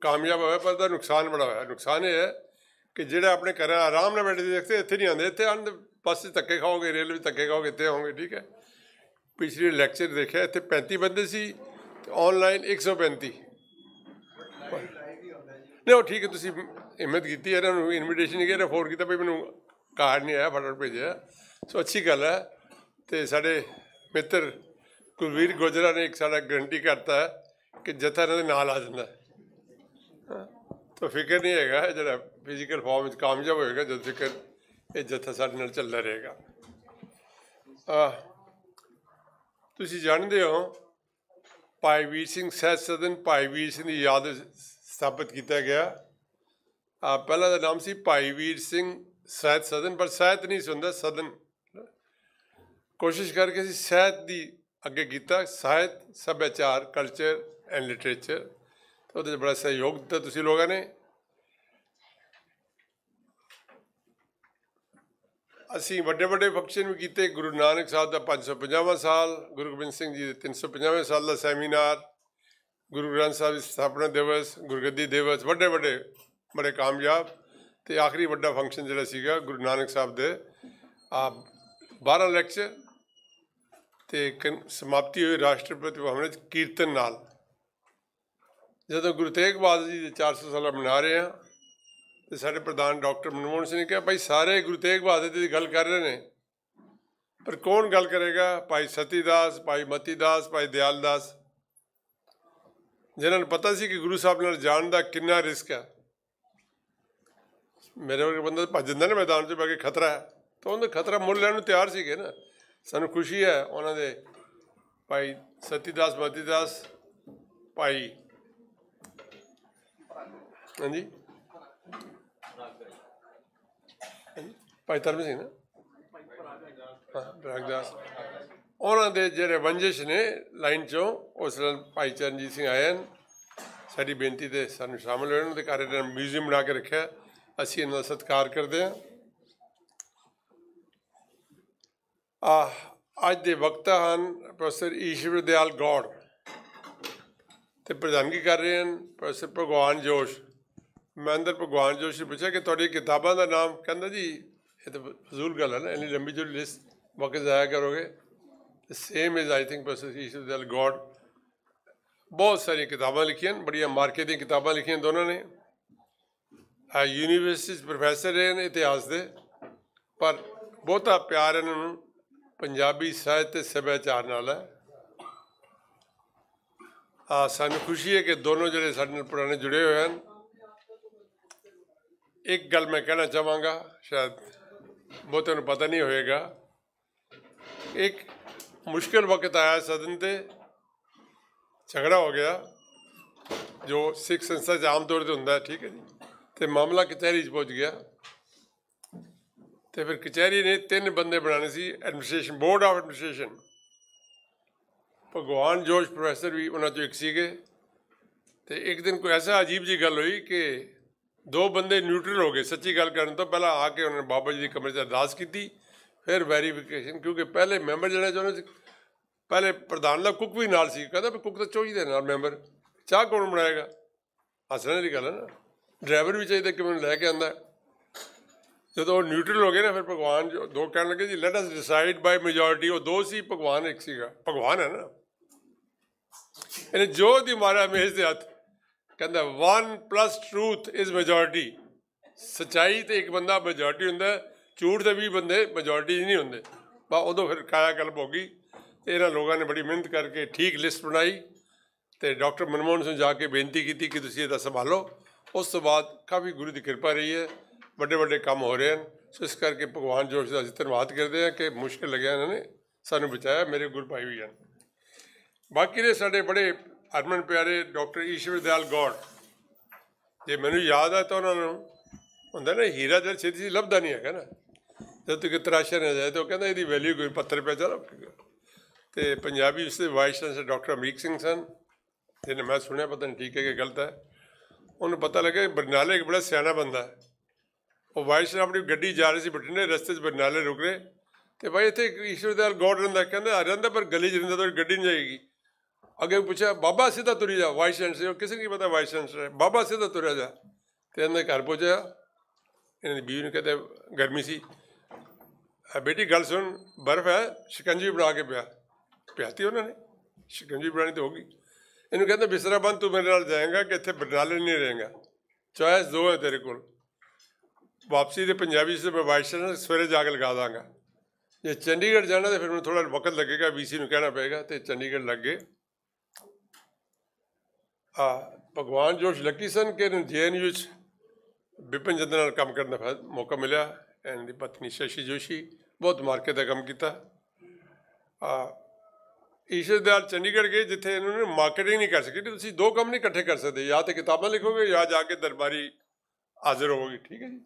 ਕਾਮਯਾਬ ਹੋਇਆ ਪਰ ਦਾ ਨੁਕਸਾਨ ਬੜਾ ਹੋਇਆ ਨੁਕਸਾਨ ਇਹ ਹੈ ਕਿ ਜਿਹੜਾ ਆਪਣੇ ਘਰ ਆਰਾਮ ਨਾਲ ਬੈਠੇ ਦੇਖਦੇ ਇੱਥੇ ਨਹੀਂ ਆਉਂਦੇ ਇੱਥੇ ਆਉਣ ਪਾਸੇ ਧੱਕੇ ਖਾਓਗੇ ਰੇਲ ਵੀ ਧੱਕੇ ਖਾਓਗੇ ਇੱਥੇ ਹੋਗੇ ਠੀਕ ਹੈ ਪਿਛਲੇ ਲੈਕਚਰ ਦੇਖਿਆ ਇੱਥੇ 35 ਬੰਦੇ ਸੀ ਤੇ ਆਨਲਾਈਨ 135 ਨਹੀਂ ਉਹ ਠੀਕ ਹੈ ਤੁਸੀਂ ਹਿੰਮਤ ਕੀਤੀ ਇਹਨਾਂ ਨੂੰ ਇਨਵੀਟੇਸ਼ਨ ਨਹੀਂ ਕਿਹਾ ਫੋਰ ਕੀਤਾ ਵੀ ਮੈਨੂੰ ਕਾਰਡ ਨਹੀਂ ਆਇਆ ਫਟਾਫਟ ਭੇਜਿਆ ਸੋ ਅੱਛੀ ਗੱਲ ਹੈ ਤੇ ਸਾਡੇ ਮਿੱਤਰ ਕੁਲਵੀਰ ਗੋਜਰਾ ਨੇ ਇੱਕ ਸਾਡਾ ਗਰੰਟੀ ਕਰਤਾ ਕਿ ਜਥਾ ਨਾਲ ਆ ਜਾਂਦਾ ਤਾਂ ਫਿਕਰ ਨਹੀਂ ਹੈਗਾ ਜਿਹੜਾ ਫਿਜ਼ੀਕਲ ਫਾਰਮ ਵਿੱਚ ਕਾਮਯਾਬ ਹੋਏਗਾ ਜਦ ਫਿਕਰ ਇਹ ਜਥਾ ਸਾਡੇ ਨਾਲ ਚੱਲਦਾ ਰਹੇਗਾ ਆ ਤੁਸੀਂ ਜਾਣਦੇ ਹੋ ਭਾਈ ਵੀਰ ਸਿੰਘ ਸਹਿਜ ਸਦਨ ਭਾਈ ਵੀਰ ਸਿੰਘ ਦੀ ਯਾਦ ਸਥਾਪਿਤ ਕੀਤਾ ਗਿਆ ਆ ਪਹਿਲਾਂ ਦਾ ਨਾਮ ਸੀ ਭਾਈ ਵੀਰ ਸਿੰਘ ਸਹਿਤ ਸਦਨ ਪਰ ਸਹਿਤ ਨਹੀਂ ਸੁਣਦਾ ਸਦਨ ਕੋਸ਼ਿਸ਼ ਕਰਕੇ ਸੀ ਸਹਿਤ ਦੀ ਅੱਗੇ ਕੀਤਾ ਸਹਿਤ ਸਭਿਆਚਾਰ ਕਲਚਰ ਐਂਡ ਲਿਟਰੇਚਰ ਤੇ ਉਹਦੇ ਬੜਾ ਸਹਿਯੋਗ ਦਿੱਤਾ ਤੁਸੀਂ ਲੋਕਾਂ ਨੇ ਅਸੀਂ ਵੱਡੇ ਵੱਡੇ ਫੰਕਸ਼ਨ ਵੀ ਕੀਤੇ ਗੁਰੂ ਨਾਨਕ ਸਾਹਿਬ ਦਾ 550ਵਾਂ ਸਾਲ ਗੁਰੂ ਗੋਬਿੰਦ ਸਿੰਘ ਜੀ ਦੇ 350ਵੇਂ ਸਾਲ ਦਾ ਸੈਮੀਨਾਰ ਗੁਰੂ ਗ੍ਰੰਥ ਸਾਹਿਬ ਦੀ ਸਥਾਪਨਾ ਦਿਵਸ ਗੁਰਗੱਦੀ ਦਿਵਸ ਵੱਡੇ ਵੱਡੇ ਬੜੇ ਕਾਮਯਾਬ ਤੇ ਆਖਰੀ ਵੱਡਾ ਫੰਕਸ਼ਨ ਜਿਹੜਾ ਸੀਗਾ ਗੁਰੂ ਨਾਨਕ ਸਾਹਿਬ ਦੇ ਆ 12 ਲੈਕਚਰ ਤੇ ਸਮਾਪਤੀ ਹੋਈ ਰਾਸ਼ਟਰਪਤੀ ਭਵਨ ਵਿੱਚ ਕੀਰਤਨ ਨਾਲ ਜਦੋਂ ਗੁਰੂ ਤੇਗ ਬਹਾਦਰ ਜੀ ਦੇ 400 ਸਾਲਾ ਮਨਾ ਰਹੇ ਆ ਤੇ ਸਾਡੇ ਪ੍ਰਧਾਨ ਡਾਕਟਰ ਮਨਮੋਹਨ ਸਿੰਘ ਨੇ ਕਿਹਾ ਭਾਈ ਸਾਰੇ ਗੁਰੂ ਤੇਗ ਬਹਾਦਰ ਦੀ ਗੱਲ ਕਰ ਰਹੇ ਨੇ ਪਰ ਕੌਣ ਗੱਲ ਕਰੇਗਾ ਭਾਈ ਸਤੀਦਾਸ ਭਾਈ ਮਤੀਦਾਸ ਭਾਈ ਦਿਆਲਦਾਸ ਜਿਨ੍ਹਾਂ ਨੂੰ ਪਤਾ ਸੀ ਕਿ ਗੁਰੂ ਸਾਹਿਬ ਨਾਲ ਜਾਣ ਦਾ ਕਿੰਨਾ ਰਿਸਕ ਹੈ ਮੇਰੇ ਵਰਗੇ ਬੰਦੇ ਭੱਜ ਜਾਂਦੇ ਨੇ ਮੈਦਾਨ 'ਚ ਬਾਕੀ ਕੇ ਖਤਰਾ ਹੈ ਤਾਂ ਉਹਨਾਂ ਖਤਰਾ ਮੁੱਲ ਲੈਣ ਨੂੰ ਤਿਆਰ ਸੀਗੇ ਨਾ ਸਾਨੂੰ ਖੁਸ਼ੀ ਹੈ ਉਹਨਾਂ ਦੇ ਭਾਈ ਸਤੀਦਾਸ ਮਤੀਦਾਸ ਭਾਈ ਹਾਂਜੀ ਭਾਈ ਤਰਮ ਸਿੰਘ ਨਾ ਦਾਸ ਉਹਨਾਂ ਦੇ ਜਿਹੜੇ ਵੰਜਿਸ਼ ਨੇ ਲਾਈਨ ਚੋਂ ਉਸ ਨਾਲ ਭਾਈ ਚਰਨਜੀਤ ਸਿੰਘ ਆਏ ਨੇ ਸਾਡੀ ਬੇਨਤੀ ਤੇ ਸਾਨੂੰ ਸ਼ਾਮਲ ਹੋਣ ਦੇ ਕਾਰਨ ਨੇ ਮਿਊਜ਼ੀਅਮ ਬਣਾ ਕੇ ਰੱਖਿਆ ਅਸੀਂ ਇਹਨਾਂ ਦਾ ਸਤਿਕਾਰ ਕਰਦੇ ਹਾਂ ਆ ਅੱਜ ਦੇ ਵਕਤਾ ਹਨ ਪ੍ਰੋਫੈਸਰ ਈਸ਼ਵਰ ਦਿਆਲ ਗੌੜ ਤੇ ਪ੍ਰਧਾਨਗੀ ਕਰ ਰਹੇ ਹਨ ਪ੍ਰੋਫੈਸਰ ਭਗਵਾਨ ਜੋਸ਼ ਮਹਿੰਦਰ ਭਗਵਾਨ ਜੋਸ਼ੀ ਪੁੱਛਿਆ ਕਿ ਤੁਹਾਡੀ ਕਿਤਾਬਾਂ ਦਾ ਨਾਮ ਕਹਿੰਦਾ ਜੀ ਇਹ ਤਾਂ ਫਜ਼ੂਲ ਗੱਲ ਹੈ ਨਾ ਇੰਨੀ ਲੰਬੀ ਜਿਹੜੀ ਲਿਸਟ ਮੌਕੇ ਜ਼ਾਇਆ ਕਰੋਗੇ same is I think processes ਦਲ ਗੋਡ ਬਹੁਤ ਸਾਰੀਆਂ ਕਿਤਾਬਾਂ ਲਿਖੀਆਂ ਬੜੀਆਂ ਮਾਰਕੇ ਦੀਆਂ ਕਿਤਾਬਾਂ ਲਿਖੀਆਂ ਦੋਨਾਂ ਨੇ ਆ ਯੂਨੀਵਰਸਿਟੀ ਪ੍ਰੋਫੈਸਰ ਨੇ ਇਤਿਹਾਸ ਦੇ ਪਰ ਬਹੁਤਾ ਪਿਆਰ ਇਹਨਾਂ ਨੂੰ ਪੰਜਾਬੀ ਸਾਹਿਤ ਤੇ ਸਭਿਆਚਾਰ ਨਾਲ ਹੈ ਆ ਸਾਨੂੰ ਖੁਸ਼ੀ ਹੈ ਕਿ ਦੋਨੋਂ ਜਿਹੜੇ ਸਾਡੇ ਨਾਲ ਪੁਰਾਣੇ ਜੁੜੇ ਹੋਏ ਹਨ ਇੱਕ ਗੱਲ ਮੈਂ ਕਹਿਣਾ ਚਾਹਾਂਗਾ ਸ਼ਾਇਦ ਬਹੁਤਿਆਂ ਨੂੰ ਪਤਾ ਨਹੀਂ ਹੋਏਗਾ ਇੱਕ ਮੁਸ਼ਕਲ ਵਕਤ ਆਇਆ ਸਦਨ ਤੇ ਝਗੜਾ ਹੋ ਗਿਆ ਜੋ ਸਿੱਖ ਸੰਸਦ ਚ ਆਮ ਤੌਰ ਤੇ ਹੁੰਦਾ ਠੀਕ ਹੈ ਜੀ ਤੇ ਮਾਮਲਾ ਕਚਹਿਰੀ 'ਚ ਪਹੁੰਚ ਗਿਆ ਤੇ ਫਿਰ ਕਚਹਿਰੀ ਨੇ ਤਿੰਨ ਬੰਦੇ ਬਣਾਣੇ ਸੀ administration board of administration Bhagwan Josh professor ਵੀ ਉਹਨਾਂ ਚੋਂ ਇੱਕ ਸੀਗੇ ਤੇ ਇੱਕ ਦਿਨ ਕੋਈ ਐਸਾ ਅਜੀਬ ਜੀ ਗੱਲ ਹੋਈ ਕਿ ਦੋ ਬੰਦੇ ਨਿਊਟਰਲ ਹੋ ਗਏ ਸੱਚੀ ਗੱਲ ਕਰਨ ਤੋਂ ਪਹਿਲਾਂ ਆ ਕੇ ਉਹਨਾਂ ਨੇ ਬਾਬਾ ਜੀ ਦੀ ਕਮਰੇ 'ਚ ਅਰਦਾਸ ਕੀਤੀ ਫਿਰ ਵੈਰੀਫਿਕੇਸ਼ਨ ਕਿਉਂਕਿ ਪਹਿਲੇ ਮੈਂਬਰ ਜਿਹੜੇ ਚਾਹੁੰਦੇ ਸੀ ਪਹਿਲੇ ਪ੍ਰਧਾਨ ਦਾ ਕੁੱਕ ਵੀ ਨਾਲ ਸੀ ਕਹਿੰਦਾ ਵੀ ਕੁੱਕ ਤਾਂ ਦੇ ਨਾਲ ਮੈਂਬਰ ਚਾਹ ਕੌਣ ਬਣਾਏਗਾ ਹੱਸਣ ਦੀ ਗੱਲ ਹੈ ਨਾ ਡਰਾਈਵਰ ਵੀ ਚਾਹੀਦਾ ਕਿ ਮੈਨੂੰ ਲੈ ਕੇ ਆਂਦਾ ਜਦੋਂ ਨਿਊਟਰਲ ਹੋ ਗਏ ਨਾ ਫਿਰ ਭਗਵਾਨ ਦੋ ਕਹਿਣ ਲੱਗੇ ਜੀ let us decide by majority ਉਹ ਦੋ ਸੀ ਭਗਵਾਨ ਇੱਕ ਸੀਗਾ ਭਗਵਾਨ ਹੈ ਨਾ ਇਹਨੇ ਜੋ ਦੀ ਮਾਰਾ ਮੇਜ਼ ਦੇ ਹੱਥ ਕਹਿੰਦਾ 1 ਪਲੱਸ ਟਰੂਥ ਇਜ਼ ਮੈਜੋਰਟੀ ਸਚਾਈ ਤੇ ਇੱਕ ਬੰਦਾ ਮੈਜੋਰਟੀ ਹੁੰਦਾ ਝੂਠ ਤੇ ਵੀ ਬੰਦੇ ਮੈਜੋਰਟੀ ਨਹੀਂ ਹੁੰਦੇ ਬਾ ਉਦੋਂ ਫਿਰ ਕਾਇਆ ਕਲਪ ਹੋ ਗਈ ਤੇ ਇਹਨਾਂ ਲੋਕਾਂ ਨੇ ਬੜੀ ਮਿਹਨਤ ਕਰਕੇ ਠੀਕ ਲਿਸਟ ਬਣਾਈ ਤੇ ਡਾਕਟਰ ਮਨਮੋਹਨ ਸਿੰਘ ਜਾ ਕੇ ਬੇਨਤੀ ਕੀਤੀ ਕਿ ਤੁਸੀਂ ਇਹਦਾ ਸੰਭਾਲੋ ਉਸ ਤੋਂ ਬਾਅਦ ਕਾਫੀ ਗੁਰੂ ਦੀ ਕਿਰਪਾ ਰਹੀ ਹੈ ਵੱਡੇ ਵੱਡੇ ਕੰਮ ਹੋ ਰਹੇ ਹਨ ਸੋ ਇਸ ਕਰਕੇ ਭਗਵਾਨ ਜੋਸ਼ ਦਾ ਅਸੀਂ ਧੰਨਵਾਦ ਕਰਦੇ ਹਾਂ ਕਿ ਮੁਸ਼ਕਲ ਲੱਗਿਆ ਇਹਨਾਂ ਨੇ ਸਾਨੂੰ ਬਚਾਇਆ ਮੇਰੇ ਗੁਰੂ ਭਾਈ ਵੀ ਹਨ ਬਾਕੀ ਦੇ ਸਾਡੇ ਬੜੇ ਅਰਮਨ ਪਿਆਰੇ ਡਾਕਟਰ ਈਸ਼ਵਰਦਿਆਲ ਗੌੜ ਜੇ ਮੈਨੂੰ ਯਾਦ ਆ ਤਾਂ ਉਹਨਾਂ ਨੂੰ ਹੁੰਦਾ ਨਾ ਹੀਰਾ ਜਰ ਛੇਤੀ ਲੱਭਦਾ ਨਹੀਂ ਹੈਗਾ ਨਾ ਜਦ ਤੱਕ ਤਰਾਸ਼ਾ ਨਾ ਜਾਏ ਤਾਂ ਉਹ ਕਹਿੰਦਾ ਇਹਦੀ ਵੈਲਿਊ ਕੋਈ ਪੱਤਰ ਪਿਆ ਚਲ ਤੇ ਪੰਜਾਬੀ ਉਸ ਦੇ vice chancellor doctor Amrik Singh ਸਨ ਜਿਹਨੇ ਮੈਂ ਸੁਣਿਆ ਪਤਾ ਨਹੀਂ ਠੀਕ ਹੈ ਕਿ ਗਲਤ ਹੈ ਉਹਨੂੰ ਪਤਾ ਲੱਗਾ ਬਰਨਾਲੇ ਇੱਕ ਬੜਾ ਸਿਆਣਾ ਬੰਦਾ ਹੈ ਉਹ ਵਾਈਸ ਨਾਲ ਆਪਣੀ ਗੱਡੀ ਜਾ ਰਹੀ ਸੀ ਬਟਨੇ ਰਸਤੇ 'ਚ ਬਰਨਾਲੇ ਰੁਕ ਰਹੇ ਤੇ ਭਾਈ ਇੱਥੇ ਈਸ਼ਵਰਦਾਰ ਗੋਡ ਰਹਿੰਦਾ ਕਹਿੰਦਾ ਆ ਰਹਿੰਦਾ ਪਰ ਗੱਲੀ 'ਚ ਰਹਿੰਦਾ ਤਾਂ ਗੱਡੀ ਨਹੀਂ ਜਾਏਗੀ ਅੱਗੇ ਪੁੱਛਿਆ ਬਾਬਾ ਸਿੱਧਾ ਤੁਰੀ ਜਾ ਵਾਈਸ ਚਾਂਸਲਰ ਕਿਸੇ ਨੂੰ ਪਤਾ ਵਾਈਸ ਚਾਂਸਲਰ ਬਾਬਾ ਸਿੱਧਾ ਤੁਰਿਆ ਜਾ ਤੇ ਇਹਨੇ ਘਰ ਪੁੱਛਿਆ ਇਹਨਾਂ ਦੀ ਬੀਵੀ ਨੂੰ ਕਹਿੰਦੇ ਗਰਮੀ ਸੀ ਬੇਟੀ ਗੱਲ ਸੁਣ ਬਰਫ਼ ਹੈ ਸ਼ਿਕੰਜੀ ਬਣਾ ਕੇ ਪਿਆ ਪਿਆਤੀ ਉਹਨਾਂ ਨੇ ਸ਼ਿਕੰਜੀ ਬਣਾਣੀ ਤਾਂ ਗਈ ਇਹਨੂੰ ਕਹਿੰਦਾ ਬਿਸਰਾ ਬੰਦ ਤੂੰ ਮੇਰੇ ਨਾਲ ਜਾਏਗਾ ਕਿ ਇੱਥੇ ਬਰਨਾਲੇ ਨਹੀਂ ਰਹੇਗਾ ਚੋਇਸ ਦੋ ਹੈ ਤੇਰੇ ਕੋਲ ਵਾਪਸੀ ਦੇ ਪੰਜਾਬੀ ਸੇ ਮੈਂ ਵਾਈਸ ਚਾਂਸਲਰ ਸਵੇਰੇ ਜਾ ਕੇ ਲਗਾ ਦਾਂਗਾ ਜੇ ਚੰਡੀਗੜ੍ਹ ਜਾਣਾ ਤੇ ਫਿਰ ਮੈਨੂੰ ਥੋੜਾ ਵਕਤ ਲੱਗੇਗਾ ਵੀਸੀ ਨੂੰ ਕਹਿਣਾ ਪਏਗਾ ਤੇ ਚੰਡੀਗੜ੍ਹ ਲੱਗੇ ਆ ਭਗਵਾਨ ਜੋਸ਼ ਲੱਕੀ ਸਨ ਕਿ ਜੇਐਨਯੂ ਵਿੱਚ ਵਿਪਨ ਜਦ ਨਾਲ ਕੰਮ ਕਰਨ ਦਾ ਮੌਕਾ ਮਿਲਿਆ ਇਹਨਾਂ ਦੀ ਪਤਨੀ ਸ਼ਸ਼ੀ ਜੋਸ਼ੀ ਬਹੁਤ ਮਾਰਕੇ ਦਾ ਕੰਮ ਕੀਤਾ ਆ ਈਸ਼ਰਦਾਰ ਚੰਡੀਗੜ੍ਹ ਗਏ ਜਿੱਥੇ ਇਹਨਾਂ ਨੇ ਮਾਰਕੀਟਿੰਗ ਨਹੀਂ ਕਰ ਸਕੀ ਤੁਸੀਂ ਦੋ ਕੰਮ ਨਹੀਂ ਇਕੱਠੇ ਕਰ ਸਕਦੇ ਜਾਂ ਤੇ ਕਿਤਾਬਾਂ ਲਿਖੋਗੇ ਜਾਂ ਜਾ ਕੇ ਦਰਬਾਰੀ ਹਾਜ਼ਰ ਹੋਵੋਗੇ ਠੀਕ ਹੈ ਜੀ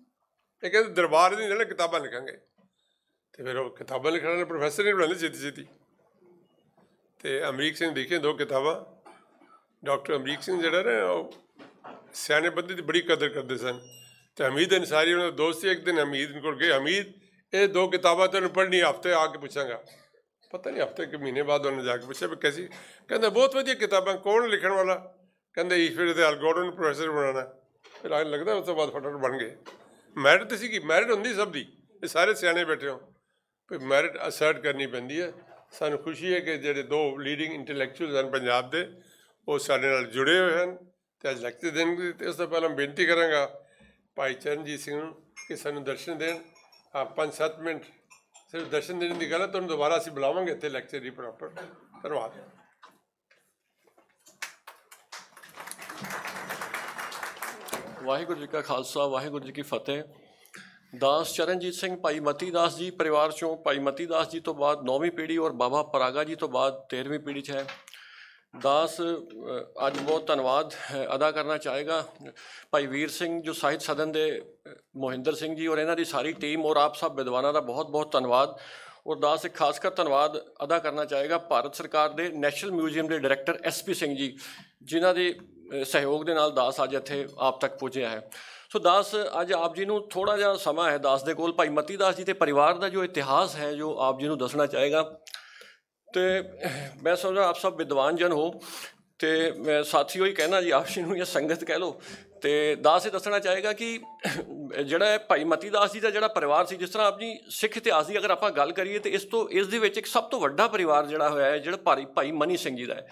ਇਹ ਕਹਿੰਦੇ ਦਰਬਾਰ ਨਹੀਂ ਜਿਹੜਾ ਕਿਤਾਬਾਂ ਲਿਖਾਂਗੇ ਤੇ ਫਿਰ ਉਹ ਕਿਤਾਬਾਂ ਲਿਖਣ ਵਾਲੇ ਪ੍ਰੋਫੈਸਰ ਨਹੀਂ ਬਣਾਉਂਦੇ ਜਿੱਤ ਜਿੱਤੀ ਤੇ ਅਮਰੀਕ ਸਿੰਘ ਦੇਖੇ ਦੋ ਕਿਤਾਬਾਂ ਡਾਕਟਰ ਅਮਰੀਕ ਸਿੰਘ ਜਿਹੜਾ ਨੇ ਉਹ ਸਿਆਣੇ ਬੰਦੇ ਦੀ ਬੜੀ ਕਦਰ ਕਰਦੇ ਸਨ ਤੇ ਹਮੀਦ ਅਨਸਾਰੀ ਉਹਨਾਂ ਦਾ ਦੋਸਤ ਸੀ ਇੱਕ ਦਿਨ ਹਮੀਦ ਕੋਲ ਗਏ ਹਮੀਦ ਇਹ ਦੋ ਕਿਤਾਬਾਂ ਤੈਨੂੰ ਪੜ੍ਹਨੀ ਹਫਤੇ ਆ ਕੇ ਪੁੱਛਾਂਗਾ ਪਤਾ ਨਹੀਂ ਹਫਤੇ ਕਿ ਮਹੀਨੇ ਬਾਅਦ ਉਹਨੇ ਜਾ ਕੇ ਪੁੱਛਿਆ ਵੀ ਕੈਸੀ ਕਹਿੰਦਾ ਬਹੁਤ ਵਧੀਆ ਕਿਤਾਬਾਂ ਕੌਣ ਲਿਖਣ ਵਾਲਾ ਕਹਿੰਦੇ ਈਸ਼ਵਰ ਦੇ ਅਲਗੋਰਨ ਪ੍ਰੋਫੈਸਰ ਬਣਾਣਾ ਫਿਰ ਆਇਆ ਲੱਗਦਾ ਉਸ ਤੋਂ ਬਾਅਦ ਫਟਾਫਟ ਬਣ ਗਏ ਮੈਰਿਟ ਤੇ ਕਿ ਮੈਰਿਟ ਹੁੰਦੀ ਸਭ ਦੀ ਇਹ ਸਾਰੇ ਸਿਆਣੇ ਬੈਠੇ ਹੋ ਕਿ ਮੈਰਿਟ ਅਸਰਟ ਕਰਨੀ ਪੈਂਦੀ ਹੈ ਸਾਨੂੰ ਖੁਸ਼ੀ ਹੈ ਕਿ ਜਿਹੜੇ ਦੋ ਲੀਡਿੰਗ ਇੰਟੈਲੈਕਚੁਅਲਸ ਹਨ ਪੰਜਾਬ ਦੇ ਉਹ ਸਾਡੇ ਨਾਲ ਜੁੜੇ ਹੋਏ ਹਨ ਤੇ ਅੱਜ ਲਗਤੇ ਦਿਨ ਤੇ ਉਸ ਤੋਂ ਪਹਿਲਾਂ ਬੇਨਤੀ ਕਰਾਂਗਾ ਭਾਈ ਚਰਨਜੀਤ ਸਿੰਘ ਨੂੰ ਕਿ ਸਾਨੂੰ ਦਰਸ਼ਨ ਦੇਣ ਆ 5-7 ਮਿੰਟ ਸਿਰਫ ਦਰਸ਼ਨ ਦੇਣ ਦੀ ਗੱਲ ਹੈ ਤੁਹਾਨੂੰ ਦੁਬਾਰਾ ਅਸੀਂ ਬੁਲਾਵਾਂਗੇ ਇੱਥੇ ਲੈਕਚਰ ਦੀ ਪ੍ਰੋਪਰ ਧੰਨਵਾਦ ਵਾਹਿਗੁਰੂ ਜੀ ਕਾ ਖਾਲਸਾ ਵਾਹਿਗੁਰੂ ਜੀ ਕੀ ਫਤਿਹ ਦਾਸ ਚਰਨਜੀਤ ਸਿੰਘ ਭਾਈ ਮਤੀ ਦਾਸ ਜੀ ਪਰਿਵਾਰ ਚੋਂ ਭਾਈ ਮਤੀ ਦਾਸ ਜੀ ਤੋਂ ਬਾਅਦ 9ਵੀਂ ਪੀੜ੍ਹੀ ਔਰ ਬਾਬਾ ਪਰਾਗਾ ਜੀ ਤੋਂ ਬਾਅਦ 13ਵੀਂ ਪੀੜ੍ਹੀ 'ਚ ਹੈ ਦਾਸ ਅੱਜ ਬਹੁਤ ਧੰਨਵਾਦ ਅਦਾ ਕਰਨਾ ਚਾਹੇਗਾ ਭਾਈ ਵੀਰ ਸਿੰਘ ਜੋ ਸਾਹਿਤ ਸਦਨ ਦੇ ਮੋਹਿੰਦਰ ਸਿੰਘ ਜੀ ਔਰ ਇਹਨਾਂ ਦੀ ਸਾਰੀ ਟੀਮ ਔਰ ਆਪ ਸਭ ਵਿਦਵਾਨਾਂ ਦਾ ਬਹੁਤ ਬਹੁਤ ਧੰਨਵਾਦ ਔਰ ਦਾਸ ਇੱਕ ਖਾਸ ਕਰ ਧੰਨਵਾਦ ਅਦਾ ਕਰਨਾ ਚਾਹੇਗਾ ਭਾਰਤ ਸਰਕਾਰ ਦੇ ਨੈਸ਼ਨਲ ਮਿਊਜ਼ੀਅਮ ਦੇ ਡਾਇਰੈਕਟਰ ਐਸਪੀ ਸਿੰਘ ਜੀ ਜਿਨ੍ਹਾਂ ਦੇ ਸਹਿਯੋਗ ਦੇ ਨਾਲ ਦਾਸ ਅੱਜ ਇੱਥੇ ਆਪ ਤੱਕ ਪਹੁੰਚਿਆ ਹੈ ਸੋ ਦਾਸ ਅੱਜ ਆਪ ਜੀ ਨੂੰ ਥੋੜਾ ਜਿਹਾ ਸਮਾਂ ਹੈ ਦਾਸ ਦੇ ਕੋਲ ਭਾਈ ਮਤੀ ਦਾਸ ਜੀ ਤੇ ਪਰਿਵਾਰ ਦਾ ਜੋ ਇਤਿਹਾਸ ਹੈ ਜੋ ਆਪ ਜੀ ਨੂੰ ਦੱਸਣਾ ਚਾਹੇਗਾ ਤੇ ਮੈਂ ਸੋਚਦਾ ਆਪ ਸਭ ਵਿਦਵਾਨ ਜਨ ਹੋ ਤੇ ਮੈਂ ਸਾਥੀ ਹੋਈ ਕਹਿਣਾ ਜੀ ਆਪ ਜੀ ਨੂੰ ਜਾਂ ਸੰਗਤ ਕਹਿ ਲੋ ਤੇ ਦਾਸ ਇਹ ਦੱਸਣਾ ਚਾਹੇਗਾ ਕਿ ਜਿਹੜਾ ਭਾਈ ਮਤੀ ਦਾਸ ਜੀ ਦਾ ਜਿਹੜਾ ਪਰਿਵਾਰ ਸੀ ਜਿਸ ਤਰ੍ਹਾਂ ਆਪ ਜੀ ਸਿੱਖ ਇਤਿਹਾਸ ਦੀ ਅਗਰ ਆਪਾਂ ਗੱਲ ਕਰੀਏ ਤੇ ਇਸ ਤੋਂ ਇਸ ਦੇ ਵਿੱਚ ਇੱਕ ਸਭ ਤੋਂ ਵੱਡਾ ਪਰਿਵਾਰ ਜਿਹੜਾ ਹੋਇਆ ਹੈ ਜਿਹੜਾ ਭਾਰੀ ਭਾਈ ਮਨੀ ਸਿੰਘ ਜੀ ਦਾ ਹੈ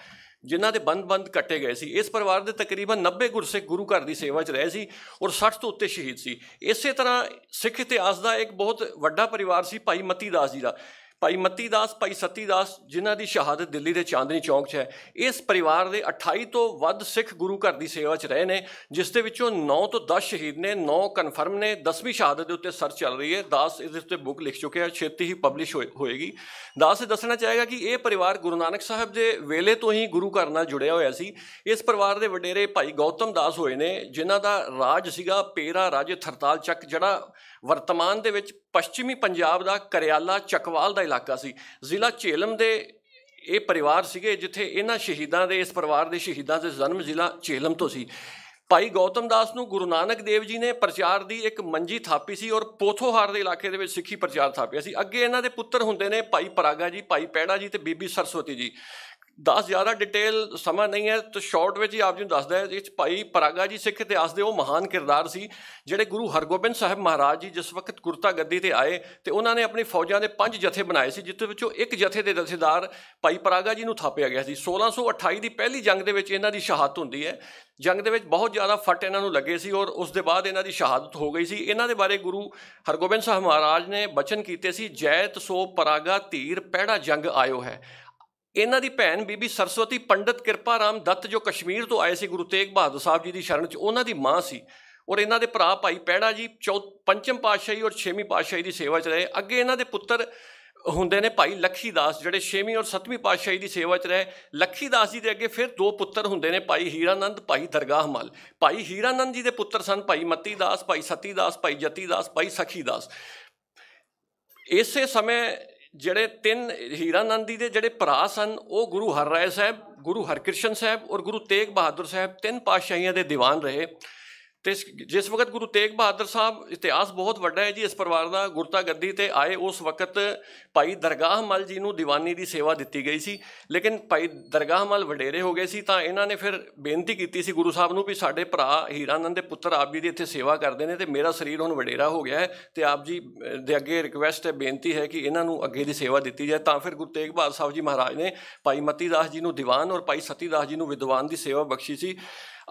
ਜਿਨ੍ਹਾਂ ਦੇ ਬੰਦ-ਬੰਦ ਕੱਟੇ ਗਏ ਸੀ ਇਸ ਪਰਿਵਾਰ ਦੇ ਤਕਰੀਬਨ 90 ਗੁਰਸਿੱਖ ਗੁਰੂ ਘਰ ਦੀ ਸੇਵਾ 'ਚ ਰਹੇ ਸੀ ਔਰ 60 ਤੋਂ ਉੱਤੇ ਸ਼ਹੀਦ ਸੀ ਇਸੇ ਤਰ੍ਹਾਂ ਸਿੱਖ ਇਤਿਹਾਸ ਦਾ ਇੱਕ ਬਹੁਤ ਵੱਡਾ ਪਰਿਵਾਰ ਸੀ ਭਾਈ ਮਤੀ ਦਾਸ ਜੀ ਦਾ ਭਾਈ ਮੱਤੀ ਦਾਸ ਭਾਈ ਸਤੀ ਦਾਸ ਜਿਨ੍ਹਾਂ ਦੀ ਸ਼ਹਾਦਤ ਦਿੱਲੀ ਦੇ ਚਾਂਦਨੀ ਚੌਂਕ 'ਚ ਹੈ ਇਸ ਪਰਿਵਾਰ ਦੇ 28 ਤੋਂ ਵੱਧ ਸਿੱਖ ਗੁਰੂ ਘਰ ਦੀ ਸੇਵਾ 'ਚ ਰਹੇ ਨੇ ਜਿਸ ਦੇ ਵਿੱਚੋਂ 9 ਤੋਂ 10 ਸ਼ਹੀਦ ਨੇ 9 ਕਨਫਰਮ ਨੇ 10ਵੀਂ ਸ਼ਹਾਦਤ ਦੇ ਉੱਤੇ ਸਰਚ ਚੱਲ ਰਹੀ ਹੈ ਦਾਸ ਇਸ ਦੇ ਉੱਤੇ ਬੁੱਕ ਲਿਖ ਚੁੱਕਿਆ ਛੇਤੀ ਹੀ ਪਬਲਿਸ਼ ਹੋਏਗੀ ਦਾਸ ਇਹ ਦੱਸਣਾ ਚਾਹੇਗਾ ਕਿ ਇਹ ਪਰਿਵਾਰ ਗੁਰੂ ਨਾਨਕ ਸਾਹਿਬ ਦੇ ਵੇਲੇ ਤੋਂ ਹੀ ਗੁਰੂ ਘਰ ਨਾਲ ਜੁੜਿਆ ਹੋਇਆ ਸੀ ਇਸ ਪਰਿਵਾਰ ਦੇ ਵਡੇਰੇ ਭਾਈ ਗੌਤਮ ਦਾਸ ਹੋਏ ਨੇ ਜਿਨ੍ਹਾਂ ਦਾ ਰਾਜ ਸੀਗਾ ਪੇਰਾ ਰਾਜੇ ਥਰਤਾਲ ਚੱਕ ਜਿਹੜਾ ਵਰਤਮਾਨ ਦੇ ਵਿੱਚ ਪੱਛਮੀ ਪੰਜਾਬ ਦਾ ਕਰਿਆਲਾ ਚਕਵਾਲ ਦਾ ਇਲਾਕਾ ਸੀ ਜ਼ਿਲ੍ਹਾ ਝੇਲਮ ਦੇ ਇਹ ਪਰਿਵਾਰ ਸੀਗੇ ਜਿੱਥੇ ਇਹਨਾਂ ਸ਼ਹੀਦਾਂ ਦੇ ਇਸ ਪਰਿਵਾਰ ਦੇ ਸ਼ਹੀਦਾਂ ਦੇ ਜਨਮ ਜ਼ਿਲ੍ਹਾ ਝੇਲਮ ਤੋਂ ਸੀ ਭਾਈ ਗੌਤਮ ਦਾਸ ਨੂੰ ਗੁਰੂ ਨਾਨਕ ਦੇਵ ਜੀ ਨੇ ਪ੍ਰਚਾਰ ਦੀ ਇੱਕ ਮੰਜੀ ਥਾਪੀ ਸੀ ਔਰ ਪੋਥੋਹਾਰ ਦੇ ਇਲਾਕੇ ਦੇ ਵਿੱਚ ਸਿੱਖੀ ਪ੍ਰਚਾਰ ਥਾਪਿਆ ਸੀ ਅੱਗੇ ਇਹਨਾਂ ਦੇ ਪੁੱਤਰ ਹੁੰਦੇ ਨੇ ਭਾਈ ਪਰਾਗਾ ਜੀ ਭਾਈ ਪੈੜਾ ਜੀ ਤੇ ਬੀਬੀ ਸਰਸਵਤੀ ਜੀ ਦੱਸ ਜ਼ਿਆਦਾ ਡਿਟੇਲ ਸਮਾਂ ਨਹੀਂ ਹੈ ਤਾਂ ਸ਼ਾਰਟ ਵਿੱਚ ਹੀ ਆਪ ਜੀ ਨੂੰ ਦੱਸਦਾ ਹੈ ਇਸ ਭਾਈ ਪਰਾਗਾ ਜੀ ਸਿੱਖ ਇਤਿਹਾਸ ਦੇ ਉਹ ਮਹਾਨ ਕਿਰਦਾਰ ਸੀ ਜਿਹੜੇ ਗੁਰੂ ਹਰਗੋਬਿੰਦ ਸਾਹਿਬ ਮਹਾਰਾਜ ਜੀ ਜਿਸ ਵਕਤ ਕੁਰਤਾ ਗੱਦੀ ਤੇ ਆਏ ਤੇ ਉਹਨਾਂ ਨੇ ਆਪਣੀ ਫੌਜਾਂ ਦੇ ਪੰਜ ਜਥੇ ਬਣਾਏ ਸੀ ਜਿੱਥੇ ਵਿੱਚੋਂ ਇੱਕ ਜਥੇ ਦੇ ਜਥੇਦਾਰ ਭਾਈ ਪਰਾਗਾ ਜੀ ਨੂੰ ਥਾਪਿਆ ਗਿਆ ਸੀ 1628 ਦੀ ਪਹਿਲੀ ਜੰਗ ਦੇ ਵਿੱਚ ਇਹਨਾਂ ਦੀ ਸ਼ਹਾਦਤ ਹੁੰਦੀ ਹੈ ਜੰਗ ਦੇ ਵਿੱਚ ਬਹੁਤ ਜ਼ਿਆਦਾ ਫਟ ਇਹਨਾਂ ਨੂੰ ਲੱਗੇ ਸੀ ਔਰ ਉਸ ਦੇ ਬਾਅਦ ਇਹਨਾਂ ਦੀ ਸ਼ਹਾਦਤ ਹੋ ਗਈ ਸੀ ਇਹਨਾਂ ਦੇ ਬਾਰੇ ਗੁਰੂ ਹਰਗੋਬਿੰਦ ਸਾਹਿਬ ਮਹਾਰਾਜ ਨੇ ਬਚਨ ਕੀਤੇ ਸੀ ਜੈਤ ਸੋ ਪਰਾਗਾ ਧੀਰ ਪਹਿੜਾ ਜੰਗ ਆਇਓ ਹੈ ਇਹਨਾਂ ਦੀ ਭੈਣ ਬੀਬੀ ਸਰਸਵਤੀ ਪੰਡਿਤ ਕਿਰਪਾ ਰਾਮ ਦੱਤ ਜੋ ਕਸ਼ਮੀਰ ਤੋਂ ਆਏ ਸੀ ਗੁਰੂ ਤੇਗ ਬਹਾਦਰ ਸਾਹਿਬ ਜੀ ਦੀ ਸ਼ਰਨ 'ਚ ਉਹਨਾਂ ਦੀ ਮਾਂ ਸੀ ਔਰ ਇਹਨਾਂ ਦੇ ਭਰਾ ਭਾਈ ਪਹਿੜਾ ਜੀ ਪੰਚਮ ਪਾਤਸ਼ਾਹੀ ਔਰ ਛੇਵੀਂ ਪਾਤਸ਼ਾਹੀ ਦੀ ਸੇਵਾ 'ਚ ਰਹੇ ਅੱਗੇ ਇਹਨਾਂ ਦੇ ਪੁੱਤਰ ਹੁੰਦੇ ਨੇ ਭਾਈ ਲਖੀਦਾਸ ਜਿਹੜੇ ਛੇਵੀਂ ਔਰ ਸੱਤਵੀਂ ਪਾਤਸ਼ਾਹੀ ਦੀ ਸੇਵਾ 'ਚ ਰਹੇ ਲਖੀਦਾਸ ਜੀ ਦੇ ਅੱਗੇ ਫਿਰ ਦੋ ਪੁੱਤਰ ਹੁੰਦੇ ਨੇ ਭਾਈ ਹੀਰਾਨੰਦ ਭਾਈ ਦਰਗਾਹਮਲ ਭਾਈ ਹੀਰਾਨੰਦ ਜੀ ਦੇ ਪੁੱਤਰ ਸਨ ਭਾਈ ਮਤੀਦਾਸ ਭਾਈ ਸਤੀਦਾਸ ਭਾਈ ਜਤੀਦਾਸ ਭਾਈ ਸਖੀਦਾਸ ਇਸੇ ਸਮੇਂ ਜਿਹੜੇ ਤਿੰਨ ਹੀਰਾਨੰਦੀ ਦੇ ਜਿਹੜੇ ਭਰਾ ਸਨ ਉਹ ਗੁਰੂ ਹਰ ਰਾਏ ਸਾਹਿਬ ਗੁਰੂ ਹਰਕ੍ਰਿਸ਼ਨ ਸਾਹਿਬ ਔਰ ਗੁਰੂ ਤੇਗ ਬਹਾਦਰ ਸਾਹਿਬ ਤਿੰਨ ਪਾਤਸ਼ਾਹੀਆਂ ਦੇ ਦੀਵਾਨ ਰਹੇ ਤੇ ਜਿਸ ਵਕਤ ਗੁਰੂ ਤੇਗ ਬਹਾਦਰ ਸਾਹਿਬ ਇਤਿਹਾਸ ਬਹੁਤ ਵੱਡਾ ਹੈ ਜੀ ਇਸ ਪਰਿਵਾਰ ਦਾ ਗੁਰਤਾ ਗੱਦੀ ਤੇ ਆਏ ਉਸ ਵਕਤ ਭਾਈ ਦਰਗਾਹ ਮਲ ਜੀ ਨੂੰ ਦੀਵਾਨੀ ਦੀ ਸੇਵਾ ਦਿੱਤੀ ਗਈ ਸੀ ਲੇਕਿਨ ਭਾਈ ਦਰਗਾਹ ਮਲ ਵਡੇਰੇ ਹੋ ਗਏ ਸੀ ਤਾਂ ਇਹਨਾਂ ਨੇ ਫਿਰ ਬੇਨਤੀ ਕੀਤੀ ਸੀ ਗੁਰੂ ਸਾਹਿਬ ਨੂੰ ਵੀ ਸਾਡੇ ਭਰਾ ਹੀਰਾਨੰਦ ਦੇ ਪੁੱਤਰ ਆਪ ਜੀ ਦੀ ਇੱਥੇ ਸੇਵਾ ਕਰਦੇ ਨੇ ਤੇ ਮੇਰਾ ਸਰੀਰ ਹੁਣ ਵਡੇਰਾ ਹੋ ਗਿਆ ਹੈ ਤੇ ਆਪ ਜੀ ਦੇ ਅੱਗੇ ਰਿਕਵੈਸਟ ਹੈ ਬੇਨਤੀ ਹੈ ਕਿ ਇਹਨਾਂ ਨੂੰ ਅੱਗੇ ਦੀ ਸੇਵਾ ਦਿੱਤੀ ਜਾਏ ਤਾਂ ਫਿਰ ਗੁਰੂ ਤੇਗ ਬਹਾਦਰ ਸਾਹਿਬ ਜੀ ਮਹਾਰਾਜ ਨੇ ਭਾਈ ਮਤੀ ਦਾਸ ਜੀ ਨੂੰ ਦੀਵਾਨ ਔਰ ਭਾਈ ਸਤੀ ਦਾਸ ਜੀ ਨੂੰ ਵਿਦਵਾਨ ਦੀ ਸੇਵਾ ਬਖਸ਼ੀ ਸੀ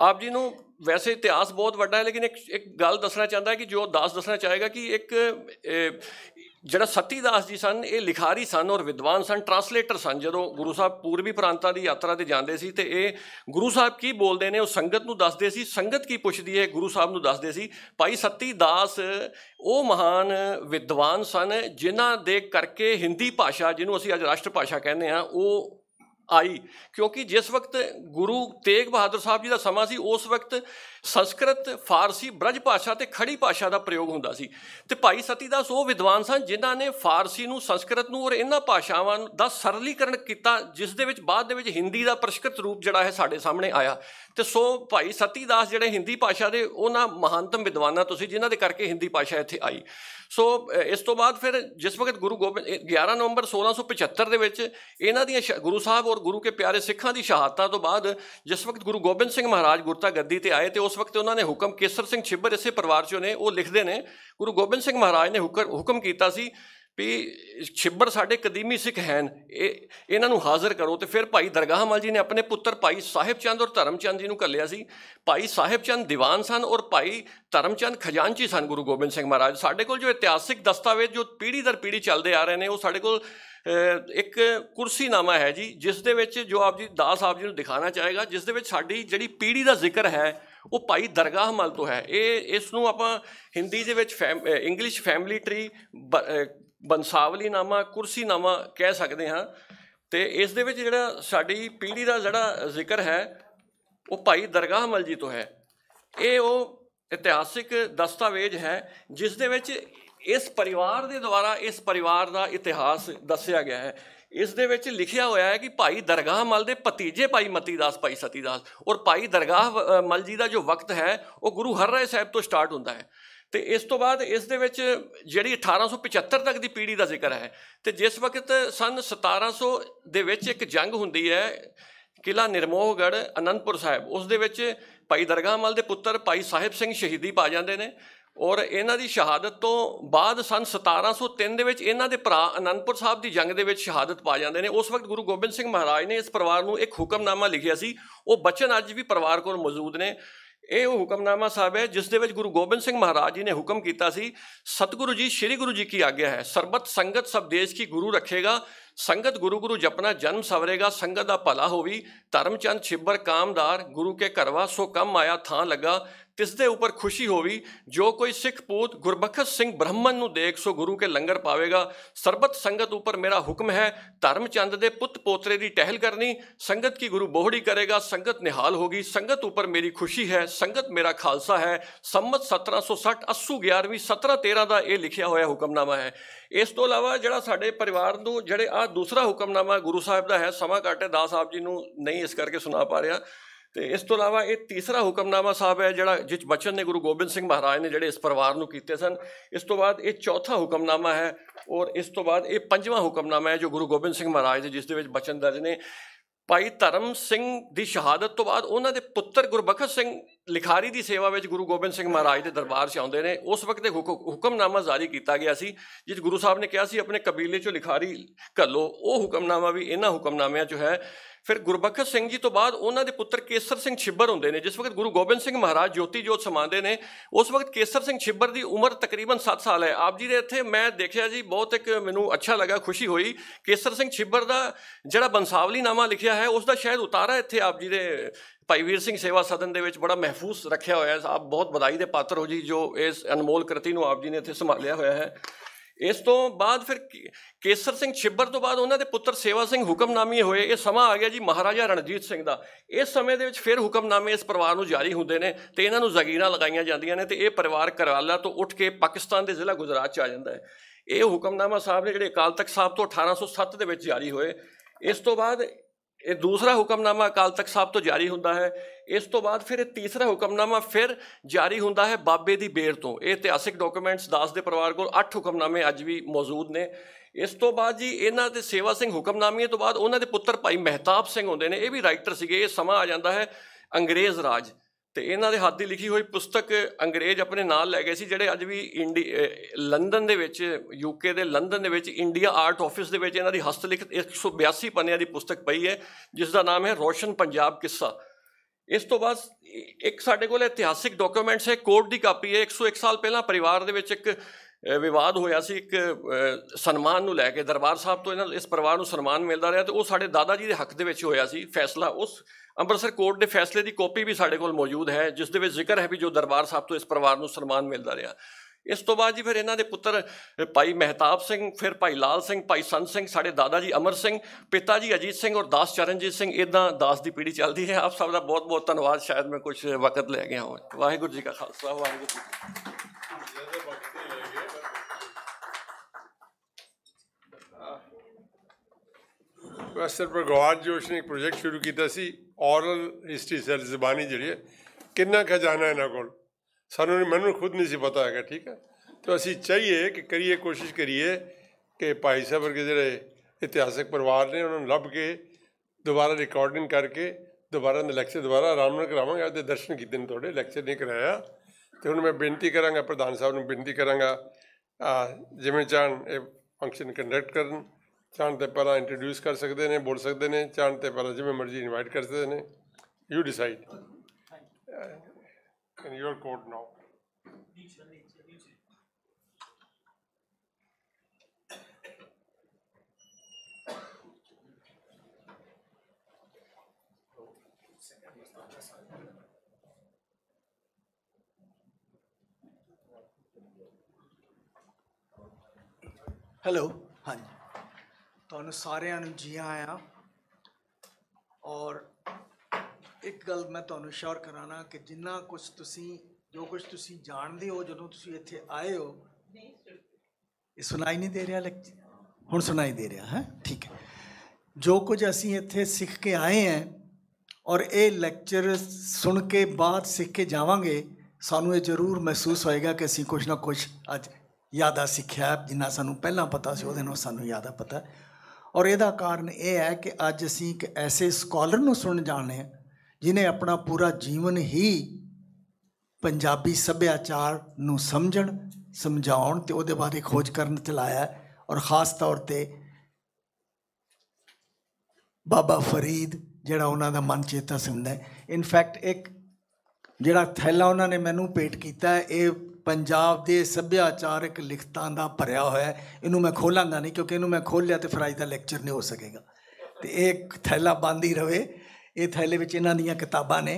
ਆਪ ਜੀ ਨੂੰ ਵੈਸੇ ਇਤਿਹਾਸ ਬਹੁਤ ਵੱਡਾ ਹੈ ਲੇਕਿਨ ਇੱਕ ਇੱਕ ਗੱਲ ਦੱਸਣਾ ਚਾਹੁੰਦਾ ਕਿ ਜੋ ਦਾਸ ਦੱਸਣਾ ਚਾਹੇਗਾ ਕਿ ਇੱਕ ਜਿਹੜਾ ਸਤੀਦਾਸ ਜੀ ਸਨ ਇਹ ਲਿਖਾਰੀ ਸਨ ਔਰ ਵਿਦਵਾਨ ਸਨ ਟਰਾਂਸਲੇਟਰ ਸਨ ਜਦੋਂ ਗੁਰੂ ਸਾਹਿਬ ਪੂਰਬੀ ਪ੍ਰਾਂਤਾਂ ਦੀ ਯਾਤਰਾ ਤੇ ਜਾਂਦੇ ਸੀ ਤੇ ਇਹ ਗੁਰੂ ਸਾਹਿਬ ਕੀ ਬੋਲਦੇ ਨੇ ਉਹ ਸੰਗਤ ਨੂੰ ਦੱਸਦੇ ਸੀ ਸੰਗਤ ਕੀ ਪੁੱਛਦੀ ਹੈ ਗੁਰੂ ਸਾਹਿਬ ਨੂੰ ਦੱਸਦੇ ਸੀ ਭਾਈ ਸਤੀਦਾਸ ਉਹ ਮਹਾਨ ਵਿਦਵਾਨ ਸਨ ਜਿਨ੍ਹਾਂ ਦੇ ਕਰਕੇ ਹਿੰਦੀ ਭਾਸ਼ਾ ਜਿਹਨੂੰ ਅਸੀਂ ਅੱਜ ਰਾਸ਼ਟਰ ਭਾਸ਼ਾ ਕਹਿੰਦੇ ਆ ਉਹ ਆਈ ਕਿਉਂਕਿ ਜਿਸ ਵਕਤ ਗੁਰੂ ਤੇਗ ਬਹਾਦਰ ਸਾਹਿਬ ਜੀ ਦਾ ਸਮਾਂ ਸੀ ਉਸ ਵਕਤ ਸੰਸਕ੍ਰਿਤ ਫਾਰਸੀ ਬ੍ਰਜ ਭਾਸ਼ਾ ਤੇ ਖੜੀ ਭਾਸ਼ਾ ਦਾ ਪ੍ਰਯੋਗ ਹੁੰਦਾ ਸੀ ਤੇ ਭਾਈ ਸਤੀਦਾਸ ਉਹ ਵਿਦਵਾਨ ਸਨ ਜਿਨ੍ਹਾਂ ਨੇ ਫਾਰਸੀ ਨੂੰ ਸੰਸਕ੍ਰਿਤ ਨੂੰ ਔਰ ਇਹਨਾਂ ਭਾਸ਼ਾਵਾਂ ਦਾ ਸਰਲੀਕਰਨ ਕੀਤਾ ਜਿਸ ਦੇ ਵਿੱਚ ਬਾਅਦ ਦੇ ਵਿੱਚ ਹਿੰਦੀ ਦਾ ਪਰਿਸ਼ਕ੍ਰਿਤ ਰੂਪ ਜਿਹੜਾ ਹੈ ਸਾਡੇ ਸਾਹਮਣੇ ਆਇਆ ਤੇ ਸੋ ਭਾਈ ਸਤੀਦਾਸ ਜਿਹੜੇ ਹਿੰਦੀ ਭਾਸ਼ਾ ਦੇ ਉਹਨਾਂ ਮਹਾਨਤਮ ਵਿਦਵਾਨਾਂ ਤੁਸੀਂ ਜਿਨ੍ਹਾਂ ਦੇ ਕਰਕੇ ਹਿੰਦੀ ਭਾਸ਼ਾ ਇੱਥੇ ਆਈ ਸੋ ਇਸ ਤੋਂ ਬਾਅਦ ਫਿਰ ਜਿਸ ਵਕਤ ਗੁਰੂ ਗੋਬਿੰਦ 11 ਨਵੰਬਰ 1675 ਦੇ ਵਿੱਚ ਇਹਨਾਂ ਦੀਆਂ ਗੁਰੂ ਸਾਹਿਬ ਔਰ ਗੁਰੂ ਕੇ ਪਿਆਰੇ ਸਿੱਖਾਂ ਦੀ ਸ਼ਹਾਦਤਾਂ ਤੋਂ ਬਾਅਦ ਜਿਸ ਵਕਤ ਗੁਰੂ ਗੋਬਿੰਦ ਸਿੰਘ ਮਹਾਰਾਜ ਗੁਰਤਾ ਗੱਦੀ ਤੇ ਆਏ ਤੇ ਉਸ ਵਕਤ ਉਹਨਾਂ ਨੇ ਹੁਕਮ ਕੇਸਰ ਸਿੰਘ ਛਿੱਬਰ ਇਸੇ ਪਰਿਵਾਰ ਚੋਂ ਨੇ ਉਹ ਲਿਖਦੇ ਨੇ ਗੁਰੂ ਗੋਬਿੰਦ ਸਿੰਘ ਮਹਾਰਾਜ ਨੇ ਹੁਕਮ ਕੀਤਾ ਸੀ ਵੀ ਛਿੱਬਰ ਸਾਡੇ ਕਦੀਮੀ ਸਿੱਖ ਹਨ ਇਹ ਇਹਨਾਂ ਨੂੰ ਹਾਜ਼ਰ ਕਰੋ ਤੇ ਫਿਰ ਭਾਈ ਦਰਗਾਹ ਮਾਲ ਜੀ ਨੇ ਆਪਣੇ ਪੁੱਤਰ ਭਾਈ ਸਾਹਿਬ ਚੰਦ ਔਰ ਧਰਮ ਚੰਦ ਜੀ ਨੂੰ ਕੱਲਿਆ ਸੀ ਭਾਈ ਸਾਹਿਬ ਚੰਦ ਦੀਵਾਨ ਸਨ ਔਰ ਭਾਈ ਧਰਮ ਚੰਦ ਖਜ਼ਾਨਚੀ ਸਨ ਗੁਰੂ ਗੋਬਿੰਦ ਸਿੰਘ ਮਹਾਰਾਜ ਸਾਡੇ ਕੋਲ ਜੋ ਇਤਿਹਾਸਿਕ ਦਸਤਾਵੇਜ਼ ਜੋ ਪੀੜੀ ਦਰ ਪੀੜੀ ਚੱਲਦੇ ਆ ਰਹੇ ਨੇ ਉਹ ਸਾਡੇ ਕੋਲ ਇੱਕ ਕੁਰਸੀਨਾਮਾ ਹੈ ਜੀ ਜਿਸ ਦੇ ਵਿੱਚ ਜੋ ਆਪ ਜੀ ਦਾਸ ਆਪ ਜੀ ਨੂੰ ਦਿਖਾਣਾ ਚਾਹੇਗਾ ਜਿਸ ਦੇ ਵਿੱਚ ਸਾਡੀ ਜਿਹੜੀ ਪੀੜੀ ਦਾ ਜ਼ਿਕਰ ਹੈ ਉਹ ਭਾਈ ਦਰਗਾਹ ਮਲ ਤੋਂ ਹੈ ਇਹ ਇਸ ਨੂੰ ਆਪਾਂ ਹਿੰਦੀ ਦੇ ਵਿੱਚ ਇੰਗਲਿਸ਼ ਫੈਮਿਲੀ ਟਰੀ ਬੰਸਾਵਲੀ ਨਾਮਾ ਕੁਰਸੀ ਨਾਮਾ ਕਹਿ ਸਕਦੇ ਹਾਂ ਤੇ ਇਸ ਦੇ ਵਿੱਚ ਜਿਹੜਾ ਸਾਡੀ ਪੀੜ੍ਹੀ ਦਾ ਜਿਹੜਾ ਜ਼ਿਕਰ ਹੈ ਉਹ ਭਾਈ ਦਰਗਾਹ ਮਲ ਜੀ ਤੋਂ ਹੈ ਇਹ ਉਹ ਇਤਿਹਾਸਿਕ ਦਸਤਾਵੇਜ਼ ਹੈ ਜਿਸ ਦੇ ਵਿੱਚ ਇਸ ਪਰਿਵਾਰ ਦੇ ਦੁਆਰਾ ਇਸ ਪਰਿਵਾਰ ਦਾ ਇਤਿਹਾਸ ਦੱਸਿਆ ਗਿਆ ਹੈ ਇਸ ਦੇ ਵਿੱਚ ਲਿਖਿਆ ਹੋਇਆ ਹੈ ਕਿ ਭਾਈ ਦਰਗਾਹ ਮਲ ਦੇ ਭਤੀਜੇ ਭਾਈ ਮਤੀਦਾਸ ਭਾਈ ਸਤੀਦਾਸ ਔਰ ਭਾਈ ਦਰਗਾਹ ਮਲ ਜੀ ਦਾ ਜੋ ਵਕਤ ਹੈ ਉਹ ਗੁਰੂ ਹਰ ਰਾਏ ਸਾਹਿਬ ਤੋਂ ਸਟਾਰਟ ਹੁੰਦਾ ਹੈ ਤੇ ਇਸ ਤੋਂ ਬਾਅਦ ਇਸ ਦੇ ਵਿੱਚ ਜਿਹੜੀ 1875 ਤੱਕ ਦੀ ਪੀੜ੍ਹੀ ਦਾ ਜ਼ਿਕਰ ਹੈ ਤੇ ਜਿਸ ਵਕਤ ਸਨ 1700 ਦੇ ਵਿੱਚ ਇੱਕ ਜੰਗ ਹੁੰਦੀ ਹੈ ਕਿਲਾ ਨਿਰਮੋਹਗੜ ਅਨੰਦਪੁਰ ਸਾਹਿਬ ਉਸ ਦੇ ਵਿੱਚ ਭਾਈ ਦਰਗਾਹਮਲ ਦੇ ਪੁੱਤਰ ਭਾਈ ਸਾਹਿਬ ਸਿੰਘ ਸ਼ਹੀਦੀ ਪਾ ਜਾਂਦੇ ਨੇ ਔਰ ਇਹਨਾਂ ਦੀ ਸ਼ਹਾਦਤ ਤੋਂ ਬਾਅਦ ਸਨ 1703 ਦੇ ਵਿੱਚ ਇਹਨਾਂ ਦੇ ਭਰਾ ਅਨੰਦਪੁਰ ਸਾਹਿਬ ਦੀ ਜੰਗ ਦੇ ਵਿੱਚ ਸ਼ਹਾਦਤ ਪਾ ਜਾਂਦੇ ਨੇ ਉਸ ਵਕਤ ਗੁਰੂ ਗੋਬਿੰਦ ਸਿੰਘ ਮਹਾਰਾਜ ਨੇ ਇਸ ਪਰਿਵਾਰ ਨੂੰ ਇੱਕ ਹੁਕਮਨਾਮਾ ਲਿਖਿਆ ਸੀ ਉਹ ਬਚਨ ਅੱਜ ਵੀ ਪਰਿਵਾਰ ਕੋਲ ਮੌਜੂਦ ਨੇ ਇਹ ਉਹ ਹੁਕਮਨਾਮਾ ਸਾਹਿਬ ਹੈ ਜਿਸ ਦੇ ਵਿੱਚ ਗੁਰੂ ਗੋਬਿੰਦ ਸਿੰਘ ਮਹਾਰਾਜ ਜੀ ਨੇ ਹੁਕਮ ਕੀਤਾ ਸੀ ਸਤਿਗੁਰੂ ਜੀ ਸ੍ਰੀ ਗੁਰੂ ਜੀ ਕੀ ਆਗਿਆ ਹੈ ਸਰਬਤ ਸੰਗਤ ਸਭ ਦੇਸ਼ ਕੀ ਗੁਰੂ ਰੱਖੇਗਾ ਸੰਗਤ ਗੁਰੂ ਗੁਰੂ ਜਪਣਾ ਜਨਮ ਸਵਰੇਗਾ ਸੰਗਤ ਦਾ ਭਲਾ ਹੋਵੀ ਧਰਮਚੰਦ ਛਿੱਬਰ ਕਾਮਦਾਰ ਗੁਰੂ ਕੇ ਘਰਵਾ ਸੋ ਕਮ ਆਇਆ ਥਾਂ ਲਗਾ ਤਿਸ ਦੇ ਉੱਪਰ ਖੁਸ਼ੀ ਹੋਵੀ ਜੋ ਕੋਈ ਸਿੱਖ ਪੂਤ ਗੁਰਬਖਸ਼ ਸਿੰਘ ਬ੍ਰਹਮਣ ਨੂੰ ਦੇਖ ਸੋ ਗੁਰੂ ਕੇ ਲੰਗਰ ਪਾਵੇਗਾ ਸਰਬਤ ਸੰਗਤ ਉੱਪਰ ਮੇਰਾ ਹੁਕਮ ਹੈ ਧਰਮਚੰਦ ਦੇ ਪੁੱਤ ਪੋਤਰੇ ਦੀ ਟਹਿਲ ਕਰਨੀ ਸੰਗਤ ਕੀ ਗੁਰੂ ਬੋਹੜੀ ਕਰੇਗਾ ਸੰਗਤ ਨਿਹਾਲ ਹੋਗੀ ਸੰਗਤ ਉੱਪਰ ਮੇਰੀ ਖੁਸ਼ੀ ਹੈ ਸੰਗਤ ਮੇਰਾ ਖਾਲਸਾ ਹੈ ਸੰਮਤ 1760 80 11ਵੀਂ 17 13 ਦਾ ਇਹ ਲਿਖਿਆ ਹੋਇਆ ਹੁਕਮਨਾਮਾ ਹੈ ਇਸ ਤੋਂ ਇਲਾਵਾ ਜਿਹੜਾ ਸਾਡੇ ਪਰਿਵਾਰ ਨੂੰ ਜਿਹੜੇ ਆ ਦੂਸਰਾ ਹੁਕਮਨਾਮਾ ਗੁਰੂ ਸਾਹਿਬ ਦਾ ਹੈ ਸਮਾਂ ਘਾਟੇ ਦਾਸ ਸਾਹਿਬ ਜੀ ਨੂੰ ਨਹੀਂ ਇਸ ਕਰਕੇ ਸੁਣਾ ਪਾ ਰਿਹਾ ਤੇ ਇਸ ਤੋਂ ਇਲਾਵਾ ਇਹ ਤੀਸਰਾ ਹੁਕਮਨਾਮਾ ਸਾਹਿਬ ਹੈ ਜਿਹੜਾ ਜਿਸ ਬਚਨ ਨੇ ਗੁਰੂ ਗੋਬਿੰਦ ਸਿੰਘ ਮਹਾਰਾਜ ਨੇ ਜਿਹੜੇ ਇਸ ਪਰਿਵਾਰ ਨੂੰ ਕੀਤੇ ਸਨ ਇਸ ਤੋਂ ਬਾਅਦ ਇਹ ਚੌਥਾ ਹੁਕਮਨਾਮਾ ਹੈ ਔਰ ਇਸ ਤੋਂ ਬਾਅਦ ਇਹ ਪੰਜਵਾਂ ਹੁਕਮਨਾਮਾ ਹੈ ਜੋ ਗੁਰੂ ਗੋਬਿੰਦ ਸਿੰਘ ਮਹਾਰਾਜ ਦੇ ਜਿਸ ਦੇ ਵਿੱਚ ਬਚਨ ਦਰਜ ਨੇ ਭਾਈ ਧਰਮ ਸਿੰਘ ਦੀ ਸ਼ਹਾਦਤ ਤੋਂ ਬਾਅਦ ਉਹਨਾਂ ਦੇ ਪੁੱਤਰ ਗੁਰਬਖਸ਼ ਸਿੰਘ ਲਿਖਾਰੀ ਦੀ ਸੇਵਾ ਵਿੱਚ ਗੁਰੂ ਗੋਬਿੰਦ ਸਿੰਘ ਮਹਾਰਾਜ ਦੇ ਦਰਬਾਰ 'ਚ ਆਉਂਦੇ ਨੇ ਉਸ ਵਕਤ ਦੇ ਹੁਕਮਨਾਮਾ ਜਾਰੀ ਕੀਤਾ ਗਿਆ ਸੀ ਜਿਸ ਗੁਰੂ ਸਾਹਿਬ ਨੇ ਕਿਹਾ ਸੀ ਆਪਣੇ ਕਬੀਲੇ 'ਚੋਂ ਲਿਖਾਰੀ ਘੱਲੋ ਉਹ ਹੁਕਮਨਾਮਾ ਵੀ ਇਹਨਾਂ ਹੁਕਮਨਾਮਿਆਂ 'ਚ ਹੈ ਫਿਰ ਗੁਰਬਖਸ਼ ਸਿੰਘ ਜੀ ਤੋਂ ਬਾਅਦ ਉਹਨਾਂ ਦੇ ਪੁੱਤਰ ਕੇਸਰ ਸਿੰਘ ਛਿੱਬਰ ਹੁੰਦੇ ਨੇ ਜਿਸ ਵਕਤ ਗੁਰੂ ਗੋਬਿੰਦ ਸਿੰਘ ਮਹਾਰਾਜ ਜੋਤੀ ਜੋਤ ਸਮਾਉਂਦੇ ਨੇ ਉਸ ਵਕਤ ਕੇਸਰ ਸਿੰਘ ਛਿੱਬਰ ਦੀ ਉਮਰ ਤਕਰੀਬਨ 7 ਸਾਲ ਹੈ ਆਪ ਜੀ ਦੇ ਇੱਥੇ ਮੈਂ ਦੇਖਿਆ ਜੀ ਬਹੁਤ ਇੱਕ ਮੈਨੂੰ ਅੱਛਾ ਲੱਗਾ ਖੁਸ਼ੀ ਹੋਈ ਕੇਸਰ ਸਿੰਘ ਛਿੱਬਰ ਦਾ ਜਿਹੜਾ ਬੰਸਾਵਲੀ ਨਾਮਾ ਲਿਖਿਆ ਹੈ ਉਸ ਦਾ ਸ਼ਾਇਦ ਉਤਾਰਾ ਇੱਥੇ ਆਪ ਜੀ ਦੇ ਭਾਈ ਵੀਰ ਸਿੰਘ ਸੇਵਾ ਸਦਨ ਦੇ ਵਿੱਚ ਬੜਾ ਮਹਿਫੂਜ਼ ਰੱਖਿਆ ਹੋਇਆ ਹੈ ਆਪ ਬਹੁਤ ਵਧਾਈ ਦੇ ਪਾਤਰ ਹੋ ਜੀ ਜੋ ਇਸ ਅਨਮੋਲ ਕਰਤੀ ਨੂੰ ਆਪ ਜੀ ਨੇ ਇੱਥੇ ਸੰਭਾਲਿਆ ਹੋਇਆ ਹੈ ਇਸ ਤੋਂ ਬਾਅਦ ਫਿਰ ਕੇਸਰ ਸਿੰਘ ਛਿੱਬਰ ਤੋਂ ਬਾਅਦ ਉਹਨਾਂ ਦੇ ਪੁੱਤਰ ਸੇਵਾ ਸਿੰਘ ਹੁਕਮਨਾਮੀ ਹੋਏ ਇਹ ਸਮਾਂ ਆ ਗਿਆ ਜੀ ਮਹਾਰਾਜਾ ਰਣਜੀਤ ਸਿੰਘ ਦਾ ਇਸ ਸਮੇਂ ਦੇ ਵਿੱਚ ਫਿਰ ਹੁਕਮਨਾਮੇ ਇਸ ਪਰਿਵਾਰ ਨੂੰ ਜਾਰੀ ਹੁੰਦੇ ਨੇ ਤੇ ਇਹਨਾਂ ਨੂੰ ਜ਼ਗੀਰਾਂ ਲਗਾਈਆਂ ਜਾਂਦੀਆਂ ਨੇ ਤੇ ਇਹ ਪਰਿਵਾਰ ਕਰਾਲਾ ਤੋਂ ਉੱਠ ਕੇ ਪਾਕਿਸਤਾਨ ਦੇ ਜ਼ਿਲ੍ਹਾ ਗੁਜਰਾਤ ਚ ਆ ਜਾਂਦਾ ਹੈ ਇਹ ਹੁਕਮਨਾਮਾ ਸਾਹਿਬ ਨੇ ਜਿਹੜੇ ਅਕਾਲ ਤਖਤ ਸਾਹਿਬ ਤੋਂ 1807 ਦੇ ਵਿੱਚ ਜਾਰੀ ਹੋਏ ਇਸ ਤੋਂ ਬਾਅਦ ਇਹ ਦੂਸਰਾ ਹੁਕਮਨਾਮਾ ਅਕਾਲ ਤਖਤ ਸਾਹਿਬ ਤੋਂ ਜਾਰੀ ਹੁੰਦਾ ਹੈ ਇਸ ਤੋਂ ਬਾਅਦ ਫਿਰ ਇਹ ਤੀਸਰਾ ਹੁਕਮਨਾਮਾ ਫਿਰ ਜਾਰੀ ਹੁੰਦਾ ਹੈ ਬਾਬੇ ਦੀ ਬੇਰ ਤੋਂ ਇਹ ਇਤਿਹਾਸਿਕ ਡਾਕੂਮੈਂਟਸ ਦਾਸ ਦੇ ਪਰਿਵਾਰ ਕੋਲ ਅੱਠ ਹੁਕਮਨਾਮੇ ਅੱਜ ਵੀ ਮੌਜੂਦ ਨੇ ਇਸ ਤੋਂ ਬਾਅਦ ਜੀ ਇਹਨਾਂ ਦੇ ਸੇਵਾ ਸਿੰਘ ਹੁਕਮਨਾਮੇ ਤੋਂ ਬਾਅਦ ਉਹਨਾਂ ਦੇ ਪੁੱਤਰ ਭਾਈ ਮਹਿਤਾਬ ਸਿੰਘ ਹੁੰਦੇ ਨੇ ਇਹ ਵੀ ਰਾਈਟਰ ਸੀਗੇ ਇਹ ਸਮਾਂ ਆ ਜਾਂਦਾ ਹੈ ਅੰਗਰੇਜ਼ ਰਾਜ ਤੇ ਇਹਨਾਂ ਦੇ ਹੱਥ ਦੀ ਲਿਖੀ ਹੋਈ ਪੁਸਤਕ ਅੰਗਰੇਜ਼ ਆਪਣੇ ਨਾਲ ਲੈ ਗਏ ਸੀ ਜਿਹੜੇ ਅੱਜ ਵੀ ਲੰਡਨ ਦੇ ਵਿੱਚ ਯੂਕੇ ਦੇ ਲੰਡਨ ਦੇ ਵਿੱਚ ਇੰਡੀਆ ਆਰਟ ਆਫਿਸ ਦੇ ਵਿੱਚ ਇਹਨਾਂ ਦੀ ਹਸਤ ਲਿਖਤ 182 ਪੰਨਿਆਂ ਦੀ ਪੁਸਤਕ ਪਈ ਹੈ ਜਿਸ ਦਾ ਨਾਮ ਹੈ ਰੋਸ਼ਨ ਪੰਜਾਬ ਕਿੱਸਾ ਇਸ ਤੋਂ ਬਾਅਦ ਇੱਕ ਸਾਡੇ ਕੋਲ ਇਤਿਹਾਸਿਕ ਡਾਕੂਮੈਂਟਸ ਹੈ ਕੋਰਟ ਦੀ ਕਾਪੀ ਹੈ 101 ਸਾਲ ਪਹਿਲਾਂ ਪਰਿਵਾਰ ਦੇ ਵਿੱਚ ਇੱਕ ਵਿਵਾਦ ਹੋਇਆ ਸੀ ਇੱਕ ਸਨਮਾਨ ਨੂੰ ਲੈ ਕੇ ਦਰਬਾਰ ਸਾਹਿਬ ਤੋਂ ਇਹਨਾਂ ਇਸ ਪਰਿਵਾਰ ਨੂੰ ਸਨਮਾਨ ਮਿਲਦਾ ਰਿਹਾ ਤੇ ਉਹ ਸਾਡੇ ਦਾਦਾ ਜੀ ਦੇ ਹੱਕ ਦੇ ਵਿੱਚ ਹੋਇਆ ਸੀ ਫੈਸਲਾ ਉਸ ਅੰਮ੍ਰਿਤਸਰ ਕੋਰਟ ਦੇ ਫੈਸਲੇ ਦੀ ਕਾਪੀ ਵੀ ਸਾਡੇ ਕੋਲ ਮੌਜੂਦ ਹੈ ਜਿਸ ਦੇ ਵਿੱਚ ਜ਼ਿਕਰ ਹੈ ਵੀ ਜੋ ਦਰਬਾਰ ਸਾਹਿਬ ਤੋਂ ਇਸ ਪਰਿਵਾਰ ਨੂੰ ਸਨਮਾਨ ਮਿਲਦਾ ਰਿਹਾ ਇਸ ਤੋਂ ਬਾਅਦ ਜੀ ਫਿਰ ਇਹਨਾਂ ਦੇ ਪੁੱਤਰ ਭਾਈ ਮਹਿਤਾਬ ਸਿੰਘ ਫਿਰ ਭਾਈ ਲਾਲ ਸਿੰਘ ਭਾਈ ਸੰਤ ਸਿੰਘ ਸਾਡੇ ਦਾਦਾ ਜੀ ਅਮਰ ਸਿੰਘ ਪਿਤਾ ਜੀ ਅਜੀਤ ਸਿੰਘ ਔਰ ਦਾਸ ਚਰਨਜੀਤ ਸਿੰਘ ਇਦਾਂ ਦਾਸ ਦੀ ਪੀੜ੍ਹੀ ਚੱਲਦੀ ਹੈ ਆਪ ਸਭ ਦਾ ਬਹੁਤ ਬਹੁਤ ਧੰਨਵਾਦ ਸ਼ਾਇਦ ਮੈਂ ਕੁਝ ਵਕਤ ਲੈ ਗਿਆ ਹਾਂ ਵਾਹਿਗੁਰੂ ਜੀ ਕਾ ਖਾਲਸਾ ਵਾਹਿਗੁਰੂ ਜੀ ਪ੍ਰੋਫੈਸਰ ਭਗਵਾਨ ਜੋਸ਼ ਨੇ ਇੱਕ ਪ੍ਰੋਜੈਕਟ ਸ਼ੁਰੂ ਕੀਤਾ ਸੀ ਔਰਲ ਹਿਸਟਰੀ ਸਰ ਜ਼ਬਾਨੀ ਜਿਹੜੀ ਹੈ ਕਿੰਨਾ ਖਜ਼ਾਨਾ ਇਹਨਾਂ ਕੋਲ ਸਾਨੂੰ ਮੈਨੂੰ ਖੁਦ ਨਹੀਂ ਸੀ ਪਤਾ ਹੈਗਾ ਠੀਕ ਹੈ ਤੇ ਅਸੀਂ ਚਾਹੀਏ ਕਿ ਕਰੀਏ ਕੋਸ਼ਿਸ਼ ਕਰੀਏ ਕਿ ਭਾਈ ਸਾਹਿਬ ਵਰਗੇ ਜਿਹੜੇ ਇਤਿਹਾਸਿਕ ਪਰਿਵਾਰ ਨੇ ਉਹਨਾਂ ਨੂੰ ਲੱਭ ਕੇ ਦੁਬਾਰਾ ਰਿਕਾਰਡਿੰਗ ਕਰਕੇ ਦੁਬਾਰਾ ਨੇ ਲੈਕਚਰ ਦੁਬਾਰਾ ਆਰਾਮ ਨਾਲ ਕਰਾਵਾਂਗੇ ਅੱਜ ਦੇ ਦਰਸ਼ਨ ਕੀਤੇ ਨੇ ਤੁਹਾਡੇ ਲੈਕਚਰ ਨਹੀਂ ਕਰਾਇਆ ਤੇ ਹੁਣ ਮੈਂ ਬੇਨਤੀ ਕਰਾਂਗਾ ਪ੍ਰਧਾਨ ਸਾਹਿਬ ਨੂੰ ਬੇਨਤੀ ਕਰਾਂਗਾ ਜਿਵੇਂ ਚਾਹਣ ਇਹ ਫੰਕਸ਼ਨ ਕੰਡਕਟ ਕਰਨ ਚੰਨ ਤੇ ਪਹਿਲਾਂ ਇੰਟਰੋਡਿਊਸ ਕਰ ਸਕਦੇ ਨੇ ਬੋਲ ਸਕਦੇ ਨੇ ਚੰਨ ਤੇ ਪਹਿਲਾਂ ਜਿਵੇਂ ਮਰਜ਼ੀ ਇਨਵਾਈਟ ਕਰ ਸਕਦੇ ਨੇ you decide in your code now hello ਤੁਹਾਨੂੰ ਸਾਰਿਆਂ ਨੂੰ ਜੀ ਆਇਆਂ ਔਰ ਇੱਕ ਗੱਲ ਮੈਂ ਤੁਹਾਨੂੰ ਸ਼ੋਰ ਕਰਾਣਾ ਕਿ ਜਿੰਨਾ ਕੁਝ ਤੁਸੀਂ ਜੋ ਕੁਝ ਤੁਸੀਂ ਜਾਣਦੇ ਹੋ ਜਦੋਂ ਤੁਸੀਂ ਇੱਥੇ ਆਏ ਹੋ ਇਹ ਸੁਣਾਈ ਨਹੀਂ ਦੇ ਰਿਹਾ ਲੈਕਚਰ ਹੁਣ ਸੁਣਾਈ ਦੇ ਰਿਹਾ ਹੈ ਠੀਕ ਹੈ ਜੋ ਕੁਝ ਅਸੀਂ ਇੱਥੇ ਸਿੱਖ ਕੇ ਆਏ ਹਾਂ ਔਰ ਇਹ ਲੈਕਚਰ ਸੁਣ ਕੇ ਬਾਅਦ ਸਿੱਖ ਕੇ ਜਾਵਾਂਗੇ ਸਾਨੂੰ ਇਹ ਜ਼ਰੂਰ ਮਹਿਸੂਸ ਹੋਏਗਾ ਕਿ ਅਸੀਂ ਕੁਝ ਨਾ ਕੁਝ ਅੱਜ ਯਾਦਾ ਸਿੱਖਿਆ ਜਿੰਨਾ ਸਾਨੂੰ ਪਹਿਲਾਂ ਪਤਾ ਸੀ ਉਹਦੇ ਨਾਲ ਸਾਨੂੰ ਯਾਦਾ ਪਤਾ ਔਰ ਇਹਦਾ ਕਾਰਨ ਇਹ ਹੈ ਕਿ ਅੱਜ ਅਸੀਂ ਇੱਕ ਐਸੇ ਸਕਾਲਰ ਨੂੰ ਸੁਣ ਜਾਣੇ ਆ ਜਿਨੇ ਆਪਣਾ ਪੂਰਾ ਜੀਵਨ ਹੀ ਪੰਜਾਬੀ ਸੱਭਿਆਚਾਰ ਨੂੰ ਸਮਝਣ ਸਮਝਾਉਣ ਤੇ ਉਹਦੇ ਬਾਰੇ ਖੋਜ ਕਰਨ ਤੇ ਲਾਇਆ ਔਰ ਖਾਸ ਤੌਰ ਤੇ ਬਾਬਾ ਫਰੀਦ ਜਿਹੜਾ ਉਹਨਾਂ ਦਾ ਮਨ ਚੇਤਾ ਸੁਣਦਾ ਇਨਫੈਕਟ ਇੱਕ ਜਿਹੜਾ ਥੈਲਾ ਉਹਨਾਂ ਨੇ ਮੈਨੂੰ ਪੇਟ ਕੀਤਾ ਇਹ ਪੰਜਾਬ ਦੇ ਸੱਭਿਆਚਾਰਕ ਲਿਖਤਾਂ ਦਾ ਭਰਿਆ ਹੋਇਆ ਇਹਨੂੰ ਮੈਂ ਖੋਲਾਂਗਾ ਨਹੀਂ ਕਿਉਂਕਿ ਇਹਨੂੰ ਮੈਂ ਖੋਲਿਆ ਤੇ ਫਿਰ ਅੱਜ ਦਾ ਲੈਕਚਰ ਨਹੀਂ ਹੋ ਸਕੇਗਾ ਤੇ ਇਹ ਥੈਲਾ ਬੰਦ ਹੀ ਰਵੇ ਇਹ ਥੈਲੇ ਵਿੱਚ ਇਹਨਾਂ ਦੀਆਂ ਕਿਤਾਬਾਂ ਨੇ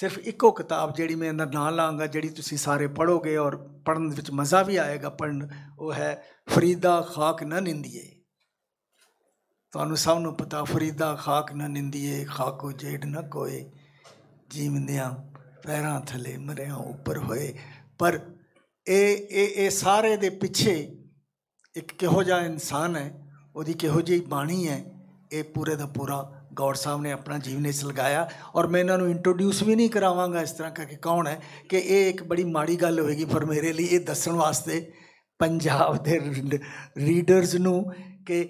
ਸਿਰਫ ਇੱਕੋ ਕਿਤਾਬ ਜਿਹੜੀ ਮੈਂ ਅੰਦਰ ਨਾਲ ਲਾਂਗਾ ਜਿਹੜੀ ਤੁਸੀਂ ਸਾਰੇ ਪੜੋਗੇ ਔਰ ਪੜਨ ਵਿੱਚ ਮਜ਼ਾ ਵੀ ਆਏਗਾ ਪੜਨ ਉਹ ਹੈ ਫਰੀਦਾ ਖਾਕ ਨਾ ਨਿੰਦੀਏ ਤੁਹਾਨੂੰ ਸਭ ਨੂੰ ਪਤਾ ਫਰੀਦਾ ਖਾਕ ਨਾ ਨਿੰਦੀਏ ਖਾਕੋ ਜੇੜ ਨਾ ਕੋਏ ਜੀਵੰਦਿਆਂ ਪੈਰਾਂ ਥਲੇ ਮਰਿਆਂ ਉੱਪਰ ਹੋਏ ਪਰ ਇਹ ਇਹ ਇਹ ਸਾਰੇ ਦੇ ਪਿੱਛੇ ਇੱਕ ਕਿਹੋ ਜਿਹਾ ਇਨਸਾਨ ਹੈ ਉਹਦੀ ਕਿਹੋ ਜਿਹੀ ਬਾਣੀ ਹੈ ਇਹ ਪੂਰੇ ਦਾ ਪੂਰਾ ਗੌਰ ਸਾਹਿਬ ਨੇ ਆਪਣਾ ਜੀਵਨ ਇਸ ਲਗਾਇਆ ਔਰ ਮੈਂ ਇਹਨਾਂ ਨੂੰ ਇੰਟਰੋਡਿਊਸ ਵੀ ਨਹੀਂ ਕਰਾਵਾਂਗਾ ਇਸ ਤਰ੍ਹਾਂ ਕਰਕੇ ਕੌਣ ਹੈ ਕਿ ਇਹ ਇੱਕ ਬੜੀ ਮਾੜੀ ਗੱਲ ਹੋਏਗੀ ਪਰ ਮੇਰੇ ਲਈ ਇਹ ਦੱਸਣ ਵਾਸਤੇ ਪੰਜਾਬ ਦੇ ਰੀਡਰਸ ਨੂੰ ਕਿ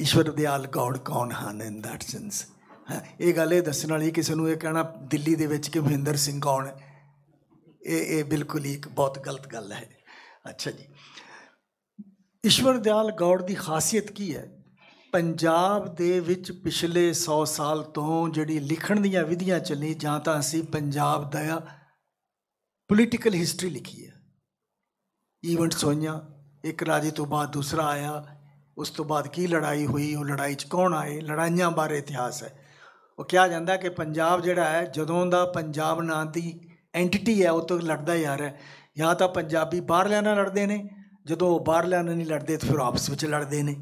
ਈਸ਼ਵਰ ਦਿਆਲ ਗੌੜ ਕੌਣ ਹਨ ਇਨ ਦੈਟ ਸੈਂਸ ਇਹ ਗੱਲ ਇਹ ਦੱਸਣ ਵਾਲੀ ਕਿਸੇ ਨੂੰ ਇਹ ਕਹਿਣਾ ਦਿੱਲੀ ਦੇ ਵਿੱਚ ਕਿ ਮਹਿੰਦਰ ਸਿੰਘ ਕੌਣ ਹੈ ਇਹ ਇਹ ਬਿਲਕੁਲ ਹੀ ਇੱਕ ਬਹੁਤ ਗਲਤ ਗੱਲ ਹੈ ਅੱਛਾ ਜੀ ਈਸ਼ਵਰ ਦਿਆਲ ਗੌੜ ਦੀ ਖਾਸੀਅਤ ਕੀ ਹੈ ਪੰਜਾਬ ਦੇ ਵਿੱਚ ਪਿਛਲੇ 100 ਸਾਲ ਤੋਂ ਜਿਹੜੀ ਲਿਖਣ ਦੀਆਂ ਵਿਧੀਆਂ ਚੱਲੀ ਜਾਂ ਤਾਂ ਅਸੀਂ ਪੰਜਾਬ ਦਾ ਪੋਲੀਟੀਕਲ ਹਿਸਟਰੀ ਲਿਖੀ ਹੈ ਈਵੈਂਟਸ ਹੋਈਆਂ ਇੱਕ ਰਾਜੇ ਤੋਂ ਬਾਅਦ ਦੂਸਰਾ ਆਇਆ ਉਸ ਤੋਂ ਬਾਅਦ ਕੀ ਲੜਾਈ ਹੋਈ ਉਹ ਲੜਾਈ 'ਚ ਕੌਣ ਆਏ ਲੜਾਈਆਂ ਬਾਰੇ ਇਤਿਹਾਸ ਹੈ ਉਹ ਕਿਹਾ ਜਾਂਦਾ ਕਿ ਪੰਜਾਬ ਜਿਹੜਾ ਹੈ ਜਦੋਂ ਦਾ ਪੰਜਾਬ ਨਾਂ ਦੀ ਐਂਟੀਟੀ ਹੈ ਉਹ ਤੋਂ ਲੜਦਾ ਯਾਰ ਹੈ ਜਾਂ ਤਾਂ ਪੰਜਾਬੀ ਬਾਹਰਲਿਆਂ ਨਾਲ ਲੜਦੇ ਨੇ ਜਦੋਂ ਉਹ ਬਾਹਰਲਿਆਂ ਨਾਲ ਨਹੀਂ ਲੜਦੇ ਤਾਂ ਫਿਰ ਆਪਸ ਵਿੱਚ ਲੜਦੇ ਨੇ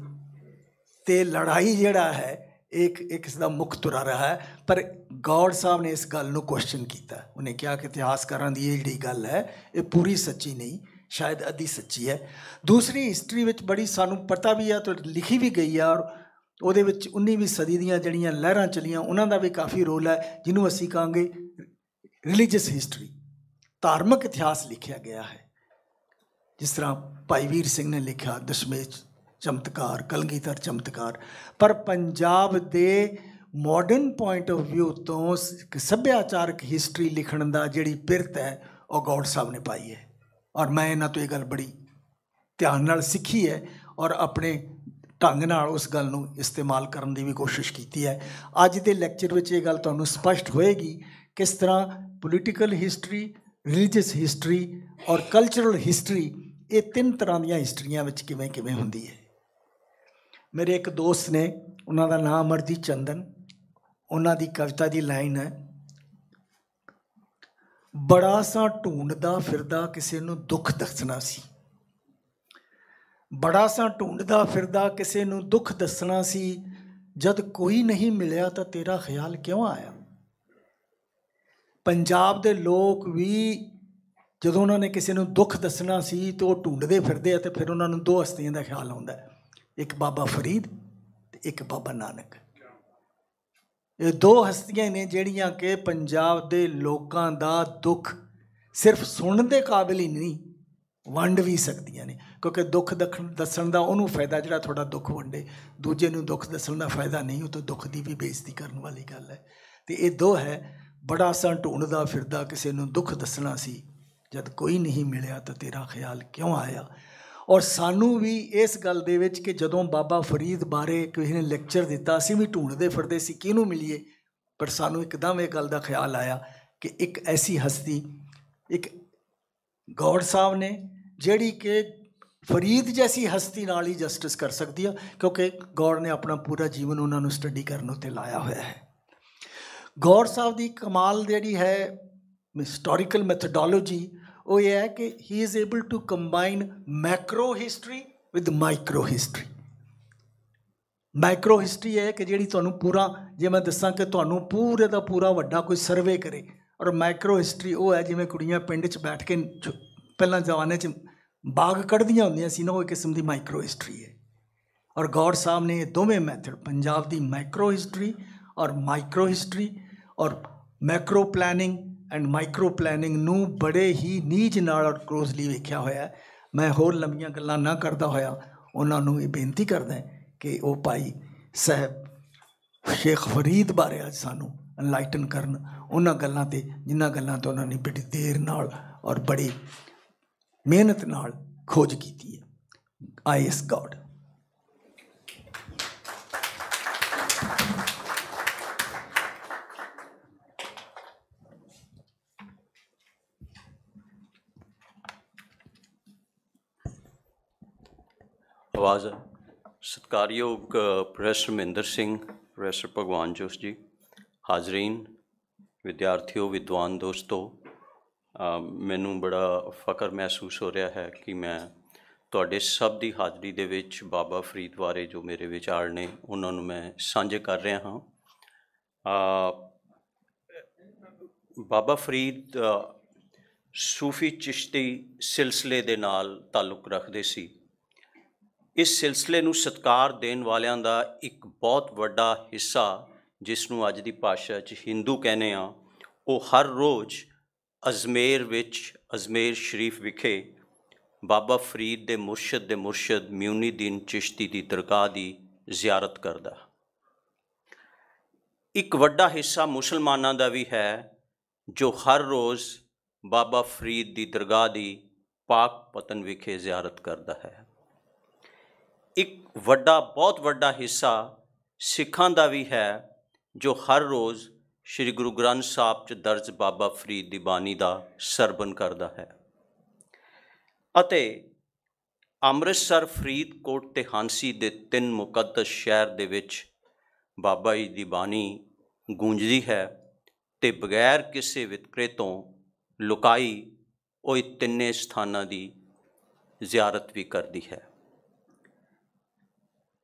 ਤੇ ਲੜਾਈ ਜਿਹੜਾ ਹੈ ਇੱਕ ਇੱਕ ਇਸ ਦਾ ਮੁੱਖ ਤੁਰਾ ਰਹਾ ਹੈ ਪਰ ਗੌਡ ਸਾਹਿਬ ਨੇ ਇਸ ਗੱਲ ਨੂੰ ਕੁਐਸਚਨ ਕੀਤਾ ਉਹਨੇ ਕਿਹਾ ਕਿ ਇਤਿਹਾਸਕਾਰਾਂ ਦੀ ਇਹ ਜਿਹੜੀ ਗੱਲ ਹੈ ਇਹ ਪੂਰੀ ਸੱਚੀ ਨਹੀਂ ਸ਼ਾਇਦ ਅਧੀ ਸੱਚੀ ਹੈ ਦੂਸਰੀ ਹਿਸਟਰੀ ਵਿੱਚ ਬੜੀ ਸਾਨੂੰ ਪਤਾ ਵੀ ਆ ਤੇ ਲਿਖੀ ਵੀ ਗਈ ਆ ਔਰ ਉਹਦੇ ਵਿੱਚ 19ਵੀਂ ਸਦੀ ਦੀਆਂ ਜਿਹੜੀਆਂ ਲਹਿਰਾਂ ਚਲੀਆਂ ਉਹਨਾਂ ਦਾ ਵੀ ਕਾਫੀ ਰੋਲ ਹੈ ਜਿਹਨੂੰ ਅਸੀਂ ਕਹਾਂਗੇ ਰਿਲੀਜੀਅਸ ਹਿਸਟਰੀ ਧਾਰਮਿਕ ਇਤਿਹਾਸ ਲਿਖਿਆ ਗਿਆ ਹੈ ਜਿਸ ਤਰ੍ਹਾਂ ਭਾਈ ਵੀਰ ਸਿੰਘ ਨੇ ਲਿਖਿਆ ਦਸ਼ਮੇਸ਼ ਚਮਤਕਾਰ ਕਲਗੀਧਰ ਚਮਤਕਾਰ ਪਰ ਪੰਜਾਬ ਦੇ ਮਾਡਰਨ ਪੁਆਇੰਟ ਆਫ View ਤੋਂ ਸੱਭਿਆਚਾਰਕ ਹਿਸਟਰੀ ਲਿਖਣ ਦਾ ਜਿਹੜੀ ਪਿਰਤ ਹੈ ਉਹ ਗੌਡ ਸਾਹਿਬ ਨੇ ਪਾਈ ਹੈ ਔਰ ਮੈਂ ਇਹਨਾਂ ਤੋਂ ਇਹ ਗੱਲ ਬੜੀ ਧਿਆਨ ਨਾਲ ਸਿੱਖੀ ਹੈ ਔਰ ਆਪਣੇ ਢੰਗ ਨਾਲ ਉਸ ਗੱਲ ਨੂੰ ਇਸਤੇਮਾਲ ਕਰਨ ਦੀ ਵੀ ਕੋਸ਼ਿਸ਼ ਕੀਤੀ ਹੈ ਅੱਜ ਦੇ ਲੈਕਚਰ ਵਿੱਚ ਇਹ ਗੱਲ ਤੁਹਾਨੂੰ ਸਪਸ਼ਟ ਹੋਏਗੀ ਕਿਸ ਤਰ੍ਹਾਂ ਪੋਲੀਟੀਕਲ ਹਿਸਟਰੀ ਰਿਲੀਜੀਅਸ ਹਿਸਟਰੀ ਔਰ ਕਲਚਰਲ ਹਿਸਟਰੀ ਇਹ ਤਿੰਨ ਤਰ੍ਹਾਂ ਦੀਆਂ ਹਿਸਟਰੀਆਂ ਵਿੱਚ ਕਿਵੇਂ ਕਿਵੇਂ ਹੁੰਦੀ ਹੈ ਮੇਰੇ ਇੱਕ ਦੋਸਤ ਨੇ ਉਹਨਾਂ ਦਾ ਨਾਮ ਅਮਰਦੀ ਚੰਦਨ ਉਹਨਾਂ ਦੀ ਕਵਿਤਾ ਦੀ ਲਾਈਨ ਹੈ ਬੜਾ ਸਾ ਢੂੰਡਦਾ ਫਿਰਦਾ ਕਿਸੇ ਨੂੰ ਦੁੱਖ ਦੱਸਣਾ ਸੀ ਬੜਾ ਸਾ ਢੂੰਡਦਾ ਫਿਰਦਾ ਕਿਸੇ ਨੂੰ ਦੁੱਖ ਦੱਸਣਾ ਸੀ ਜਦ ਕੋਈ ਨਹੀਂ ਮਿਲਿਆ ਤਾਂ ਤੇਰਾ ਖਿਆਲ ਕਿਉਂ ਆਇਆ ਪੰਜਾਬ ਦੇ ਲੋਕ ਵੀ ਜਦੋਂ ਉਹਨਾਂ ਨੇ ਕਿਸੇ ਨੂੰ ਦੁੱਖ ਦੱਸਣਾ ਸੀ ਤੇ ਉਹ ਢੂੰਡਦੇ ਫਿਰਦੇ ਆ ਤੇ ਫਿਰ ਉਹਨਾਂ ਨੂੰ ਦੋ ਹਸਤੀਆਂ ਦਾ ਖਿਆਲ ਆਉਂਦਾ ਇੱਕ ਬਾਬਾ ਫਰੀਦ ਤੇ ਇੱਕ ਬਾਬਾ ਨਾਨਕ ਇਹ ਦੋ ਹਸਤੀਆਂ ਨੇ ਜਿਹੜੀਆਂ ਕਿ ਪੰਜਾਬ ਦੇ ਲੋਕਾਂ ਦਾ ਦੁੱਖ ਸਿਰਫ ਸੁਣਨ ਦੇ ਕਾਬਿਲ ਹੀ ਨਹੀਂ ਵੰਡ ਵੀ ਸਕਦੀਆਂ ਨੇ ਕਿਉਂਕਿ ਦੁੱਖ ਦੱਸਣ ਦਾ ਉਹਨੂੰ ਫਾਇਦਾ ਜਿਹੜਾ ਤੁਹਾਡਾ ਦੁੱਖ ਵੰਡੇ ਦੂਜੇ ਨੂੰ ਦੁੱਖ ਦੱਸਣ ਦਾ ਫਾਇਦਾ ਨਹੀਂ ਉਹ ਤਾਂ ਦੁੱਖ ਦੀ ਵੀ ਬੇਇੱਜ਼ਤੀ ਕਰਨ ਵਾਲੀ ਗੱਲ ਹੈ ਤੇ ਇਹ ਦੋ ਹੈ ਬੜਾ ਸਾਂ ਢੂੰਡਦਾ ਫਿਰਦਾ ਕਿਸੇ ਨੂੰ ਦੁੱਖ ਦੱਸਣਾ ਸੀ ਜਦ ਕੋਈ ਨਹੀਂ ਮਿਲਿਆ ਤਾਂ ਤੇਰਾ ਖਿਆਲ ਕਿਉਂ ਆਇਆ ਔਰ ਸਾਨੂੰ ਵੀ ਇਸ ਗੱਲ ਦੇ ਵਿੱਚ ਕਿ ਜਦੋਂ ਬਾਬਾ ਫਰੀਦ ਬਾਰੇ ਕਿਸੇ ਨੇ ਲੈਕਚਰ ਦਿੱਤਾ ਅਸੀਂ ਵੀ ਢੂੰਡਦੇ ਫਿਰਦੇ ਸੀ ਕਿਹਨੂੰ ਮਿਲੀਏ ਪਰ ਸਾਨੂੰ ਇੱਕਦਮ ਇਹ ਗੱਲ ਦਾ ਖਿਆਲ ਆਇਆ ਕਿ ਇੱਕ ਐਸੀ ਹਸਤੀ ਇੱਕ ਗੌਰ ਸਾਹਿਬ ਨੇ ਜਿਹੜੀ ਕਿ ਫਰੀਦ ਜੈਸੀ ਹਸਤੀ ਨਾਲ ਹੀ ਜਸਟਿਸ ਕਰ ਸਕਦੀ ਆ ਕਿਉਂਕਿ ਗੌਰ ਨੇ ਆਪਣਾ ਪੂਰਾ ਜੀਵਨ ਉਹਨਾਂ ਨੂੰ ਸਟੱਡੀ ਕਰਨ ਉੱਤੇ ਲਾਇਆ ਹੋਇਆ ਹੈ ਗੌਰ ਸਾਹਿਬ ਦੀ ਕਮਾਲ ਜਿਹੜੀ ਹੈ ਹਿਸਟੋਰੀਕਲ ਮੈਥਡੋਲੋਜੀ ਉਹ ਇਹ ਹੈ ਕਿ he is able to combine macro history with micro history micro history ਹੈ ਕਿ ਜਿਹੜੀ ਤੁਹਾਨੂੰ ਪੂਰਾ ਜੇ ਮੈਂ ਦੱਸਾਂ ਕਿ ਤੁਹਾਨੂੰ ਪੂਰੇ ਦਾ ਪੂਰਾ ਵੱਡਾ ਕੋਈ ਸਰਵੇ ਕਰੇ ਔਰ ਮਾਈਕਰੋ ਹਿਸਟਰੀ ਉਹ ਹੈ ਜਿਵੇਂ ਕੁੜੀਆਂ ਪਿੰਡ 'ਚ ਬੈਠ ਕੇ ਪਹਿਲਾਂ ਜਵਾਨੇ 'ਚ ਬਾਗ ਕੱਢਦੀਆਂ ਹੁੰਦੀਆਂ ਸੀ ਨਾ ਉਹ ਕਿਸਮ ਦੀ ਮਾਈਕਰੋ ਹਿਸਟਰੀ ਹੈ ਔਰ ਗੌਰ ਸਾਹਿਬ ਨੇ ਇਹ ਦੋਵੇਂ ਮੈਥਡ ਪੰਜਾਬ ਦੀ ਮਾਈਕਰੋ ਹਿਸਟਰੀ ਔਰ ਮਾਈਕਰੋ ਹਿਸਟਰੀ ਔਰ macro planning and micro planning ਨੂੰ ਬੜੇ ਹੀ ਨੀਜ ਨਾਲ ਔਰ ਕਲੋਜ਼ਲੀ ਵੇਖਿਆ ਹੋਇਆ ਮੈਂ ਹੋਰ ਲੰਮੀਆਂ ਗੱਲਾਂ ਨਾ ਕਰਦਾ ਹੋਇਆ ਉਹਨਾਂ ਨੂੰ ਇਹ ਬੇਨਤੀ ਕਰਦਾ ਕਿ ਉਹ ਭਾਈ ਸਹਿਬ ਸ਼ੇਖ ਫਰੀਦ ਬਾਰੇ ਅੱਜ ਸਾਨੂੰ ਅਨਲਾਈਟਨ ਕਰਨ ਉਹਨਾਂ ਗੱਲਾਂ ਤੇ ਜਿੰਨਾਂ ਗੱਲਾਂ ਤੋਂ ਉਹਨਾਂ ਨੇ ਬੜੀ ਦੇਰ ਨਾਲ ਔਰ ਬੜੀ ਮਿਹਨਤ ਨਾਲ ਖੋਜ ਕੀਤੀ ਹੈ ਆਈਐਸ ਗੋਡ ਹੈ ਸਤਕਾਰਯੋਗ ਪ੍ਰੋਫੈਸਰ ਮਹਿੰਦਰ ਸਿੰਘ ਪ੍ਰੋਫੈਸਰ ਭਗਵਾਨ ਜੋਸ਼ ਜੀ ਹਾਜ਼ਰੀਨ ਵਿਦਿਆਰਥੀਓ ਵਿਦਵਾਨ ਦੋਸਤੋ ਮੈਨੂੰ ਬੜਾ ਫਕਰ ਮਹਿਸੂਸ ਹੋ ਰਿਹਾ ਹੈ ਕਿ ਮੈਂ ਤੁਹਾਡੇ ਸਭ ਦੀ ਹਾਜ਼ਰੀ ਦੇ ਵਿੱਚ ਬਾਬਾ ਫਰੀਦ ਵਾਰੇ ਜੋ ਮੇਰੇ ਵਿਚਾਰ ਨੇ ਉਹਨਾਂ ਨੂੰ ਮੈਂ ਸਾਂਝੇ ਕਰ ਰਿਹਾ ਹਾਂ ਆ ਬਾਬਾ ਫਰੀਦ ਸੂਫੀ ਚਿਸ਼ਤੀ ਸਿਲਸਿਲੇ ਦੇ ਨਾਲ ਤਾਲੁਕ ਰੱਖਦੇ ਸੀ ਇਸ ਸਿਲਸਿਲੇ ਨੂੰ ਸਤਕਾਰ ਦੇਣ ਵਾਲਿਆਂ ਦਾ ਇੱਕ ਬਹੁਤ ਵੱਡਾ ਹਿੱਸਾ ਜਿਸ ਨੂੰ ਅੱਜ ਦੀ ਭਾਸ਼ਾ 'ਚ ਹਿੰਦੂ ਕਹਿੰਦੇ ਆ ਉਹ ਹਰ ਰੋਜ਼ ਅਜ਼ਮੇਰ ਵਿੱਚ ਅਜ਼ਮੇਰ ਸ਼ਰੀਫ ਵਿਖੇ ਬਾਬਾ ਫਰੀਦ ਦੇ ਮੁਰਸ਼ਿਦ ਦੇ ਮੁਰਸ਼ਿਦ ਮਿਉਨੀਦੀਨ ਚਿਸ਼ਤੀ ਦੀ ਦਰਗਾਹ ਦੀ ਜ਼ਿਆਰਤ ਕਰਦਾ ਇੱਕ ਵੱਡਾ ਹਿੱਸਾ ਮੁਸਲਮਾਨਾਂ ਦਾ ਵੀ ਹੈ ਜੋ ਹਰ ਰੋਜ਼ ਬਾਬਾ ਫਰੀਦ ਦੀ ਦਰਗਾਹ ਦੀ ਪਾਕ ਪਤਨ ਵਿਖੇ ਜ਼ਿਆਰਤ ਕਰਦਾ ਹੈ ਇੱਕ ਵੱਡਾ ਬਹੁਤ ਵੱਡਾ ਹਿੱਸਾ ਸਿੱਖਾਂ ਦਾ ਵੀ ਹੈ ਜੋ ਹਰ ਰੋਜ਼ ਸ੍ਰੀ ਗੁਰੂ ਗ੍ਰੰਥ ਸਾਹਿਬ 'ਚ ਦਰਜ ਬਾਬਾ ਫਰੀਦ ਦੀ ਬਾਣੀ ਦਾ ਸਰਵਨ ਕਰਦਾ ਹੈ ਅਤੇ ਅੰਮ੍ਰਿਤਸਰ ਫਰੀਦਕੋਟ ਤੇ ਹਾਂਸੀ ਦੇ ਤਿੰਨ ਮੁਕੱਦਸ ਸ਼ਹਿਰ ਦੇ ਵਿੱਚ ਬਾਬਾ ਜੀ ਦੀ ਬਾਣੀ ਗੂੰਜਦੀ ਹੈ ਤੇ ਬਗੈਰ ਕਿਸੇ ਵਿਤਕਰੇ ਤੋਂ ਲੁਕਾਈ ਉਹ ਤਿੰਨੇ ਸਥਾਨਾਂ ਦੀ ਜ਼ਿਆਰਤ ਵੀ ਕਰਦੀ ਹੈ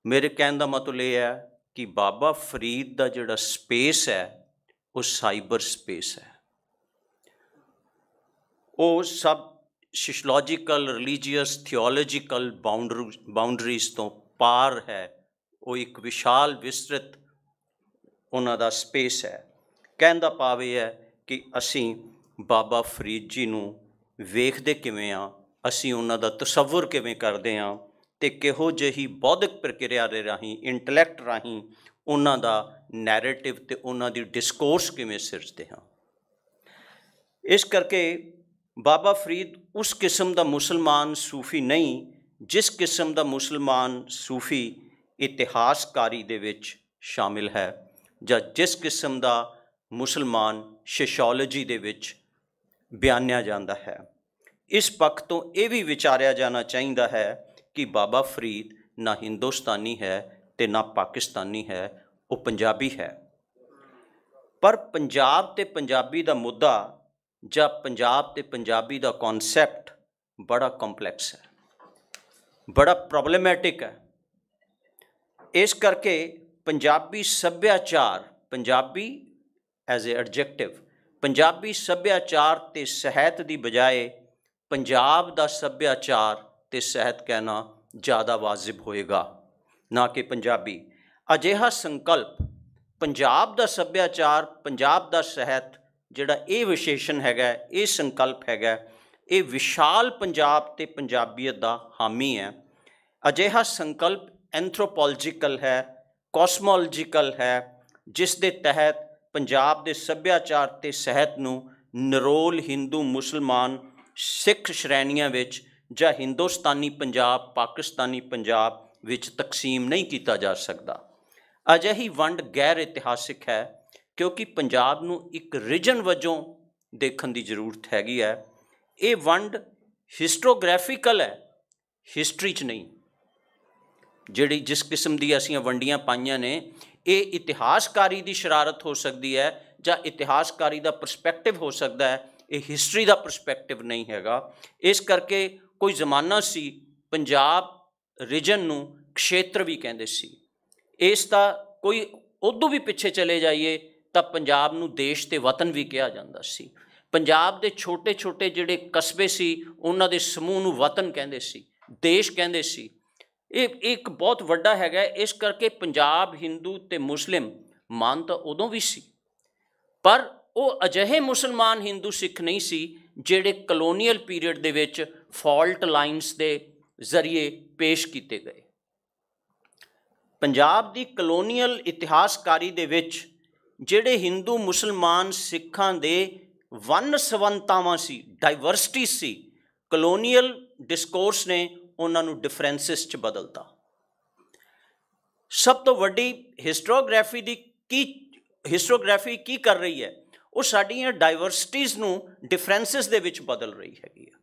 ਮੇਰੇ ਕਹਿਣ ਦਾ ਮਤਲਬ ਇਹ ਹੈ ਕਿ ਬਾਬਾ ਫਰੀਦ ਦਾ ਜਿਹੜਾ ਸਪੇਸ ਹੈ ਉਹ ਸਾਈਬਰ ਸਪੇਸ ਹੈ ਉਹ ਸਭ ਸਿਸ਼ਲੋਜੀਕਲ ਰਿਲੀਜੀਅਸ ਥਿਓਲੋਜੀਕਲ ਬਾਉਂਡਰੀਜ਼ ਤੋਂ ਪਾਰ ਹੈ ਉਹ ਇੱਕ ਵਿਸ਼ਾਲ ਵਿਸਤ੍ਰਿਤ ਉਹਨਾਂ ਦਾ ਸਪੇਸ ਹੈ ਕਹਿਣ ਦਾ ਪਾਵੇ ਹੈ ਕਿ ਅਸੀਂ ਬਾਬਾ ਫਰੀਦ ਜੀ ਨੂੰ ਵੇਖਦੇ ਕਿਵੇਂ ਆ ਅਸੀਂ ਉਹਨਾਂ ਦਾ ਤਸਵਰ ਕਿਵੇਂ ਕਰਦੇ ਆ ਤੇ ਕਿਹੋ ਜਿਹੀ ਬੌਧਿਕ ਪ੍ਰਕਿਰਿਆ ਦੇ ਰਾਹੀਂ ਇੰਟੈਲੈਕਟ ਰਾਹੀਂ ਉਹਨਾਂ ਦਾ ਨੈਰੇਟਿਵ ਤੇ ਉਹਨਾਂ ਦੀ ਡਿਸਕੋਰਸ ਕਿਵੇਂ ਸਿਰਜਦੇ ਹਾਂ ਇਸ ਕਰਕੇ ਬਾਬਾ ਫਰੀਦ ਉਸ ਕਿਸਮ ਦਾ ਮੁਸਲਮਾਨ ਸੂਫੀ ਨਹੀਂ ਜਿਸ ਕਿਸਮ ਦਾ ਮੁਸਲਮਾਨ ਸੂਫੀ ਇਤਿਹਾਸਕਾਰੀ ਦੇ ਵਿੱਚ ਸ਼ਾਮਿਲ ਹੈ ਜਾਂ ਜਿਸ ਕਿਸਮ ਦਾ ਮੁਸਲਮਾਨ ਸ਼ਿਸ਼ੋਲੋਜੀ ਦੇ ਵਿੱਚ ਬਿਆਨਿਆ ਜਾਂਦਾ ਹੈ ਇਸ ਪੱਖ ਤੋਂ ਇਹ ਵੀ ਵਿਚਾਰਿਆ ਜਾਣਾ ਚਾਹੀਦਾ ਹੈ ਕਿ ਬਾਬਾ ਫਰੀਦ ਨਾ ਹਿੰਦੁਸਤਾਨੀ ਹੈ ਤੇ ਨਾ ਪਾਕਿਸਤਾਨੀ ਹੈ ਉਹ ਪੰਜਾਬੀ ਹੈ ਪਰ ਪੰਜਾਬ ਤੇ ਪੰਜਾਬੀ ਦਾ ਮੁੱਦਾ ਜਾਂ ਪੰਜਾਬ ਤੇ ਪੰਜਾਬੀ ਦਾ ਕਨਸੈਪਟ ਬੜਾ ਕੰਪਲੈਕਸ ਹੈ ਬੜਾ ਪ੍ਰੋਬਲਮੈਟਿਕ ਹੈ ਇਸ ਕਰਕੇ ਪੰਜਾਬੀ ਸੱਭਿਆਚਾਰ Punjabi as a adjective Punjabi ਸੱਭਿਆਚਾਰ ਤੇ ਸਹਿਤ ਦੀ ਬਜਾਏ ਪੰਜਾਬ ਦਾ ਸੱਭਿਆਚਾਰ ਤੇ ਸਹਿਤ ਕਹਿਣਾ ਜ਼ਿਆਦਾ ਵਾਜਿਬ ਹੋਏਗਾ ਨਾ ਕਿ ਪੰਜਾਬੀ ਅਜਿਹਾ ਸੰਕਲਪ ਪੰਜਾਬ ਦਾ ਸੱਭਿਆਚਾਰ ਪੰਜਾਬ ਦਾ ਸਹਿਤ ਜਿਹੜਾ ਇਹ ਵਿਸ਼ੇਸ਼ਣ ਹੈਗਾ ਇਹ ਸੰਕਲਪ ਹੈਗਾ ਇਹ ਵਿਸ਼ਾਲ ਪੰਜਾਬ ਤੇ ਪੰਜਾਬੀਅਤ ਦਾ ਹਾਮੀ ਹੈ ਅਜਿਹਾ ਸੰਕਲਪ ਐਂਥਰੋਪੋਲੋਜੀਕਲ ਹੈ ਕੋਸਮੋਲੋਜੀਕਲ ਹੈ ਜਿਸ ਦੇ ਤਹਿਤ ਪੰਜਾਬ ਦੇ ਸੱਭਿਆਚਾਰ ਤੇ ਸਹਿਤ ਨੂੰ ਨਰੋਲ ਹਿੰਦੂ ਮੁਸਲਮਾਨ ਸਿੱਖ ਸ਼੍ਰੇਣੀਆਂ ਵਿੱਚ ਜਾਂ ਹਿੰਦੁਸਤਾਨੀ ਪੰਜਾਬ ਪਾਕਿਸਤਾਨੀ ਪੰਜਾਬ ਵਿੱਚ ਤਕਸੀਮ ਨਹੀਂ ਕੀਤਾ ਜਾ ਸਕਦਾ ਅਜਿਹੀ ਵੰਡ ਗੈਰ ਇਤਿਹਾਸਿਕ ਹੈ ਕਿਉਂਕਿ ਪੰਜਾਬ ਨੂੰ ਇੱਕ ਰੀਜਨ ਵਜੋਂ ਦੇਖਣ ਦੀ ਜ਼ਰੂਰਤ ਹੈਗੀ ਹੈ ਇਹ ਵੰਡ ਹਿਸਟੋਗ੍ਰਾਫੀਕਲ ਹੈ ਹਿਸਟਰੀ 'ਚ ਨਹੀਂ ਜਿਹੜੀ ਜਿਸ ਕਿਸਮ ਦੀ ਅਸੀਂ ਵੰਡੀਆਂ ਪਾਈਆਂ ਨੇ ਇਹ ਇਤਿਹਾਸਕਾਰੀ ਦੀ ਸ਼ਰਾਰਤ ਹੋ ਸਕਦੀ ਹੈ ਜਾਂ ਇਤਿਹਾਸਕਾਰੀ ਦਾ ਪਰਸਪੈਕਟਿਵ ਹੋ ਸਕਦਾ ਹੈ ਇਹ ਹਿਸਟਰੀ ਦਾ ਪਰਸਪੈਕਟਿਵ ਨਹੀਂ ਹੈਗਾ ਇਸ ਕਰਕੇ ਕੋਈ ਜ਼ਮਾਨਾ ਸੀ ਪੰਜਾਬ ਰੀਜਨ ਨੂੰ ਖੇਤਰ ਵੀ ਕਹਿੰਦੇ ਸੀ ਇਸ ਦਾ ਕੋਈ ਉਦੋਂ ਵੀ ਪਿੱਛੇ ਚਲੇ ਜਾਈਏ ਤਾਂ ਪੰਜਾਬ ਨੂੰ ਦੇਸ਼ ਤੇ ਵਤਨ ਵੀ ਕਿਹਾ ਜਾਂਦਾ ਸੀ ਪੰਜਾਬ ਦੇ ਛੋਟੇ-ਛੋਟੇ ਜਿਹੜੇ ਕਸਬੇ ਸੀ ਉਹਨਾਂ ਦੇ ਸਮੂਹ ਨੂੰ ਵਤਨ ਕਹਿੰਦੇ ਸੀ ਦੇਸ਼ ਕਹਿੰਦੇ ਸੀ ਇਹ ਇੱਕ ਬਹੁਤ ਵੱਡਾ ਹੈਗਾ ਇਸ ਕਰਕੇ ਪੰਜਾਬ Hindu ਤੇ Muslim ਮਾਨ ਤਾਂ ਉਦੋਂ ਵੀ ਸੀ ਪਰ ਉਹ ਅਜਿਹੇ ਮੁਸਲਮਾਨ Hindu ਸਿੱਖ ਨਹੀਂ ਸੀ ਜਿਹੜੇ ਕਲੋਨੀਅਲ ਪੀਰੀਅਡ ਦੇ ਵਿੱਚ ਫਾਲਟ ਲਾਈਨਸ ਦੇ ਜ਼ਰੀਏ ਪੇਸ਼ ਕੀਤੇ ਗਏ ਪੰਜਾਬ ਦੀ ਕਲੋਨੀਅਲ ਇਤਿਹਾਸਕਾਰੀ ਦੇ ਵਿੱਚ ਜਿਹੜੇ ਹਿੰਦੂ ਮੁਸਲਮਾਨ ਸਿੱਖਾਂ ਦੇ ਵੰਨ ਸਵੰਤਾਵਾਂ ਸੀ ਡਾਈਵਰਸਿਟੀ ਸੀ ਕਲੋਨੀਅਲ ਡਿਸਕੋਰਸ ਨੇ ਉਹਨਾਂ ਨੂੰ ਡਿਫਰੈਂਸਸ 'ਚ ਬਦਲਤਾ ਸਭ ਤੋਂ ਵੱਡੀ ਹਿਸਟੋਗ੍ਰਾਫੀ ਦੀ ਕੀ ਹਿਸਟੋਗ੍ਰਾਫੀ ਕੀ ਕਰ ਰਹੀ ਹੈ ਉਹ ਸਾਡੀਆਂ ਡਾਈਵਰਸਿਟੀਆਂ ਨੂੰ ਡਿਫਰੈਂਸਸ ਦੇ ਵਿੱਚ ਬਦਲ ਰਹੀ ਹੈਗੀ ਹੈ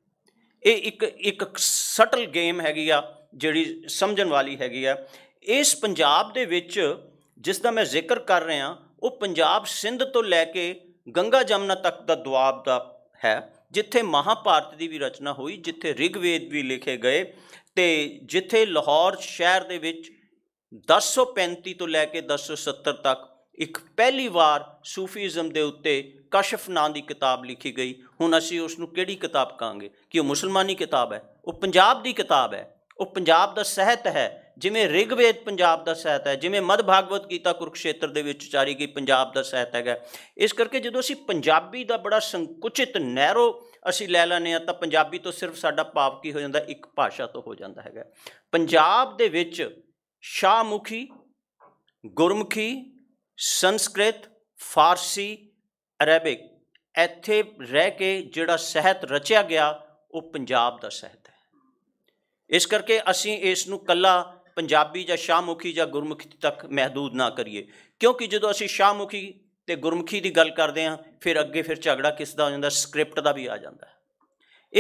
ਇਹ ਇੱਕ ਇੱਕ ਸਟਲ ਗੇਮ ਹੈਗੀ ਆ ਜਿਹੜੀ ਸਮਝਣ ਵਾਲੀ ਹੈਗੀ ਆ ਇਸ ਪੰਜਾਬ ਦੇ ਵਿੱਚ ਜਿਸ ਦਾ ਮੈਂ ਜ਼ਿਕਰ ਕਰ ਰਿਹਾ ਉਹ ਪੰਜਾਬ ਸਿੰਧ ਤੋਂ ਲੈ ਕੇ ਗੰਗਾ ਜਮਨਾ ਤੱਕ ਦਾ ਦੁਆਬ ਦਾ ਹੈ ਜਿੱਥੇ ਮਹਾਭਾਰਤ ਦੀ ਵੀ ਰਚਨਾ ਹੋਈ ਜਿੱਥੇ ਰਿਗਵੇਦ ਵੀ ਲਿਖੇ ਗਏ ਤੇ ਜਿੱਥੇ ਲਾਹੌਰ ਸ਼ਹਿਰ ਦੇ ਵਿੱਚ 1035 ਤੋਂ ਲੈ ਕੇ 1070 ਤੱਕ ਇੱਕ ਪਹਿਲੀ ਵਾਰ ਸੂਫੀਜ਼ਮ ਦੇ ਉੱਤੇ ਕਸ਼ਫ ਨਾਂ ਦੀ ਕਿਤਾਬ ਲਿਖੀ ਗਈ ਹੁਣ ਅਸੀਂ ਉਸ ਨੂੰ ਕਿਹੜੀ ਕਿਤਾਬ ਕਹਾਂਗੇ ਕਿ ਉਹ ਮੁਸਲਮਾਨੀ ਕਿਤਾਬ ਹੈ ਉਹ ਪੰਜਾਬ ਦੀ ਕਿਤਾਬ ਹੈ ਉਹ ਪੰਜਾਬ ਦਾ ਸਹਿਤ ਹੈ ਜਿਵੇਂ ਰਿਗਵੇਦ ਪੰਜਾਬ ਦਾ ਸਹਿਤ ਹੈ ਜਿਵੇਂ ਮਦ ਭਾਗਵਤ ਗੀਤਾ ਕੁਰਕਸ਼ੇਤਰ ਦੇ ਵਿੱਚ ਉਚਾਰੀ ਗਈ ਪੰਜਾਬ ਦਾ ਸਹਿਤ ਹੈਗਾ ਇਸ ਕਰਕੇ ਜਦੋਂ ਅਸੀਂ ਪੰਜਾਬੀ ਦਾ ਬੜਾ ਸੰਕੁਚਿਤ ਨੈਰੋ ਅਸੀਂ ਲੈ ਲੈਨੇ ਆ ਤਾਂ ਪੰਜਾਬੀ ਤੋਂ ਸਿਰਫ ਸਾਡਾ ਪਾਪ ਕੀ ਹੋ ਜਾਂਦਾ ਇੱਕ ਭਾਸ਼ਾ ਤੋਂ ਹੋ ਜਾਂਦਾ ਹੈਗਾ ਪੰਜਾਬ ਦੇ ਵਿੱਚ ਸ਼ਾਹਮੁਖੀ ਗੁਰਮੁਖੀ ਸੰਸਕ੍ਰਿਤ ਫਾਰਸੀ ਅਰੇਬਿਕ ਇੱਥੇ ਰਹਿ ਕੇ ਜਿਹੜਾ ਸਹਿਤ ਰਚਿਆ ਗਿਆ ਉਹ ਪੰਜਾਬ ਦਾ ਸਹਿਤ ਹੈ ਇਸ ਕਰਕੇ ਅਸੀਂ ਇਸ ਨੂੰ ਕੱਲਾ ਪੰਜਾਬੀ ਜਾਂ ਸ਼ਾਮੁਖੀ ਜਾਂ ਗੁਰਮੁਖੀ ਤੱਕ ਮਹਦੂਦ ਨਾ ਕਰੀਏ ਕਿਉਂਕਿ ਜਦੋਂ ਅਸੀਂ ਸ਼ਾਮੁਖੀ ਤੇ ਗੁਰਮੁਖੀ ਦੀ ਗੱਲ ਕਰਦੇ ਹਾਂ ਫਿਰ ਅੱਗੇ ਫਿਰ ਝਗੜਾ ਕਿਸ ਦਾ ਹੋ ਜਾਂਦਾ ਸਕ੍ਰਿਪਟ ਦਾ ਵੀ ਆ ਜਾਂਦਾ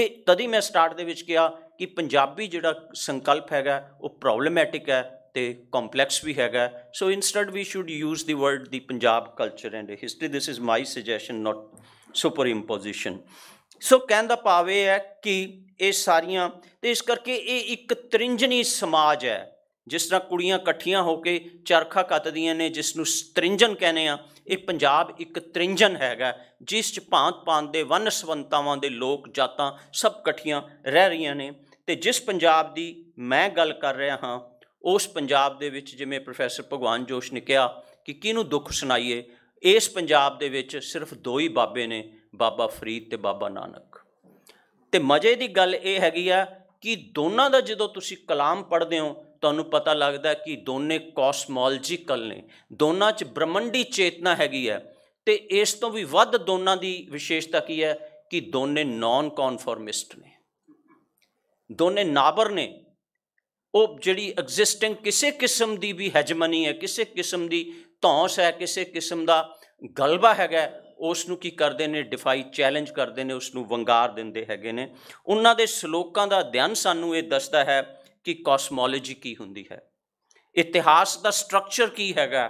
ਇਹ ਤਦ ਹੀ ਮੈਂ ਸਟਾਰਟ ਦੇ ਵਿੱਚ ਕਿਹਾ ਕਿ ਪੰਜਾਬੀ ਜਿਹੜਾ ਸੰਕਲਪ ਹੈਗਾ ਉਹ ਪ੍ਰੋਬਲਮੈਟਿਕ ਹੈ ਤੇ ਕੰਪਲੈਕਸ ਵੀ ਹੈਗਾ so instead we should use the word the Punjab culture and history this is my suggestion not superimposition so ਕਹਿਣ ਦਾ ਪਾਵੇ ਹੈ ਕਿ ਇਹ ਸਾਰੀਆਂ ਤੇ ਇਸ ਕਰਕੇ ਇਹ ਇੱਕ ਤ੍ਰਿੰਜਨੀ ਸਮਾਜ ਹੈ ਜਿਸ ਤਰ੍ਹਾਂ ਕੁੜੀਆਂ ਇਕੱਠੀਆਂ ਹੋ ਕੇ ਚਰਖਾ ਕੱਤਦੀਆਂ ਨੇ ਜਿਸ ਨੂੰ ਤ੍ਰਿੰਜਨ ਕਹਿੰਦੇ ਆ ਇਹ ਪੰਜਾਬ ਇੱਕ ਤ੍ਰਿੰਜਨ ਹੈਗਾ ਜਿਸ ਚ ਭਾਂਤ-ਭਾਂਤ ਦੇ ਸਵੰਤਾਵਾਂ ਦੇ ਲੋਕ ਜਾਤਾਂ ਸਭ ਇਕੱਠੀਆਂ ਰਹਿ ਰਹੀਆਂ ਨੇ ਤੇ ਜਿਸ ਪੰਜਾਬ ਦੀ ਮੈਂ ਗੱਲ ਕਰ ਰਿਹਾ ਹਾਂ ਉਸ ਪੰਜਾਬ ਦੇ ਵਿੱਚ ਜਿਵੇਂ ਪ੍ਰੋਫੈਸਰ ਭਗਵਾਨ ਜੋਸ਼ ਨੇ ਕਿਹਾ ਕਿ ਕਿਹਨੂੰ ਦੁੱਖ ਸੁਣਾਈਏ ਇਸ ਪੰਜਾਬ ਦੇ ਵਿੱਚ ਸਿਰਫ ਦੋ ਹੀ ਬਾਬੇ ਨੇ ਬਾਬਾ ਫਰੀਦ ਤੇ ਬਾਬਾ ਨਾਨਕ ਤੇ ਮਜ਼ੇ ਦੀ ਗੱਲ ਇਹ ਹੈਗੀ ਆ ਕਿ ਦੋਨਾਂ ਦਾ ਜਦੋਂ ਤੁਸੀਂ ਕਲਾਮ ਪੜ੍ਹਦੇ ਹੋ ਤੁਹਾਨੂੰ ਪਤਾ ਲੱਗਦਾ ਕਿ ਦੋਨੇ ਕੋਸਮੋਲੋਜੀਕਲ ਨੇ ਦੋਨਾਂ 'ਚ ਬ੍ਰਹਮੰਡੀ ਚੇਤਨਾ ਹੈਗੀ ਹੈ ਤੇ ਇਸ ਤੋਂ ਵੀ ਵੱਧ ਦੋਨਾਂ ਦੀ ਵਿਸ਼ੇਸ਼ਤਾ ਕੀ ਹੈ ਕਿ ਦੋਨੇ ਨਾਨ ਕਨਫਰਮਿਸਟ ਨੇ ਦੋਨੇ ਨਾਬਰ ਨੇ ਉਹ ਜਿਹੜੀ ਐਗਜ਼ਿਸਟਿੰਗ ਕਿਸੇ ਕਿਸਮ ਦੀ ਵੀ ਹੈਜਮਨੀ ਹੈ ਕਿਸੇ ਕਿਸਮ ਦੀ ਧੌਂਸ ਹੈ ਕਿਸੇ ਕਿਸਮ ਦਾ ਗਲਬਾ ਹੈਗਾ ਉਸ ਨੂੰ ਕੀ ਕਰਦੇ ਨੇ ਡਿਫਾਈ ਚੈਲੰਜ ਕਰਦੇ ਨੇ ਉਸ ਨੂੰ ਵੰਗਾਰ ਦਿੰਦੇ ਹੈਗੇ ਨੇ ਉਹਨਾਂ ਦੇ ਸ਼ਲੋਕਾਂ ਦਾ ਅਧਿਐਨ ਸਾਨੂੰ ਇਹ ਦੱਸਦਾ ਹੈ ਕਿ ਕਾਸਮੋਲੋਜੀ ਕੀ ਹੁੰਦੀ ਹੈ ਇਤਿਹਾਸ ਦਾ ਸਟਰਕਚਰ ਕੀ ਹੈਗਾ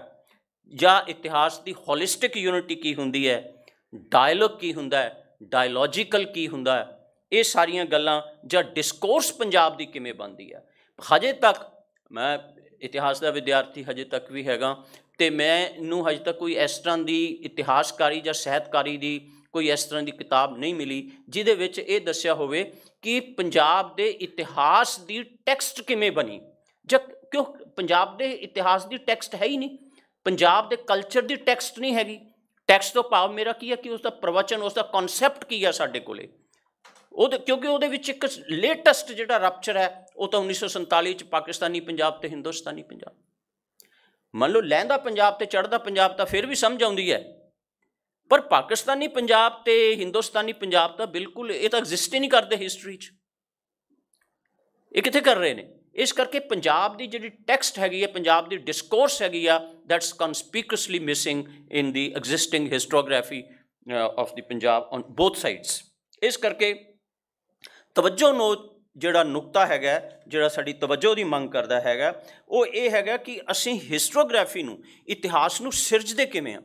ਜਾਂ ਇਤਿਹਾਸ ਦੀ ਹੋਲਿਸਟਿਕ ਯੂਨਿਟੀ ਕੀ ਹੁੰਦੀ ਹੈ ਡਾਇਲੌਗ ਕੀ ਹੁੰਦਾ ਹੈ ਡਾਇਲੋਜੀਕਲ ਕੀ ਹੁੰਦਾ ਹੈ ਇਹ ਸਾਰੀਆਂ ਗੱਲਾਂ ਜਾਂ ਡਿਸਕੋਰਸ ਪੰਜਾਬ ਦੀ ਕਿਵੇਂ ਬਣਦੀ ਹੈ ਹਜੇ ਤੱਕ ਮੈਂ ਇਤਿਹਾਸ ਦਾ ਵਿਦਿਆਰਥੀ ਹਜੇ ਤੱਕ ਵੀ ਹੈਗਾ ਤੇ ਮੈਨੂੰ ਹਜੇ ਤੱਕ ਕੋਈ ਇਸ ਤਰ੍ਹਾਂ ਦੀ ਇਤਿਹਾਸਕਾਰੀ ਜਾਂ ਸਹਿਤਕਾਰੀ ਦੀ ਕੋਈ ਇਸ ਤਰ੍ਹਾਂ ਦੀ ਕਿਤਾਬ ਨਹੀਂ ਮਿਲੀ ਜਿਹਦੇ ਵਿੱਚ ਇਹ ਦੱਸਿਆ ਹੋਵੇ ਕਿ ਪੰਜਾਬ ਦੇ ਇਤਿਹਾਸ ਦੀ ਟੈਕਸਟ ਕਿਵੇਂ ਬਣੀ ਜਦ ਕਿਉਂ ਪੰਜਾਬ ਦੇ ਇਤਿਹਾਸ ਦੀ ਟੈਕਸਟ ਹੈ ਹੀ ਨਹੀਂ ਪੰਜਾਬ ਦੇ ਕਲਚਰ ਦੀ ਟੈਕਸਟ ਨਹੀਂ ਹੈਗੀ ਟੈਕਸਟ ਤੋਂ ਭਾਵ ਮੇਰਾ ਕੀ ਹੈ ਕਿ ਉਸ ਦਾ ਪ੍ਰਵਚਨ ਉਸ ਦਾ ਕਨਸੈਪਟ ਕੀ ਹੈ ਸਾਡੇ ਕੋਲੇ ਉਹਦੇ ਕਿਉਂਕਿ ਉਹਦੇ ਵਿੱਚ ਇੱਕ ਲੇਟੈਸਟ ਜਿਹੜਾ ਰਪਚਰ ਹੈ ਉਹ ਤਾਂ 1947 ਚ ਪਾਕਿਸਤਾਨੀ ਪੰਜਾਬ ਤੇ ਹਿੰਦੁਸਤਾਨੀ ਪੰਜਾਬ ਮੰਨ ਲਓ ਲਹਿੰਦਾ ਪੰਜਾਬ ਤੇ ਚੜਦਾ ਪੰਜਾਬ ਤਾਂ ਫਿਰ ਵੀ ਸਮਝ ਆਉਂਦੀ ਹੈ ਪਰ ਪਾਕਿਸਤਾਨੀ ਪੰਜਾਬ ਤੇ ਹਿੰਦੁਸਤਾਨੀ ਪੰਜਾਬ ਤਾਂ ਬਿਲਕੁਲ ਇਹ ਤਾਂ ਐਗਜ਼ਿਸਟ ਹੀ ਨਹੀਂ ਕਰਦੇ ਹਿਸਟਰੀ 'ਚ ਇਹ ਕਿੱਥੇ ਕਰ ਰਹੇ ਨੇ ਇਸ ਕਰਕੇ ਪੰਜਾਬ ਦੀ ਜਿਹੜੀ ਟੈਕਸਟ ਹੈਗੀ ਹੈ ਪੰਜਾਬ ਦੀ ਡਿਸਕੋਰਸ ਹੈਗੀ ਆ that's conspicuously missing in the existing historiography of the Punjab on both sides ਇਸ ਕਰਕੇ ਤਵੱਜੋ ਨੋ ਜਿਹੜਾ ਨੁਕਤਾ ਹੈਗਾ ਜਿਹੜਾ ਸਾਡੀ ਤਵੱਜੋ ਦੀ ਮੰਗ ਕਰਦਾ ਹੈਗਾ ਉਹ ਇਹ ਹੈਗਾ ਕਿ ਅਸੀਂ ਹਿਸਟੋਗ੍ਰਾਫੀ ਨੂੰ ਇਤਿਹਾਸ ਨੂੰ ਸਿਰਜਦੇ ਕਿਵੇਂ ਆ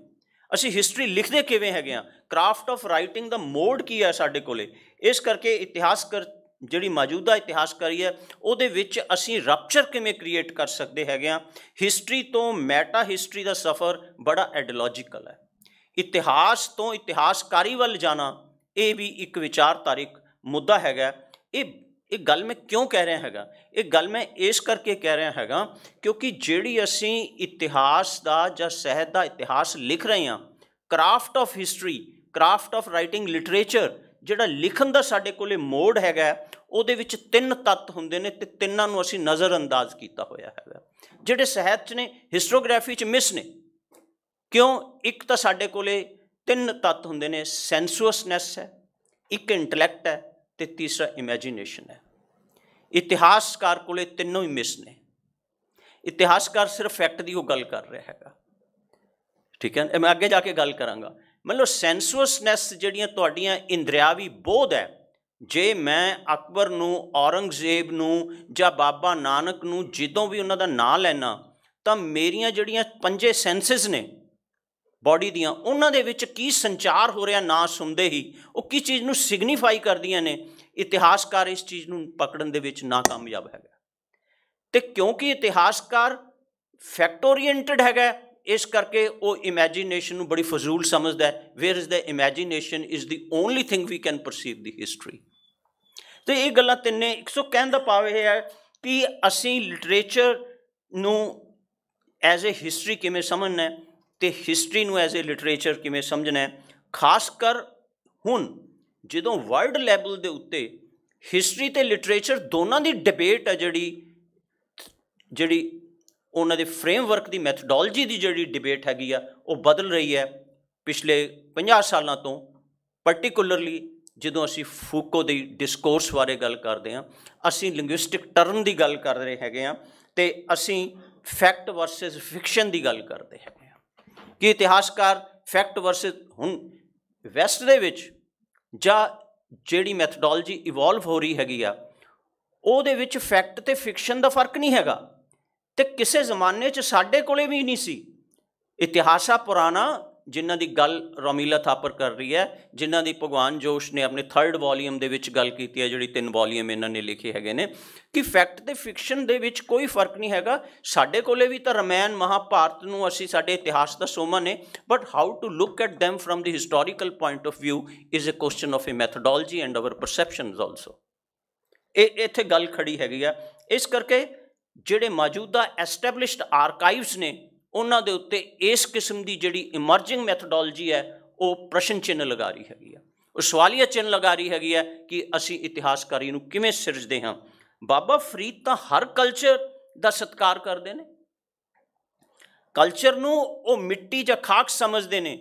ਅਸੀਂ ਹਿਸਟਰੀ ਲਿਖਦੇ ਕਿਵੇਂ ਹੈਗੇ ਆ ਕ੍ਰਾਫਟ ਆਫ ਰਾਈਟਿੰਗ ਦਾ ਮੋਡ ਕੀ ਹੈ ਸਾਡੇ ਕੋਲੇ ਇਸ ਕਰਕੇ ਇਤਿਹਾਸਕਾਰ ਜਿਹੜੀ ਮੌਜੂਦਾ ਕਰੀ ਹੈ ਉਹਦੇ ਵਿੱਚ ਅਸੀਂ ਰਪਚਰ ਕਿਵੇਂ ਕ੍ਰੀਏਟ ਕਰ ਸਕਦੇ ਹੈਗੇ ਆ ਹਿਸਟਰੀ ਤੋਂ ਮੈਟਾ ਹਿਸਟਰੀ ਦਾ ਸਫ਼ਰ ਬੜਾ ਐਡਲੋਜੀਕਲ ਹੈ ਇਤਿਹਾਸ ਤੋਂ ਇਤਿਹਾਸਕਾਰੀ ਵੱਲ ਜਾਣਾ ਇਹ ਵੀ ਇੱਕ ਵਿਚਾਰਤਾਰਿਕ ਮੁੱਦਾ ਹੈਗਾ ਇਹ ਇਹ ਗੱਲ ਮੈਂ ਕਿਉਂ ਕਹਿ ਰਿਹਾ ਹੈਗਾ ਇਹ ਗੱਲ ਮੈਂ ਇਸ ਕਰਕੇ ਕਹਿ ਰਿਹਾ ਹੈਗਾ ਕਿਉਂਕਿ ਜਿਹੜੀ ਅਸੀਂ ਇਤਿਹਾਸ ਦਾ ਜਾਂ ਸਹਿਤ ਦਾ ਇਤਿਹਾਸ ਲਿਖ ਰਹੇ ਹਾਂ craft of history craft of writing literature ਜਿਹੜਾ ਲਿਖਣ ਦਾ ਸਾਡੇ ਕੋਲੇ ਮੋਡ ਹੈਗਾ ਉਹਦੇ ਵਿੱਚ ਤਿੰਨ ਤੱਤ ਹੁੰਦੇ ਨੇ ਤੇ ਤਿੰਨਾਂ ਨੂੰ ਅਸੀਂ ਨਜ਼ਰ ਅੰਦਾਜ਼ ਕੀਤਾ ਹੋਇਆ ਹੈਗਾ ਜਿਹੜੇ ਸਹਿਤ 'ਚ ਨੇ ਹਿਸਟੋਗ੍ਰਾਫੀ 'ਚ ਮਿਸ ਨੇ ਕਿਉਂ ਇੱਕ ਤਾਂ ਸਾਡੇ ਕੋਲੇ ਤਿੰਨ ਤੱਤ ਹੁੰਦੇ ਨੇ ਸੈਂਸੂਅਸਨੈਸ ਹੈ ਇੱਕ ਇੰਟੈਲੈਕਟ ਹੈ ਤੇ ਤੀਸਰਾ ਇਮੇਜਿਨੇਸ਼ਨ ਹੈ ਇਤਿਹਾਸਕਾਰ ਕੋਲੇ ਤਿੰਨੋਂ ਹੀ ਮਿਸ ਨੇ ਇਤਿਹਾਸਕਾਰ ਸਿਰਫ ਫੈਕਟ ਦੀ ਉਹ ਗੱਲ ਕਰ ਰਿਹਾ ਹੈਗਾ ਠੀਕ ਹੈ ਮੈਂ ਅੱਗੇ ਜਾ ਕੇ ਗੱਲ ਕਰਾਂਗਾ ਮੰਨ ਲਓ ਸੈਂਸੂਅਸਨੈਸ ਜਿਹੜੀਆਂ ਤੁਹਾਡੀਆਂ ਇੰਦਰੀਆਵੀ ਬੋਧ ਹੈ ਜੇ ਮੈਂ ਅਕਬਰ ਨੂੰ ਔਰੰਗਜ਼ੇਬ ਨੂੰ ਜਾਂ ਬਾਬਾ ਨਾਨਕ ਨੂੰ ਜਦੋਂ ਵੀ ਉਹਨਾਂ ਦਾ ਨਾਂ ਲੈਣਾ ਤਾਂ ਮੇਰੀਆਂ ਜਿਹੜੀਆਂ ਪੰਜੇ ਸੈਂਸਸ ਨੇ ਬਾਡੀ ਦੀਆਂ ਉਹਨਾਂ ਦੇ ਵਿੱਚ ਕੀ ਸੰਚਾਰ ਹੋ ਰਿਹਾ ਨਾ ਸੁਣਦੇ ਹੀ ਉਹ ਕੀ ਚੀਜ਼ ਨੂੰ ਸਿਗਨੀਫਾਈ ਕਰਦੀਆਂ ਨੇ ਇਤਿਹਾਸਕਾਰ ਇਸ ਚੀਜ਼ ਨੂੰ ਪਕੜਨ ਦੇ ਵਿੱਚ ਨਾ ਕਾਮਯਾਬ ਹੈਗਾ ਤੇ ਕਿਉਂਕਿ ਇਤਿਹਾਸਕਾਰ ਫੈਕਟ ਓਰੀਐਂਟਡ ਹੈਗਾ ਇਸ ਕਰਕੇ ਉਹ ਇਮੇਜਿਨੇਸ਼ਨ ਨੂੰ ਬੜੀ ਫਜ਼ੂਲ ਸਮਝਦਾ ਹੈ where is the imagination is the only thing we can perceive the history ਤੇ ਇਹ ਗੱਲਾਂ ਤਿੰਨੇ ਸੋ ਕਹਿਣ ਦਾ ਪਾਵੇ ਇਹ ਹੈ ਕਿ ਅਸੀਂ ਲਿਟਰੇਚਰ ਨੂੰ ਐਜ਼ ਅ ਹਿਸਟਰੀ ਕਿਵੇਂ ਸਮਝਣਾ ਹੈ ਤੇ ਹਿਸਟਰੀ ਨੂੰ ਐਜ਼ ਅ ਲਿਟਰੇਚਰ ਕਿਵੇਂ ਸਮਝਣਾ ਹੈ ਖਾਸ ਕਰ ਹੁਣ ਜਦੋਂ ਵਰਲਡ ਲੈਵਲ ਦੇ ਉੱਤੇ ਹਿਸਟਰੀ ਤੇ ਲਿਟਰੇਚਰ ਦੋਨਾਂ ਦੀ ਡਿਬੇਟ ਹੈ ਜਿਹੜੀ ਜਿਹੜੀ ਉਹਨਾਂ ਦੇ ਫਰੇਮਵਰਕ ਦੀ ਮੈਥਡੋਲੋਜੀ ਦੀ ਜਿਹੜੀ ਡਿਬੇਟ ਹੈਗੀ ਆ ਉਹ ਬਦਲ ਰਹੀ ਹੈ ਪਿਛਲੇ 50 ਸਾਲਾਂ ਤੋਂ ਪਾਰਟਿਕੂਲਰਲੀ ਜਦੋਂ ਅਸੀਂ ਫੂਕੋ ਦੀ ਡਿਸਕੋਰਸ ਬਾਰੇ ਗੱਲ ਕਰਦੇ ਹਾਂ ਅਸੀਂ ਲਿੰਗੁਇਸਟਿਕ ਟਰਮ ਦੀ ਗੱਲ ਕਰ ਰਹੇ ਹੈਗੇ ਆ ਤੇ ਅਸੀਂ ਫੈਕਟ ਵਰਸਸ ਫਿਕਸ਼ਨ ਦੀ ਗੱਲ ਕਰਦੇ ਹਾਂ ਕਿ ਇਤਿਹਾਸਕਾਰ ਫੈਕਟ ਵਰਸਸ ਹੁਣ ਵੈਸਟ ਦੇ ਵਿੱਚ ਜਾਂ ਜਿਹੜੀ ਮੈਥਡੋਲੋਜੀ ਇਵੋਲਵ ਹੋ ਰਹੀ ਹੈਗੀ ਆ ਉਹਦੇ ਵਿੱਚ ਫੈਕਟ ਤੇ ਫਿਕਸ਼ਨ ਦਾ ਫਰਕ ਨਹੀਂ ਹੈਗਾ ਤੇ ਕਿਸੇ ਜ਼ਮਾਨੇ 'ਚ ਸਾਡੇ ਕੋਲੇ ਵੀ ਨਹੀਂ ਸੀ ਇਤਿਹਾਸਾ ਪੁਰਾਣਾ ਜਿਨ੍ਹਾਂ ਦੀ ਗੱਲ ਰੋਮੀਲਾ ਥਾਪਰ ਕਰ ਰਹੀ ਹੈ ਜਿਨ੍ਹਾਂ ਦੀ ਭਗਵਾਨ ਜੋਸ਼ ਨੇ ਆਪਣੇ 3rd ਵੋਲੀਅਮ ਦੇ ਵਿੱਚ ਗੱਲ ਕੀਤੀ ਹੈ ਜਿਹੜੀ ਤਿੰਨ ਵੋਲੀਅਮ ਇਹਨਾਂ ਨੇ ਲਿਖੇ ਹੈਗੇ ਨੇ ਕਿ ਫੈਕਟ ਤੇ ਫਿਕਸ਼ਨ ਦੇ ਵਿੱਚ ਕੋਈ ਫਰਕ ਨਹੀਂ ਹੈਗਾ ਸਾਡੇ ਕੋਲੇ ਵੀ ਤਾਂ ਰਮਾਇਣ ਮਹਾਭਾਰਤ ਨੂੰ ਅਸੀਂ ਸਾਡੇ ਇਤਿਹਾਸ ਦਾ ਸੋਮਾ ਨੇ but how to look at them from the historical point of view is a question of a methodology and our perceptions also ਇਹ ਇੱਥੇ ਗੱਲ ਖੜੀ ਹੈਗੀ ਆ ਇਸ ਕਰਕੇ ਜਿਹੜੇ ਮੌਜੂਦਾ ਐਸਟੈਬਲਿਸ਼ਡ ਆਰਕਾਈਵਸ ਨੇ ਉਹਨਾਂ ਦੇ ਉੱਤੇ ਇਸ ਕਿਸਮ ਦੀ ਜਿਹੜੀ ਇਮਰਜਿੰਗ ਮੈਥਡੋਲੋਜੀ ਹੈ ਉਹ ਪ੍ਰਸ਼ਨ ਚਿੰਨ ਲਗਾ ਰਹੀ ਹੈਗੀ ਆ ਉਹ ਸਵਾਲੀਆ ਚਿੰਨ ਲਗਾ ਰਹੀ ਹੈਗੀ ਆ ਕਿ ਅਸੀਂ ਇਤਿਹਾਸਕਾਰੀ ਨੂੰ ਕਿਵੇਂ ਸਿਰਜਦੇ ਹਾਂ ਬਾਬਾ ਫਰੀਦ ਤਾਂ ਹਰ ਕਲਚਰ ਦਾ ਸਤਿਕਾਰ ਕਰਦੇ ਨੇ ਕਲਚਰ ਨੂੰ ਉਹ ਮਿੱਟੀ ਜਾਂ ਖਾਕ ਸਮਝਦੇ ਨੇ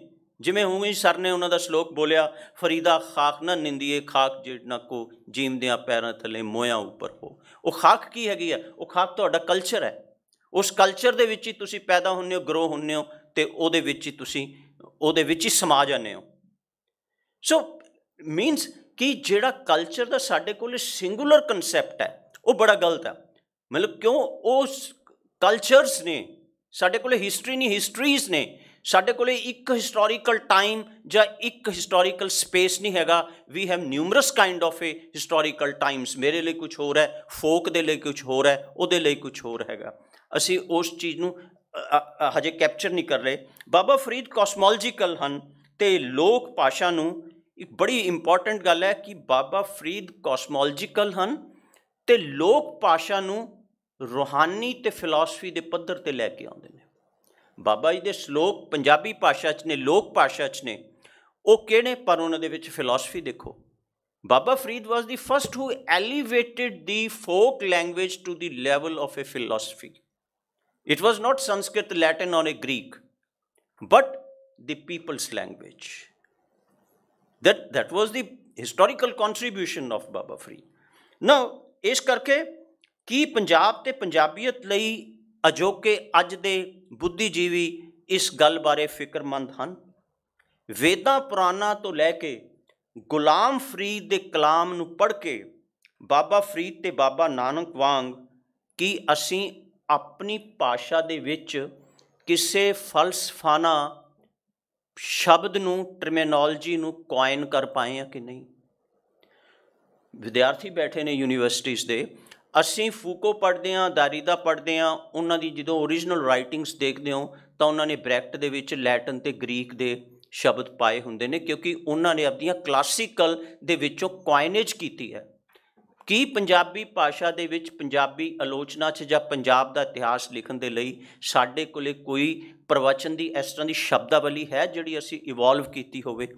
ਜਿਵੇਂ ਹੁਣੇ ਸਰ ਨੇ ਉਹਨਾਂ ਦਾ ਸ਼ਲੋਕ ਬੋਲਿਆ ਫਰੀਦਾ ਖਾਕ ਨਾ ਨਿੰਦੀਏ ਖਾਕ ਜਿਹੜਾ ਕੋ ਜੀਮਦਿਆਂ ਪੈਰਾਂ ਥੱਲੇ ਮੋਇਆਂ ਉੱਪਰ ਹੋ ਉਹ ਖਾਕ ਕੀ ਹੈਗੀ ਆ ਉਹ ਖਾਕ ਤੁਹਾਡਾ ਕਲਚਰ ਹੈ ਉਸ ਕਲਚਰ ਦੇ ਵਿੱਚ ਹੀ ਤੁਸੀਂ ਪੈਦਾ ਹੁੰਨੇ ਹੋ ਗਰੋ ਹੁੰਨੇ ਹੋ ਤੇ ਉਹਦੇ ਵਿੱਚ ਹੀ ਤੁਸੀਂ ਉਹਦੇ ਵਿੱਚ ਹੀ ਸਮਾ ਜਾਂਦੇ ਹੋ ਸੋ ਮੀਨਸ ਕਿ ਜਿਹੜਾ ਕਲਚਰ ਦਾ ਸਾਡੇ ਕੋਲ ਸਿੰਗੂਲਰ ਕਨਸੈਪਟ ਹੈ ਉਹ ਬੜਾ ਗਲਤ ਹੈ ਮਤਲਬ ਕਿਉਂ ਉਸ ਕਲਚਰਸ ਨੇ ਸਾਡੇ ਕੋਲ ਹਿਸਟਰੀ ਨਹੀਂ ਹਿਸਟਰੀਜ਼ ਨੇ ਸਾਡੇ ਕੋਲੇ ਇੱਕ ਹਿਸਟੋਰੀਕਲ ਟਾਈਮ ਜਾਂ ਇੱਕ ਹਿਸਟੋਰੀਕਲ ਸਪੇਸ ਨਹੀਂ ਹੈਗਾ we have numerous kind of a historical times ਮੇਰੇ ਲਈ ਕੁਝ ਹੋਰ ਹੈ ਫੋਕ ਦੇ ਲਈ ਕੁਝ ਹੋਰ ਹੈ ਉਹਦੇ ਲਈ ਕੁਝ ਹੋਰ ਹੈਗਾ ਅਸੀਂ ਉਸ ਚੀਜ਼ ਨੂੰ ਹਜੇ ਕੈਪਚਰ ਨਹੀਂ ਕਰ ਰਹੇ ਬਾਬਾ ਫਰੀਦ ਕਾਸਮੋਲੋਜੀਕਲ ਹਨ ਤੇ ਲੋਕ ਭਾਸ਼ਾ ਨੂੰ ਇੱਕ ਬੜੀ ਇੰਪੋਰਟੈਂਟ ਗੱਲ ਹੈ ਕਿ ਬਾਬਾ ਫਰੀਦ ਕਾਸਮੋਲੋਜੀਕਲ ਹਨ ਤੇ ਲੋਕ ਭਾਸ਼ਾ ਨੂੰ ਰੋਹਾਨੀ ਤੇ ਫਿਲਾਸਫੀ ਦੇ ਪੱਧਰ ਤੇ ਲੈ ਕੇ ਆਉਂਦੇ ਨੇ ਬਾਬਾ ਜੀ ਦੇ ਸ਼ਲੋਕ ਪੰਜਾਬੀ ਭਾਸ਼ਾ 'ਚ ਨੇ ਲੋਕ ਭਾਸ਼ਾ 'ਚ ਨੇ ਉਹ ਕਿਹੜੇ ਪਰ ਉਹਨਾਂ ਦੇ ਵਿੱਚ ਫਿਲਾਸਫੀ ਦੇਖੋ Baba Farid was the first who elevated the folk language to the level of a philosophy it was not sanskrit latin or a greek but the people's language that that was the historical contribution of baba free now is karke ki punjab te punjabiyat layi ajoke ajj de buddhi jeevi is gal bare fikrmand han ਵੇਦਾਂ ਪੁਰਾਣਾ to leke gulam Ghulam de kalam nu ਨੂੰ ਪੜ੍ਹ ਕੇ ਬਾਬਾ ਫਰੀਦ ਤੇ ਬਾਬਾ ਨਾਨਕ ਵਾਂਗ ਕੀ ਆਪਣੀ ਭਾਸ਼ਾ ਦੇ ਵਿੱਚ ਕਿਸੇ ਫਲਸਫਾਨਾ ਸ਼ਬਦ ਨੂੰ ਟਰਮੀਨੋਲੋਜੀ ਨੂੰ ਕੋਇਨ ਕਰ ਪਾਏ ਆ ਕਿ ਨਹੀਂ ਵਿਦਿਆਰਥੀ ਬੈਠੇ ਨੇ ਯੂਨੀਵਰਸਿਟੀਆਂ ਦੇ ਅਸੀਂ ਫੂਕੋ ਪੜ੍ਹਦੇ ਆ ਦਾਰੀਦਾ ਪੜ੍ਹਦੇ ਆ ਉਹਨਾਂ ਦੀ ਜਦੋਂ origignal ਰਾਈਟਿੰਗਸ ਦੇਖਦੇ ਹੋ ਤਾਂ ਉਹਨਾਂ ਨੇ ਬ੍ਰੈਕਟ ਦੇ ਵਿੱਚ ਲੈਟਨ ਤੇ ਗ੍ਰੀਕ ਦੇ ਸ਼ਬਦ ਪਾਏ ਹੁੰਦੇ ਨੇ ਕਿਉਂਕਿ ਉਹਨਾਂ ਨੇ ਆਪਣੀਆਂ ਕਲਾਸਿਕਲ ਦੇ ਵਿੱਚੋਂ ਕੋਇਨੇਜ ਕੀਤੀ ਹੈ ਕੀ ਪੰਜਾਬੀ ਭਾਸ਼ਾ ਦੇ ਵਿੱਚ ਪੰਜਾਬੀ ਆਲੋਚਨਾ 'ਚ ਜਾਂ ਪੰਜਾਬ ਦਾ ਇਤਿਹਾਸ ਲਿਖਣ ਦੇ ਲਈ ਸਾਡੇ ਕੋਲੇ ਕੋਈ ਪ੍ਰਵਚਨ ਦੀ ਇਸ ਤਰ੍ਹਾਂ ਦੀ ਸ਼ਬਦਾਵਲੀ ਹੈ ਜਿਹੜੀ ਅਸੀਂ ਇਵੋਲਵ ਕੀਤੀ ਹੋਵੇ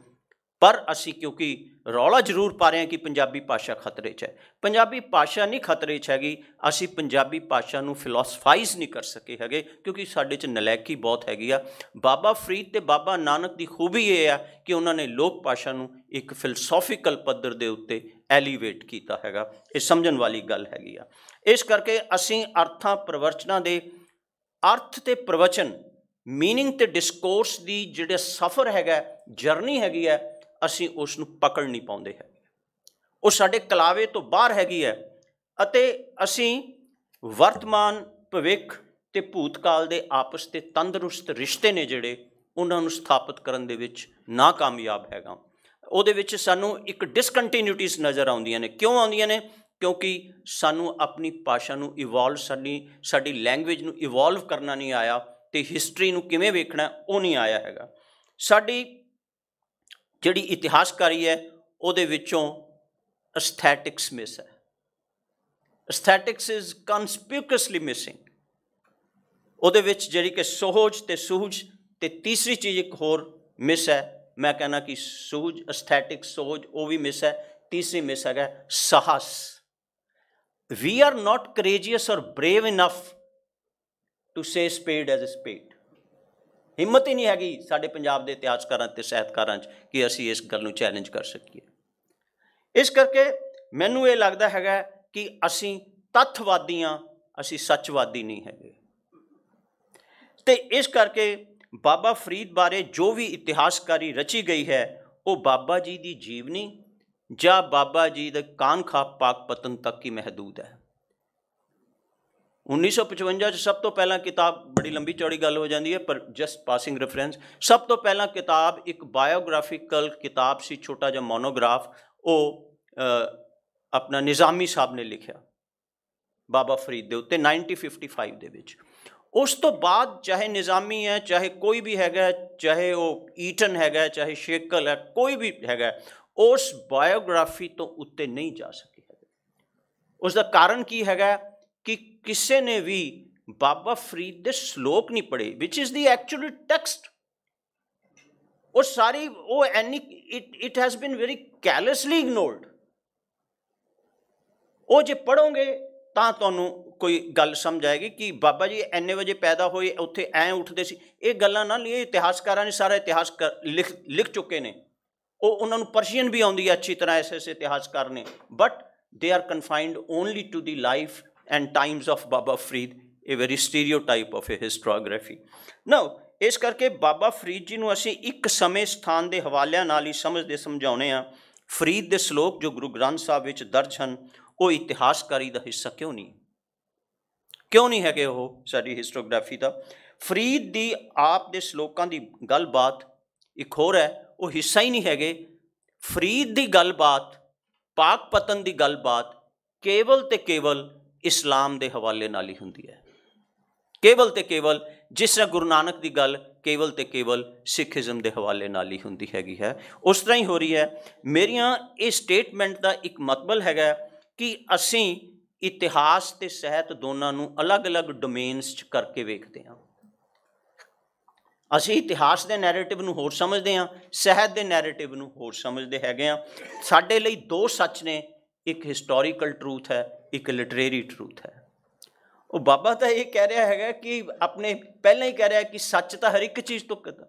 ਪਰ ਅਸੀਂ ਕਿਉਂਕਿ ਰੌਲਾ ਜ਼ਰੂਰ ਪਾ ਰਹੇ ਹਾਂ ਕਿ ਪੰਜਾਬੀ ਭਾਸ਼ਾ ਖਤਰੇ 'ਚ ਹੈ ਪੰਜਾਬੀ ਭਾਸ਼ਾ ਨਹੀਂ ਖਤਰੇ 'ਚ ਹੈਗੀ ਅਸੀਂ ਪੰਜਾਬੀ ਭਾਸ਼ਾ ਨੂੰ ਫਿਲਾਸਫਾਈਜ਼ ਨਹੀਂ ਕਰ ਸਕੇ ਹੈਗੇ ਕਿਉਂਕਿ ਸਾਡੇ 'ਚ ਨਲੈਕੀ ਬਹੁਤ ਹੈਗੀ ਆ ਬਾਬਾ ਫਰੀਦ ਤੇ ਬਾਬਾ ਨਾਨਕ ਦੀ ਖੂਬੀ ਇਹ ਆ ਕਿ ਉਹਨਾਂ ਨੇ ਲੋਕ ਭਾਸ਼ਾ ਨੂੰ ਇੱਕ ਫਿਲਾਸੋਫੀਕਲ ਪੱਧਰ ਦੇ ਉੱਤੇ ਐਲੀਵੇਟ ਕੀਤਾ ਹੈਗਾ ਇਹ ਸਮਝਣ ਵਾਲੀ ਗੱਲ ਹੈਗੀ ਆ ਇਸ ਕਰਕੇ ਅਸੀਂ ਅਰਥਾਂ ਪ੍ਰਵਚਨਾਂ ਦੇ ਅਰਥ ਤੇ ਪ੍ਰਵਚਨ ਮੀਨਿੰਗ ਤੇ ਡਿਸਕੋਰਸ ਦੀ ਜਿਹੜੇ ਸਫ਼ਰ ਹੈਗਾ ਜਰਨੀ ਹੈਗੀ ਹੈ ਅਸੀਂ ਉਸ ਨੂੰ ਪਕੜ ਨਹੀਂ ਪਾਉਂਦੇ ਹੈ ਉਹ ਸਾਡੇ ਕਲਾਵੇ ਤੋਂ ਬਾਹਰ ਹੈਗੀ ਹੈ ਅਤੇ ਅਸੀਂ ਵਰਤਮਾਨ ਭਵਿੱਖ ਤੇ ਭੂਤਕਾਲ ਦੇ ਆਪਸ ਤੇ ਤੰਦਰੁਸਤ ਰਿਸ਼ਤੇ ਨੇ ਜਿਹੜੇ ਉਹਨਾਂ ਨੂੰ ਸਥਾਪਿਤ ਕਰਨ ਦੇ ਵਿੱਚ ਨਾਕਾਮਯਾਬ ਹੈਗਾ ਉਹਦੇ ਵਿੱਚ ਸਾਨੂੰ ਇੱਕ ਡਿਸਕੰਟੀਨਿਊਟੀਜ਼ ਨਜ਼ਰ ਆਉਂਦੀਆਂ ਨੇ ਕਿਉਂ ਆਉਂਦੀਆਂ ਨੇ ਕਿਉਂਕਿ ਸਾਨੂੰ ਆਪਣੀ ਭਾਸ਼ਾ ਨੂੰ ਇਵੋਲਵ ਸਾਡੀ ਸਾਡੀ ਲੈਂਗੁਏਜ ਨੂੰ ਇਵੋਲਵ ਕਰਨਾ ਨਹੀਂ ਆਇਆ ਤੇ ਹਿਸਟਰੀ ਨੂੰ ਕਿਵੇਂ ਵੇਖਣਾ ਉਹ ਨਹੀਂ ਆਇਆ ਹੈਗਾ ਸਾਡੀ ਜਿਹੜੀ ਇਤਿਹਾਸਕਾਰੀ ਹੈ ਉਹਦੇ ਵਿੱਚੋਂ ਅਸਥੈਟਿਕਸ ਮਿਸ ਹੈ ਅਸਥੈਟਿਕਸ ਇਜ਼ ਕਨਸਪੀਕਸਲੀ ਮਿਸਿੰਗ ਉਹਦੇ ਵਿੱਚ ਜਿਹੜੀ ਕਿ ਸੋਹਜ ਤੇ ਸੂਝ ਤੇ ਤੀਸਰੀ ਚੀਜ਼ ਇੱਕ ਹੋਰ ਮਿਸ ਹੈ ਮੈਂ ਕਹਿੰਦਾ ਕਿ ਸੂਝ ਅਸਥੈਟਿਕ ਸੋਚ ਉਹ ਵੀ ਮਿਸ ਹੈ ਤੀਸਰੀ ਮਿਸ ਹੈਗਾ ਸਾਹਸ we are not courageous or brave enough to say spade as a spade ਹਿੰਮਤ ਹੀ ਨਹੀਂ ਹੈਗੀ ਸਾਡੇ ਪੰਜਾਬ ਦੇ ਇਤਿਹਾਸਕਾਰਾਂ ਤੇ ਸਹਿਤਕਾਰਾਂ 'ਚ ਕਿ ਅਸੀਂ ਇਸ ਗੱਲ ਨੂੰ ਚੈਲੰਜ ਕਰ ਸਕੀਏ ਇਸ ਕਰਕੇ ਮੈਨੂੰ ਇਹ ਲੱਗਦਾ ਹੈਗਾ ਕਿ ਅਸੀਂ ਤੱਥਵਾਦੀਆਂ ਅਸੀਂ ਸੱਚਵਾਦੀ ਨਹੀਂ ਹੈਗੇ ਤੇ ਇਸ ਕਰਕੇ ਬਾਬਾ ਫਰੀਦ ਬਾਰੇ ਜੋ ਵੀ ਇਤਿਹਾਸਕਾਰੀ ਰਚੀ ਗਈ ਹੈ ਉਹ ਬਾਬਾ ਜੀ ਦੀ ਜੀਵਨੀ ਜਾਂ ਬਾਬਾ ਜੀ ਦੇ ਕਾਨਖਾ ਪਾਕ ਪਤਨ ਤੱਕ ਹੀ ਮਹਦੂਦ ਹੈ 1955 ਚ ਸਭ ਤੋਂ ਪਹਿਲਾਂ ਕਿਤਾਬ ਬੜੀ ਲੰਬੀ ਚੌੜੀ ਗੱਲ ਹੋ ਜਾਂਦੀ ਹੈ ਪਰ ਜਸਟ ਪਾਸਿੰਗ ਰੈਫਰੈਂਸ ਸਭ ਤੋਂ ਪਹਿਲਾਂ ਕਿਤਾਬ ਇੱਕ ਬਾਇਓਗ੍ਰਾਫੀਕਲ ਕਿਤਾਬ ਸੀ ਛੋਟਾ ਜਿਹਾ ਮੋਨੋਗ੍ਰਾਫ ਉਹ ਆਪਣਾ ਨਿਜ਼ਾਮੀ ਸਾਹਿਬ ਨੇ ਲਿਖਿਆ ਬਾਬਾ ਫਰੀਦ ਦੇ ਉੱਤੇ 1955 ਦੇ ਵਿੱਚ ਉਸ ਤੋਂ ਬਾਅਦ ਚਾਹੇ ਨਿਜ਼ਾਮੀ ਹੈ ਚਾਹੇ ਕੋਈ ਵੀ ਹੈਗਾ ਚਾਹੇ ਉਹ ਈਟਨ ਹੈਗਾ ਚਾਹੇ ਸ਼ੇਕਲ ਹੈ ਕੋਈ ਵੀ ਹੈਗਾ ਉਸ ਬਾਇਓਗ੍ਰਾਫੀ ਤੋਂ ਉੱਤੇ ਨਹੀਂ ਜਾ ਸਕੇ ਉਸ ਦਾ ਕਾਰਨ ਕੀ ਹੈਗਾ ਕਿ ਕਿਸੇ ਨੇ ਵੀ ਬਾਬਾ ਫਰੀਦ ਦੇ ਸ਼ਲੋਕ ਨਹੀਂ ਪੜੇ ਵਿਚ ਇਜ਼ ਦੀ ਐਕਚੁਅਲ ਟੈਕਸਟ ਉਹ ਸਾਰੀ ਉਹ any it it has been very callously ignored ਉਹ ਜੇ ਪੜੋਗੇ ਤਾਂ ਤੁਹਾਨੂੰ ਕੋਈ ਗੱਲ ਸਮਝ ਆਏਗੀ ਕਿ ਬਾਬਾ ਜੀ ਐਨੇ ਵਜੇ ਪੈਦਾ ਹੋਏ ਉੱਥੇ ਐ ਉੱਠਦੇ ਸੀ ਇਹ ਗੱਲਾਂ ਨਾ ਇਹ ਇਤਿਹਾਸਕਾਰਾਂ ਨੇ ਸਾਰਾ ਇਤਿਹਾਸ ਲਿਖ ਲਿਖ ਚੁੱਕੇ ਨੇ ਉਹ ਉਹਨਾਂ ਨੂੰ ਪਰਸ਼ੀਅਨ ਵੀ ਆਉਂਦੀ ਹੈ ਅੱਛੀ ਤਰ੍ਹਾਂ ਐਸੇ ਐਸੇ ਇਤਿਹਾਸਕਾਰ ਨੇ but they are confined only to the life and times of Baba Farid ਇਹ very stereotype of a historiography now ਇਸ ਕਰਕੇ ਬਾਬਾ ਫਰੀਦ ਜੀ ਨੂੰ ਅਸੀਂ ਇੱਕ ਸਮੇਂ ਸਥਾਨ ਦੇ ਹਵਾਲਿਆਂ ਨਾਲ ਹੀ ਸਮਝਦੇ ਸਮਝਾਉਨੇ ਆ ਫਰੀਦ ਦੇ ਸ਼ਲੋਕ ਜੋ ਗੁਰੂ ਗ੍ਰੰਥ ਸਾਹਿਬ ਵਿੱਚ ਦਰਜ ਹਨ ਉਹ ਇਤਿਹਾਸਕਾਰੀ ਦਾ ਹਿੱਸਾ ਕਿਉਂ ਨਹੀਂ ਕਿਉਂ ਨਹੀਂ ਹੈਗੇ ਉਹ ਸਾਡੀ ਹਿਸਟੋਗ੍ਰਾਫੀ ਦਾ ਫਰੀਦ ਦੀ ਆਪ ਦੇ ਸ਼ਲੋਕਾਂ ਦੀ ਗੱਲਬਾਤ ਇੱਕ ਹੋਰ ਹੈ ਉਹ ਹਿੱਸਾ ਹੀ ਨਹੀਂ ਹੈਗੇ ਫਰੀਦ ਦੀ ਗੱਲਬਾਤ ਪਾਕ ਪਤਨ ਦੀ ਗੱਲਬਾਤ ਕੇਵਲ ਤੇ ਕੇਵਲ ਇਸਲਾਮ ਦੇ ਹਵਾਲੇ ਨਾਲ ਹੀ ਹੁੰਦੀ ਹੈ ਕੇਵਲ ਤੇ ਕੇਵਲ ਜਿਸ ਤਰ੍ਹਾਂ ਗੁਰੂ ਨਾਨਕ ਦੀ ਗੱਲ ਕੇਵਲ ਤੇ ਕੇਵਲ ਸਿੱਖੀਜ਼ਮ ਦੇ ਹਵਾਲੇ ਨਾਲ ਹੀ ਹੁੰਦੀ ਹੈਗੀ ਹੈ ਉਸ ਤਰ੍ਹਾਂ ਹੀ ਹੋ ਰਹੀ ਹੈ ਮੇਰੀਆਂ ਇਹ ਸਟੇਟਮੈਂਟ ਦਾ ਇੱਕ ਮਤਲਬ ਹੈਗਾ ਕਿ ਅਸੀਂ ਇਤਿਹਾਸ ਤੇ ਸਹਿਤ ਦੋਨਾਂ ਨੂੰ ਅਲੱਗ-ਅਲੱਗ ਡੋਮੇਨਸ 'ਚ ਕਰਕੇ ਵੇਖਦੇ ਹਾਂ ਅਸੀਂ ਇਤਿਹਾਸ ਦੇ ਨੈਰੇਟਿਵ ਨੂੰ ਹੋਰ ਸਮਝਦੇ ਹਾਂ ਸਹਿਤ ਦੇ ਨੈਰੇਟਿਵ ਨੂੰ ਹੋਰ ਸਮਝਦੇ ਹੈਗੇ ਆ ਸਾਡੇ ਲਈ ਦੋ ਸੱਚ ਨੇ ਇੱਕ ਹਿਸਟੋਰੀਕਲ ਟਰੂਥ ਹੈ ਇੱਕ ਲਿਟਰੇਰੀ ਟਰੂਥ ਹੈ ਉਹ ਬਾਬਾ ਤਾਂ ਇਹ ਕਹਿ ਰਿਹਾ ਹੈਗਾ ਕਿ ਆਪਣੇ ਪਹਿਲਾਂ ਹੀ ਕਹਿ ਰਿਹਾ ਕਿ ਸੱਚ ਤਾਂ ਹਰ ਇੱਕ ਚੀਜ਼ ਤੋਂ ਕਹਿੰਦਾ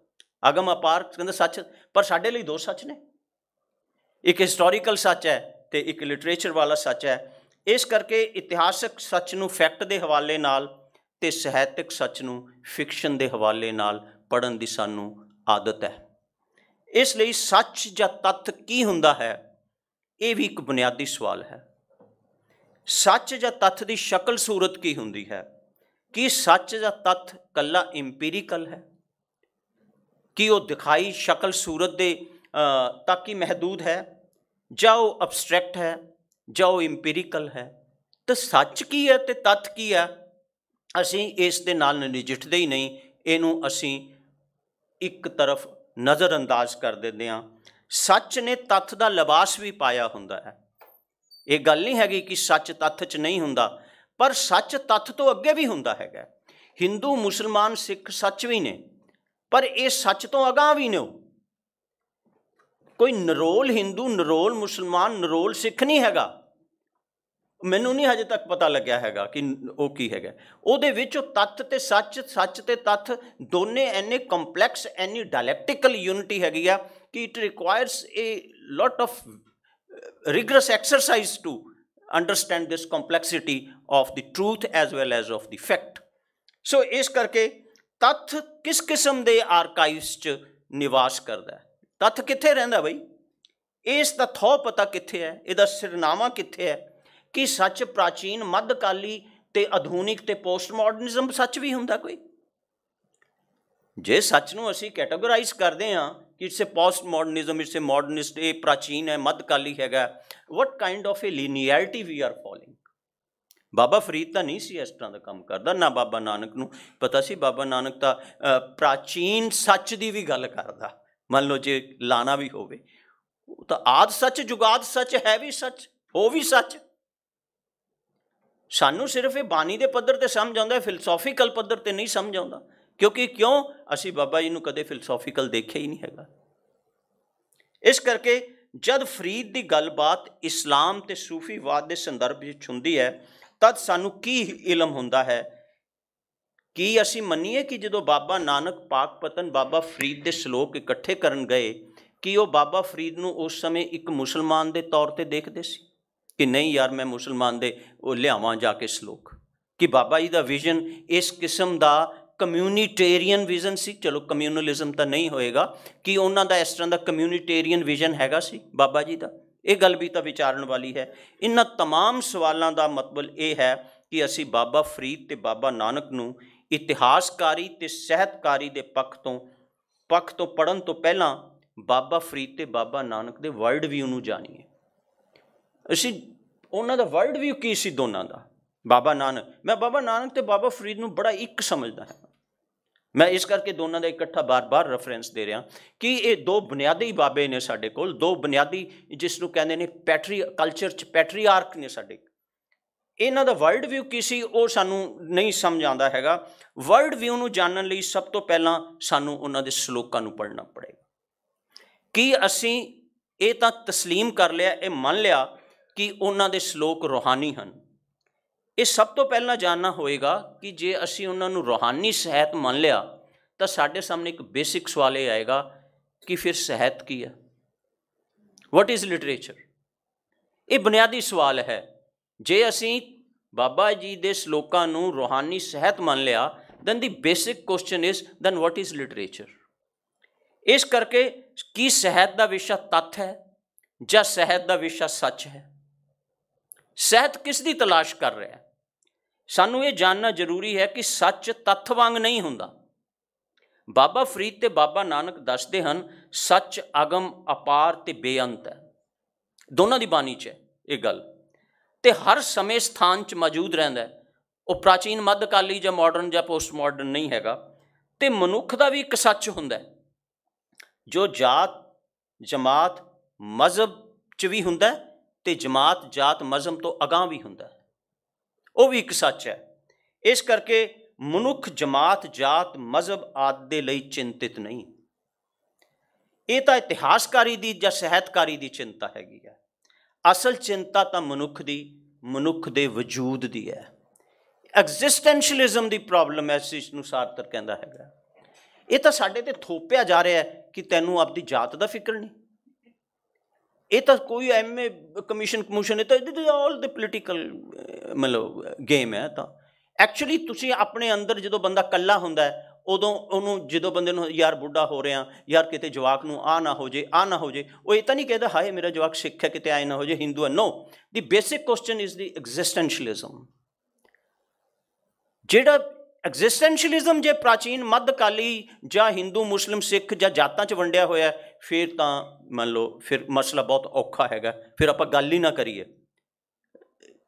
ਅਗਮ ਅਪਾਰ ਕਹਿੰਦਾ ਸੱਚ ਪਰ ਸਾਡੇ ਲਈ ਦੋ ਸੱਚ ਨੇ ਇੱਕ ਹਿਸਟੋਰੀਕਲ ਸੱਚ ਹੈ ਤੇ ਇੱਕ ਲਿਟਰੇਚਰ ਵਾਲਾ ਸੱਚ ਹੈ ਇਸ ਕਰਕੇ ਇਤਿਹਾਸਕ ਸੱਚ ਨੂੰ ਫੈਕਟ ਦੇ ਹਵਾਲੇ ਨਾਲ ਤੇ ਸਾਹਿਤਿਕ ਸੱਚ ਨੂੰ ਫਿਕਸ਼ਨ ਦੇ ਹਵਾਲੇ ਨਾਲ ਪੜਨ ਦੀ ਸਾਨੂੰ ਆਦਤ ਹੈ ਇਸ ਲਈ ਸੱਚ ਜਾਂ ਤੱਤ ਕੀ ਹੁੰਦਾ ਹੈ ਇਹ ਵੀ ਇੱਕ ਬੁਨਿਆਦੀ ਸਵਾਲ ਹੈ ਸੱਚ ਜਾਂ ਤੱਤ ਦੀ ਸ਼ਕਲ ਸੂਰਤ ਕੀ ਹੁੰਦੀ ਹੈ ਕੀ ਸੱਚ ਜਾਂ ਤੱਤ ਕੱਲਾ ਇੰਪੀਰੀਕਲ ਹੈ ਕੀ ਉਹ ਦਿਖਾਈ ਸ਼ਕਲ ਸੂਰਤ ਦੇ ਤੱਕ ਹੀ ਮਹਦੂਦ ਹੈ ਜਾਂ ਉਹ ਅਬਸਟ੍ਰੈਕਟ ਹੈ ਜਾਂ ਉਹ ਇੰਪੀਰੀਕਲ ਹੈ ਤਾਂ ਸੱਚ ਕੀ ਹੈ ਤੇ ਤੱਤ ਕੀ ਹੈ ਅਸੀਂ ਇਸ ਦੇ ਨਾਲ ਨਜਿੱਠਦੇ ਹੀ ਨਹੀਂ ਇਹਨੂੰ ਅਸੀਂ ਇੱਕ ਤਰਫ ਨਜ਼ਰ ਅੰਦਾਜ਼ ਕਰ ਦਿੰਦੇ ਹਾਂ ਸੱਚ ਨੇ ਤੱਥ ਦਾ ਲਿਬਾਸ ਵੀ ਪਾਇਆ ਹੁੰਦਾ ਹੈ ਇਹ ਗੱਲ ਨਹੀਂ ਹੈਗੀ ਕਿ ਸੱਚ ਤੱਥ 'ਚ ਨਹੀਂ ਹੁੰਦਾ ਪਰ ਸੱਚ ਤੱਥ ਤੋਂ ਅੱਗੇ ਵੀ ਹੁੰਦਾ ਹੈਗਾ ਹਿੰਦੂ ਮੁਸਲਮਾਨ ਸਿੱਖ ਸੱਚ ਵੀ ਨੇ ਪਰ ਇਹ ਸੱਚ ਤੋਂ ਅਗਾਹ ਵੀ ਨੇ ਉਹ ਕੋਈ ਨਰੋਲ ਹਿੰਦੂ ਨਰੋਲ ਮੁਸਲਮਾਨ ਨਰੋਲ ਸਿੱਖ ਨਹੀਂ ਹੈਗਾ ਮੈਨੂੰ ਨਹੀਂ ਹਜੇ ਤੱਕ ਪਤਾ ਲੱਗਿਆ ਹੈਗਾ ਕਿ ਉਹ ਕੀ ਹੈਗਾ ਉਹਦੇ ਵਿੱਚ ਉਹ ਤੱਤ ਤੇ ਸੱਚ ਸੱਚ ਤੇ ਤੱਤ ਦੋਨੇ ਐਨੇ ਕੰਪਲੈਕਸ ਐਨੀ ਡਾਇਲੈਕਟੀਕਲ ਯੂਨਿਟੀ ਹੈਗੀ ਆ ਕਿ it requires a lot of rigorous exercise to understand this complexity of the truth as well as of the fact so ਇਸ ਕਰਕੇ ਤੱਤ ਕਿਸ ਕਿਸਮ ਦੇ ਆਰਕਾਈਵਸ 'ਚ ਨਿਵਾਸ ਕਰਦਾ ਹੈ ਤੱਥ ਕਿੱਥੇ ਰਹਿੰਦਾ ਬਈ ਇਸ ਦਾ ਥੋ ਪਤਾ ਕਿੱਥੇ ਹੈ ਇਹਦਾ ਸਿਰਨਾਮਾ ਕਿੱਥੇ ਹੈ ਕਿ ਸੱਚ ਪ੍ਰਾਚੀਨ ਮੱਧਕਾਲੀ ਤੇ ਆਧੁਨਿਕ ਤੇ ਪੋਸਟਮਾਡਰਨਿਜ਼ਮ ਸੱਚ ਵੀ ਹੁੰਦਾ ਕੋਈ ਜੇ ਸੱਚ ਨੂੰ ਅਸੀਂ ਕੈਟਾਗੋਰਾਈਜ਼ ਕਰਦੇ ਹਾਂ ਕਿ ਇਟਸ ਅ ਪੋਸਟਮਾਡਰਨਿਜ਼ਮ ਇਟਸ ਅ ਮਾਡਰਨਿਸਟ ਇਹ ਪ੍ਰਾਚੀਨ ਹੈ ਮੱਧਕਾਲੀ ਹੈਗਾ what kind of a linearity we are following Baba Farid ਤਾਂ ਨਹੀਂ ਸੀ ਇਸ ਤਰ੍ਹਾਂ ਦਾ ਕੰਮ ਕਰਦਾ ਨਾ ਬਾਬਾ ਨਾਨਕ ਨੂੰ ਪਤਾ ਸੀ ਬਾਬਾ ਨਾਨਕ ਤਾਂ ਪ੍ਰਾਚੀਨ ਸੱਚ ਦੀ ਵੀ ਗੱਲ ਕਰਦਾ ਮੰਨ ਲਓ ਜੇ ਲਾਣਾ ਵੀ ਹੋਵੇ ਉਹ ਤਾਂ ਆਦ ਸੱਚ ਜੁਗਾਦ ਸੱਚ ਹੈ ਵੀ ਸੱਚ ਹੋ ਵੀ ਸੱਚ ਸਾਨੂੰ ਸਿਰਫ ਇਹ ਬਾਣੀ ਦੇ ਪੱਧਰ ਤੇ ਸਮਝ ਆਉਂਦਾ ਹੈ ਫਿਲਾਸੋਫੀਕਲ ਪੱਧਰ ਤੇ ਨਹੀਂ ਸਮਝ ਆਉਂਦਾ ਕਿਉਂਕਿ ਕਿਉਂ ਅਸੀਂ ਬਾਬਾ ਜੀ ਨੂੰ ਕਦੇ ਫਿਲਾਸੋਫੀਕਲ ਦੇਖਿਆ ਹੀ ਨਹੀਂ ਹੈਗਾ ਇਸ ਕਰਕੇ ਜਦ ਫਰੀਦ ਦੀ ਗੱਲਬਾਤ ਇਸਲਾਮ ਤੇ ਸੂਫੀਵਾਦ ਦੇ ਸੰਦਰਭ ਵਿੱਚ ਹੁੰਦੀ ਹੈ ਤਦ ਸਾਨੂੰ ਕੀ ਇਲਮ ਹੁੰਦਾ ਹੈ ਕੀ ਅਸੀਂ ਮੰਨੀਏ ਕਿ ਜਦੋਂ ਬਾਬਾ ਨਾਨਕ ਪਾਕ ਪਤਨ ਬਾਬਾ ਫਰੀਦ ਦੇ ਸ਼ਲੋਕ ਇਕੱਠੇ ਕਰਨ ਗਏ ਕਿ ਉਹ ਬਾਬਾ ਫਰੀਦ ਨੂੰ ਉਸ ਸਮੇਂ ਇੱਕ ਮੁਸਲਮਾਨ ਦੇ ਤੌਰ ਤੇ ਦੇਖਦੇ ਸੀ ਕਿ ਨਹੀਂ ਯਾਰ ਮੈਂ ਮੁਸਲਮਾਨ ਦੇ ਉਹ ਲਿਆਵਾਂ ਜਾ ਕੇ ਸ਼ਲੋਕ ਕਿ ਬਾਬਾ ਜੀ ਦਾ ਵਿਜ਼ਨ ਇਸ ਕਿਸਮ ਦਾ ਕਮਿਊਨਿਟੇਰੀਅਨ ਵਿਜ਼ਨ ਸੀ ਚਲੋ ਕਮਿਊਨਲਿਜ਼ਮ ਤਾਂ ਨਹੀਂ ਹੋਏਗਾ ਕਿ ਉਹਨਾਂ ਦਾ ਇਸ ਤਰ੍ਹਾਂ ਦਾ ਕਮਿਊਨਿਟੇਰੀਅਨ ਵਿਜ਼ਨ ਹੈਗਾ ਸੀ ਬਾਬਾ ਜੀ ਦਾ ਇਹ ਗੱਲ ਵੀ ਤਾਂ ਵਿਚਾਰਨ ਵਾਲੀ ਹੈ ਇਹਨਾਂ तमाम ਸਵਾਲਾਂ ਦਾ ਮਤਲਬ ਇਹ ਹੈ ਕਿ ਅਸੀਂ ਬਾਬਾ ਫਰੀਦ ਤੇ ਬਾਬਾ ਨਾਨਕ ਨੂੰ ਇਤਿਹਾਸਕਾਰੀ ਤੇ ਸਹਿਤਕਾਰੀ ਦੇ ਪੱਖ ਤੋਂ ਪੱਖ ਤੋਂ ਪੜਨ ਤੋਂ ਪਹਿਲਾਂ ਬਾਬਾ ਫਰੀਦ ਤੇ ਬਾਬਾ ਨਾਨਕ ਦੇ ਵਰਲਡ ਵਿਊ ਨੂੰ ਜਾਣੀਏ ਅਸੀਂ ਉਹਨਾਂ ਦਾ ਵਰਲਡ ਵਿਊ ਕੀ ਸੀ ਦੋਨਾਂ ਦਾ ਬਾਬਾ ਨਾਨਕ ਮੈਂ ਬਾਬਾ ਨਾਨਕ ਤੇ ਬਾਬਾ ਫਰੀਦ ਨੂੰ ਬੜਾ ਇੱਕ ਸਮਝਦਾ ਹਾਂ ਮੈਂ ਇਸ ਕਰਕੇ ਦੋਨਾਂ ਦਾ ਇਕੱਠਾ ਬਾਰ-ਬਾਰ ਰੈਫਰੈਂਸ ਦੇ ਰਿਹਾ ਕਿ ਇਹ ਦੋ ਬੁਨਿਆਦੀ ਬਾਬੇ ਨੇ ਸਾਡੇ ਕੋਲ ਦੋ ਬੁਨਿਆਦੀ ਜਿਸ ਨੂੰ ਕਹਿੰਦੇ ਨੇ ਪੈਟਰੀ ਕਲਚਰ ਚ ਪੈਟਰੀਆਰਕ ਨੇ ਸਾਡੇ ਇਹਨਾਂ ਦਾ ਵਰਲਡ ਵਿਊ ਕੀ ਸੀ ਉਹ ਸਾਨੂੰ ਨਹੀਂ ਸਮਝ ਆਉਂਦਾ ਹੈਗਾ ਵਰਲਡ ਵਿਊ ਨੂੰ ਜਾਣਨ ਲਈ ਸਭ ਤੋਂ ਪਹਿਲਾਂ ਸਾਨੂੰ ਉਹਨਾਂ ਦੇ ਸ਼ਲੋਕਾਂ ਨੂੰ ਪੜ੍ਹਨਾ ਪੜੇਗਾ ਕੀ ਅਸੀਂ ਇਹ ਤਾਂ تسلیم ਕਰ ਲਿਆ ਇਹ ਮੰਨ ਲਿਆ ਕਿ ਉਹਨਾਂ ਦੇ ਸ਼ਲੋਕ ਰੋਹਾਨੀ ਹਨ ਇਹ ਸਭ ਤੋਂ ਪਹਿਲਾਂ ਜਾਣਨਾ ਹੋਏਗਾ ਕਿ ਜੇ ਅਸੀਂ ਉਹਨਾਂ ਨੂੰ ਰੋਹਾਨੀ ਸਹਿਤ ਮੰਨ ਲਿਆ ਤਾਂ ਸਾਡੇ ਸਾਹਮਣੇ ਇੱਕ ਬੇਸਿਕ ਸਵਾਲ ਇਹ ਆਏਗਾ ਕਿ ਫਿਰ ਸਹਿਤ ਕੀ ਹੈ ਵਾਟ ਇਜ਼ ਲਿਟਰੇਚਰ ਇਹ ਬੁਨਿਆਦੀ ਸਵਾਲ ਹੈ ਜੇ ਅਸੀਂ ਬਾਬਾ ਜੀ ਦੇ ਸ਼ਲੋਕਾਂ ਨੂੰ ਰੋਹਾਨੀ ਸਹਿਤ ਮੰਨ ਲਿਆ then the basic question is then what is literature ਇਸ ਕਰਕੇ ਕੀ ਸਹਿਤ ਦਾ ਵਿਸ਼ਾ ਤੱਤ ਹੈ ਜਾਂ ਸਹਿਤ ਦਾ ਵਿਸ਼ਾ ਸੱਚ ਹੈ ਸਹਿਤ ਕਿਸ ਦੀ ਤਲਾਸ਼ ਕਰ ਰਿਹਾ ਹੈ ਸਾਨੂੰ ਇਹ ਜਾਣਨਾ ਜ਼ਰੂਰੀ ਹੈ ਕਿ ਸੱਚ ਤੱਥ ਵਾਂਗ ਨਹੀਂ ਹੁੰਦਾ ਬਾਬਾ ਫਰੀਦ ਤੇ ਬਾਬਾ ਨਾਨਕ ਦੱਸਦੇ ਹਨ ਸੱਚ ਅਗਮ ਅਪਾਰ ਤੇ ਬੇਅੰਤ ਹੈ ਦੋਨਾਂ ਦੀ ਬਾਣੀ 'ਚ ਹੈ ਇਹ ਗੱਲ ਤੇ ਹਰ ਸਮੇਂ ਸਥਾਨ 'ਚ ਮੌਜੂਦ ਰਹਿੰਦਾ ਹੈ ਉਹ ਪ੍ਰਾਚੀਨ ਮੱਧਕਾਲੀ ਜਾਂ ਮਾਡਰਨ ਜਾਂ ਪੋਸਟ ਮਾਡਰਨ ਨਹੀਂ ਹੈਗਾ ਤੇ ਮਨੁੱਖ ਦਾ ਵੀ ਇੱਕ ਸੱਚ ਹੁੰਦਾ ਜੋ ਜਾਤ ਜਮਾਤ ਮਜ਼ਬ 'ਚ ਵੀ ਹੁੰਦਾ ਤੇ ਜਮਾਤ ਜਾਤ ਮਜ਼ਮ ਤੋਂ ਅਗਾਹ ਵੀ ਹੁੰਦਾ ਉਹ ਵੀ ਇੱਕ ਸੱਚ ਹੈ ਇਸ ਕਰਕੇ ਮਨੁੱਖ ਜਮਾਤ ਜਾਤ ਮਜ਼ਬ ਆਦ ਦੇ ਲਈ ਚਿੰਤਿਤ ਨਹੀਂ ਇਹ ਤਾਂ ਇਤਿਹਾਸਕਾਰੀ ਦੀ ਜਾਂ ਸਹਿਤਕਾਰੀ ਦੀ ਚਿੰਤਾ ਹੈਗੀ ਹੈ ਅਸਲ ਚਿੰਤਾ ਤਾਂ ਮਨੁੱਖ ਦੀ ਮਨੁੱਖ ਦੇ ਵਜੂਦ ਦੀ ਹੈ ਐਗਜ਼ਿਸਟੈਂਸ਼ੀਅਲਿਜ਼ਮ ਦੀ ਪ੍ਰੋਬਲਮ ਐ ਇਸ ਨੂੰ ਸਾਰਤਰ ਕਹਿੰਦਾ ਹੈਗਾ ਇਹ ਤਾਂ ਸਾਡੇ ਤੇ ਥੋਪਿਆ ਜਾ ਰਿਹਾ ਹੈ ਕਿ ਤੈਨੂੰ ਆਪਦੀ ਜਾਤ ਦਾ ਫਿਕਰ ਨਹੀਂ ਇਹ ਤਾਂ ਕੋਈ ਐਮਏ ਕਮਿਸ਼ਨ ਕਮਿਸ਼ਨ ਇਹ ਤਾਂ ਆਲ ਦੀ ਪੋਲੀਟੀਕਲ ਮਤਲਬ ਗੇਮ ਹੈ ਤਾਂ ਐਕਚੁਅਲੀ ਤੁਸੀਂ ਆਪਣੇ ਅੰਦਰ ਜਦੋਂ ਬੰਦਾ ਕੱਲਾ ਹੁੰਦਾ ਉਦੋਂ ਉਹਨੂੰ ਜਦੋਂ ਬੰਦੇ ਨੂੰ ਯਾਰ ਬੁੱਢਾ ਹੋ ਰਿਹਾ ਯਾਰ ਕਿਤੇ ਜਵਾਕ ਨੂੰ ਆ ਨਾ ਹੋ ਜੇ ਆ ਨਾ ਹੋ ਜੇ ਉਹ ਇਹ ਤਾਂ ਨਹੀਂ ਕਹਿੰਦਾ ਹਾਏ ਮੇਰਾ ਜਵਾਕ ਸਿੱਖ ਹੈ ਕਿਤੇ ਆਏ ਨਾ ਹੋ ਜੇ ਹਿੰਦੂ ਹੈ no the basic question is the existentialism ਜਿਹੜਾ ਐਗਜ਼ਿਸਟੈਂਸ਼ੀਅਲਿਜ਼ਮ ਜੇ ਪ੍ਰਾਚੀਨ ਮੱਧਕਾਲੀ ਜਾਂ ਹਿੰਦੂ ਮੁਸਲਮ ਸਿੱਖ ਜਾਂ ਜਾਤਾਂ 'ਚ ਵੰਡਿਆ ਹੋਇਆ ਫਿਰ ਤਾਂ ਮੰਨ ਲਓ ਫਿਰ ਮਸਲਾ ਬਹੁਤ ਔਖਾ ਹੈਗਾ ਫਿਰ ਆਪਾਂ ਗੱਲ ਹੀ ਨਾ ਕਰੀਏ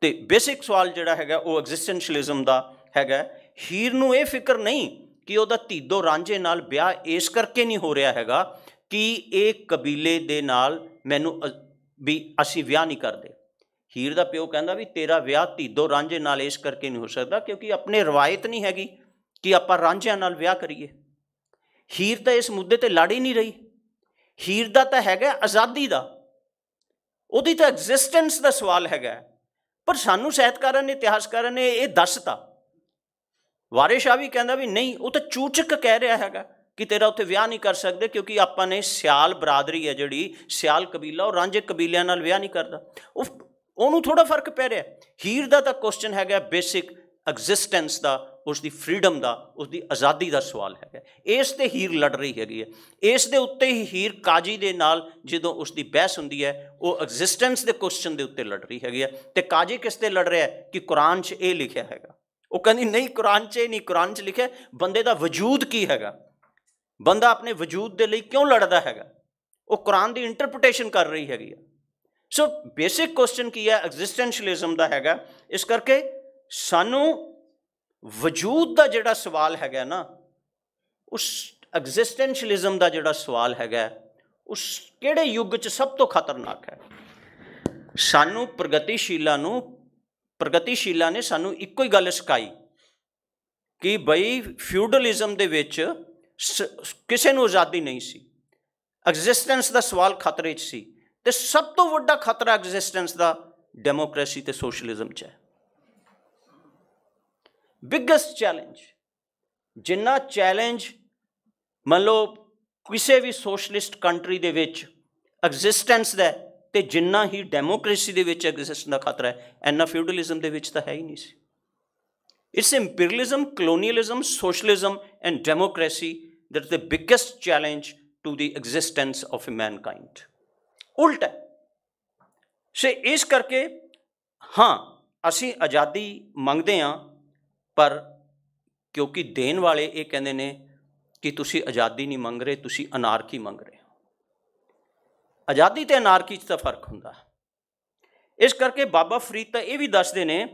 ਤੇ ਬੇਸਿਕ ਸਵਾਲ ਜਿਹੜਾ ਹੈਗਾ ਉਹ ਐਗਜ਼ਿਸਟੈਂਸ਼ੀਅਲਿਜ਼ਮ ਦਾ ਹੈਗਾ ਹੀਰ ਨੂੰ ਇਹ ਫਿਕਰ ਨਹੀਂ ਕਿ ਉਹਦਾ ਧੀਦੋ ਰਾਂਝੇ ਨਾਲ ਵਿਆਹ ਇਸ ਕਰਕੇ ਨਹੀਂ ਹੋ ਰਿਹਾ ਹੈਗਾ ਕਿ ਇਹ ਕਬੀਲੇ ਦੇ ਨਾਲ ਮੈਨੂੰ ਵੀ ਅਸੀਂ ਵਿਆਹ ਨਹੀਂ ਕਰਦੇ ਹੀਰ ਦਾ ਪਿਓ ਕਹਿੰਦਾ ਵੀ ਤੇਰਾ ਵਿਆਹ ਧੀਦੋ ਰਾਂਝੇ ਨਾਲ ਇਸ ਕਰਕੇ ਨਹੀਂ ਹੋ ਸਕਦਾ ਕਿਉਂਕਿ ਆਪਣੇ ਰਵਾਇਤ ਨਹੀਂ ਹੈਗੀ ਕਿ ਆਪਾਂ ਰਾਂਝਿਆਂ ਨਾਲ ਵਿਆਹ ਕਰੀਏ ਹੀਰ ਤਾਂ ਇਸ ਮੁੱਦੇ ਤੇ ਲੜ ਹੀ ਨਹੀਂ ਰਹੀ ਹੀਰ ਦਾ ਤਾਂ ਹੈਗਾ ਆਜ਼ਾਦੀ ਦਾ ਉਹਦੀ ਤਾਂ ਐਗਜ਼ਿਸਟੈਂਸ ਦਾ ਸਵਾਲ ਹੈਗਾ ਪਰ ਸਾਨੂੰ ਸਹਿਤਕਾਰਾਂ ਨੇ ਇਤਿਹਾਸਕਾਰਾਂ ਨੇ ਇਹ ਦੱਸਤਾ ਵਾਰਿਸ ਆ ਵੀ ਕਹਿੰਦਾ ਵੀ ਨਹੀਂ ਉਹ ਤਾਂ ਚੂਚਕ ਕਹਿ ਰਿਹਾ ਹੈਗਾ ਕਿ ਤੇਰਾ ਉੱਥੇ ਵਿਆਹ ਨਹੀਂ ਕਰ ਸਕਦੇ ਕਿਉਂਕਿ ਆਪਾਂ ਨੇ ਸਿਆਲ ਬਰਾਦਰੀ ਹੈ ਜਿਹੜੀ ਸਿਆਲ ਕਬੀਲਾ ਉਹ ਰਾਂਝੇ ਕਬੀਲਿਆਂ ਨਾਲ ਵਿਆਹ ਨਹੀਂ ਕਰਦਾ ਉਹ ਉਹਨੂੰ ਥੋੜਾ ਫਰਕ ਪੈ ਰਿਹਾ ਹੀਰ ਦਾ ਤਾਂ ਕੁਐਸਚਨ ਹੈਗਾ ਬੇਸਿਕ ਐਗਜ਼ਿਸਟੈਂਸ ਦਾ ਉਸ ਦੀ ਫਰੀडम ਦਾ ਉਸ ਦੀ ਆਜ਼ਾਦੀ ਦਾ ਸਵਾਲ ਹੈਗਾ ਇਸ ਤੇ ਹੀਰ ਲੜ ਰਹੀ ਹੈਗੀ ਹੈ ਇਸ ਦੇ ਉੱਤੇ ਹੀ ਹੀਰ ਕਾਜੀ ਦੇ ਨਾਲ ਜਦੋਂ ਉਸ ਦੀ ਬਹਿਸ ਹੁੰਦੀ ਹੈ ਉਹ ਐਗਜ਼ਿਸਟੈਂਸ ਦੇ ਕੁਐਸਚਨ ਦੇ ਉੱਤੇ ਲੜ ਰਹੀ ਹੈਗੀ ਹੈ ਤੇ ਕਾਜੀ ਕਿਸ ਤੇ ਲੜ ਰਿਹਾ ਹੈ ਕਿ ਕੁਰਾਨ 'ਚ ਇਹ ਲਿਖਿਆ ਹੈਗਾ ਉਹ ਕਹਿੰਦੀ ਨਹੀਂ ਕੁਰਾਨ 'ਚ ਨਹੀਂ ਕੁਰਾਨ 'ਚ ਲਿਖਿਆ ਬੰਦੇ ਦਾ ਵਜੂਦ ਕੀ ਹੈਗਾ ਬੰਦਾ ਆਪਣੇ ਵਜੂਦ ਦੇ ਲਈ ਕਿਉਂ ਲੜਦਾ ਹੈਗਾ ਉਹ ਕੁਰਾਨ ਦੀ ਇੰਟਰਪ੍ਰੀਟੇਸ਼ਨ ਕਰ ਰਹੀ ਹੈਗੀ ਆ ਸੋ ਬੇਸਿਕ ਕੁਐਸਚਨ ਕੀ ਹੈ ਐਗਜ਼ਿਸਟੈਂਸ਼ੀਅਲਿਜ਼ਮ ਦਾ ਹੈਗਾ ਇਸ ਕਰਕੇ ਸਾਨੂੰ ਵਜੂਦ ਦਾ ਜਿਹੜਾ ਸਵਾਲ ਹੈਗਾ ਨਾ ਉਸ ਐਗਜ਼ਿਸਟੈਂਸ਼ੀਅਲਿਜ਼ਮ ਦਾ ਜਿਹੜਾ ਸਵਾਲ ਹੈਗਾ ਉਸ ਕਿਹੜੇ ਯੁੱਗ 'ਚ ਸਭ ਤੋਂ ਖਤਰਨਾਕ ਹੈ ਸਾਨੂੰ ਪ੍ਰਗਤੀਸ਼ੀਲਾਂ ਨੂੰ ਪ੍ਰਗਤੀਸ਼ੀਲਾਂ ਨੇ ਸਾਨੂੰ ਇੱਕੋ ਹੀ ਗੱਲ ਸਿਖਾਈ ਕਿ ਬਈ ਫਿਊਡਲਿਜ਼ਮ ਦੇ ਵਿੱਚ ਕਿਸੇ ਨੂੰ ਆਜ਼ਾਦੀ ਨਹੀਂ ਸੀ ਐਗਜ਼ਿਸਟੈਂਸ ਦਾ ਸਵਾਲ ਖਤਰੇ 'ਚ ਸੀ ਤੇ ਸਭ ਤੋਂ ਵੱਡਾ ਖਤਰਾ ਐਗਜ਼ਿਸਟੈਂਸ ਦਾ ਡੈਮੋਕ੍ਰੇਸੀ ਤੇ ਸੋਸ਼ਲਿਜ਼ਮ 'ਚ ਹੈ ਬਿਗੇਸਟ ਚੈਲੰਜ ਜਿੰਨਾ ਚੈਲੰਜ ਮੰਨ ਲਓ ਕਿਸੇ ਵੀ ਸੋਸ਼ਲਿਸਟ ਕੰਟਰੀ ਦੇ ਵਿੱਚ ਐਗਜ਼ਿਸਟੈਂਸ ਦਾ ਤੇ ਜਿੰਨਾ ਹੀ ਡੈਮੋਕ੍ਰੇਸੀ ਦੇ ਵਿੱਚ ਐਗਜ਼ਿਸਟੈਂਸ ਦਾ ਖਤਰਾ ਹੈ ਐਨਾ ਫਿਊਡਲਿਜ਼ਮ ਦੇ ਵਿੱਚ ਤਾਂ ਹੈ ਹੀ ਨਹੀਂ ਸੀ it's imperialism colonialism socialism and democracy that is the biggest challenge to the existence of mankind ਉਲਟ ਸੇ ਇਸ ਕਰਕੇ ਹਾਂ ਅਸੀਂ ਆਜ਼ਾਦੀ ਮੰਗਦੇ ਹਾਂ ਪਰ ਕਿਉਂਕਿ ਦੇਣ ਵਾਲੇ ਇਹ ਕਹਿੰਦੇ ਨੇ ਕਿ ਤੁਸੀਂ ਆਜ਼ਾਦੀ ਨਹੀਂ ਮੰਗ ਰਹੇ ਤੁਸੀਂ ਅਨਾਰਕੀ ਮੰਗ ਰਹੇ ਆਜ਼ਾਦੀ ਤੇ ਅਨਾਰਕੀ 'ਚ ਤਾਂ ਫਰਕ ਹੁੰਦਾ ਇਸ ਕਰਕੇ ਬਾਬਾ ਫਰੀਦ ਤਾਂ ਇਹ ਵੀ ਦੱਸਦੇ ਨੇ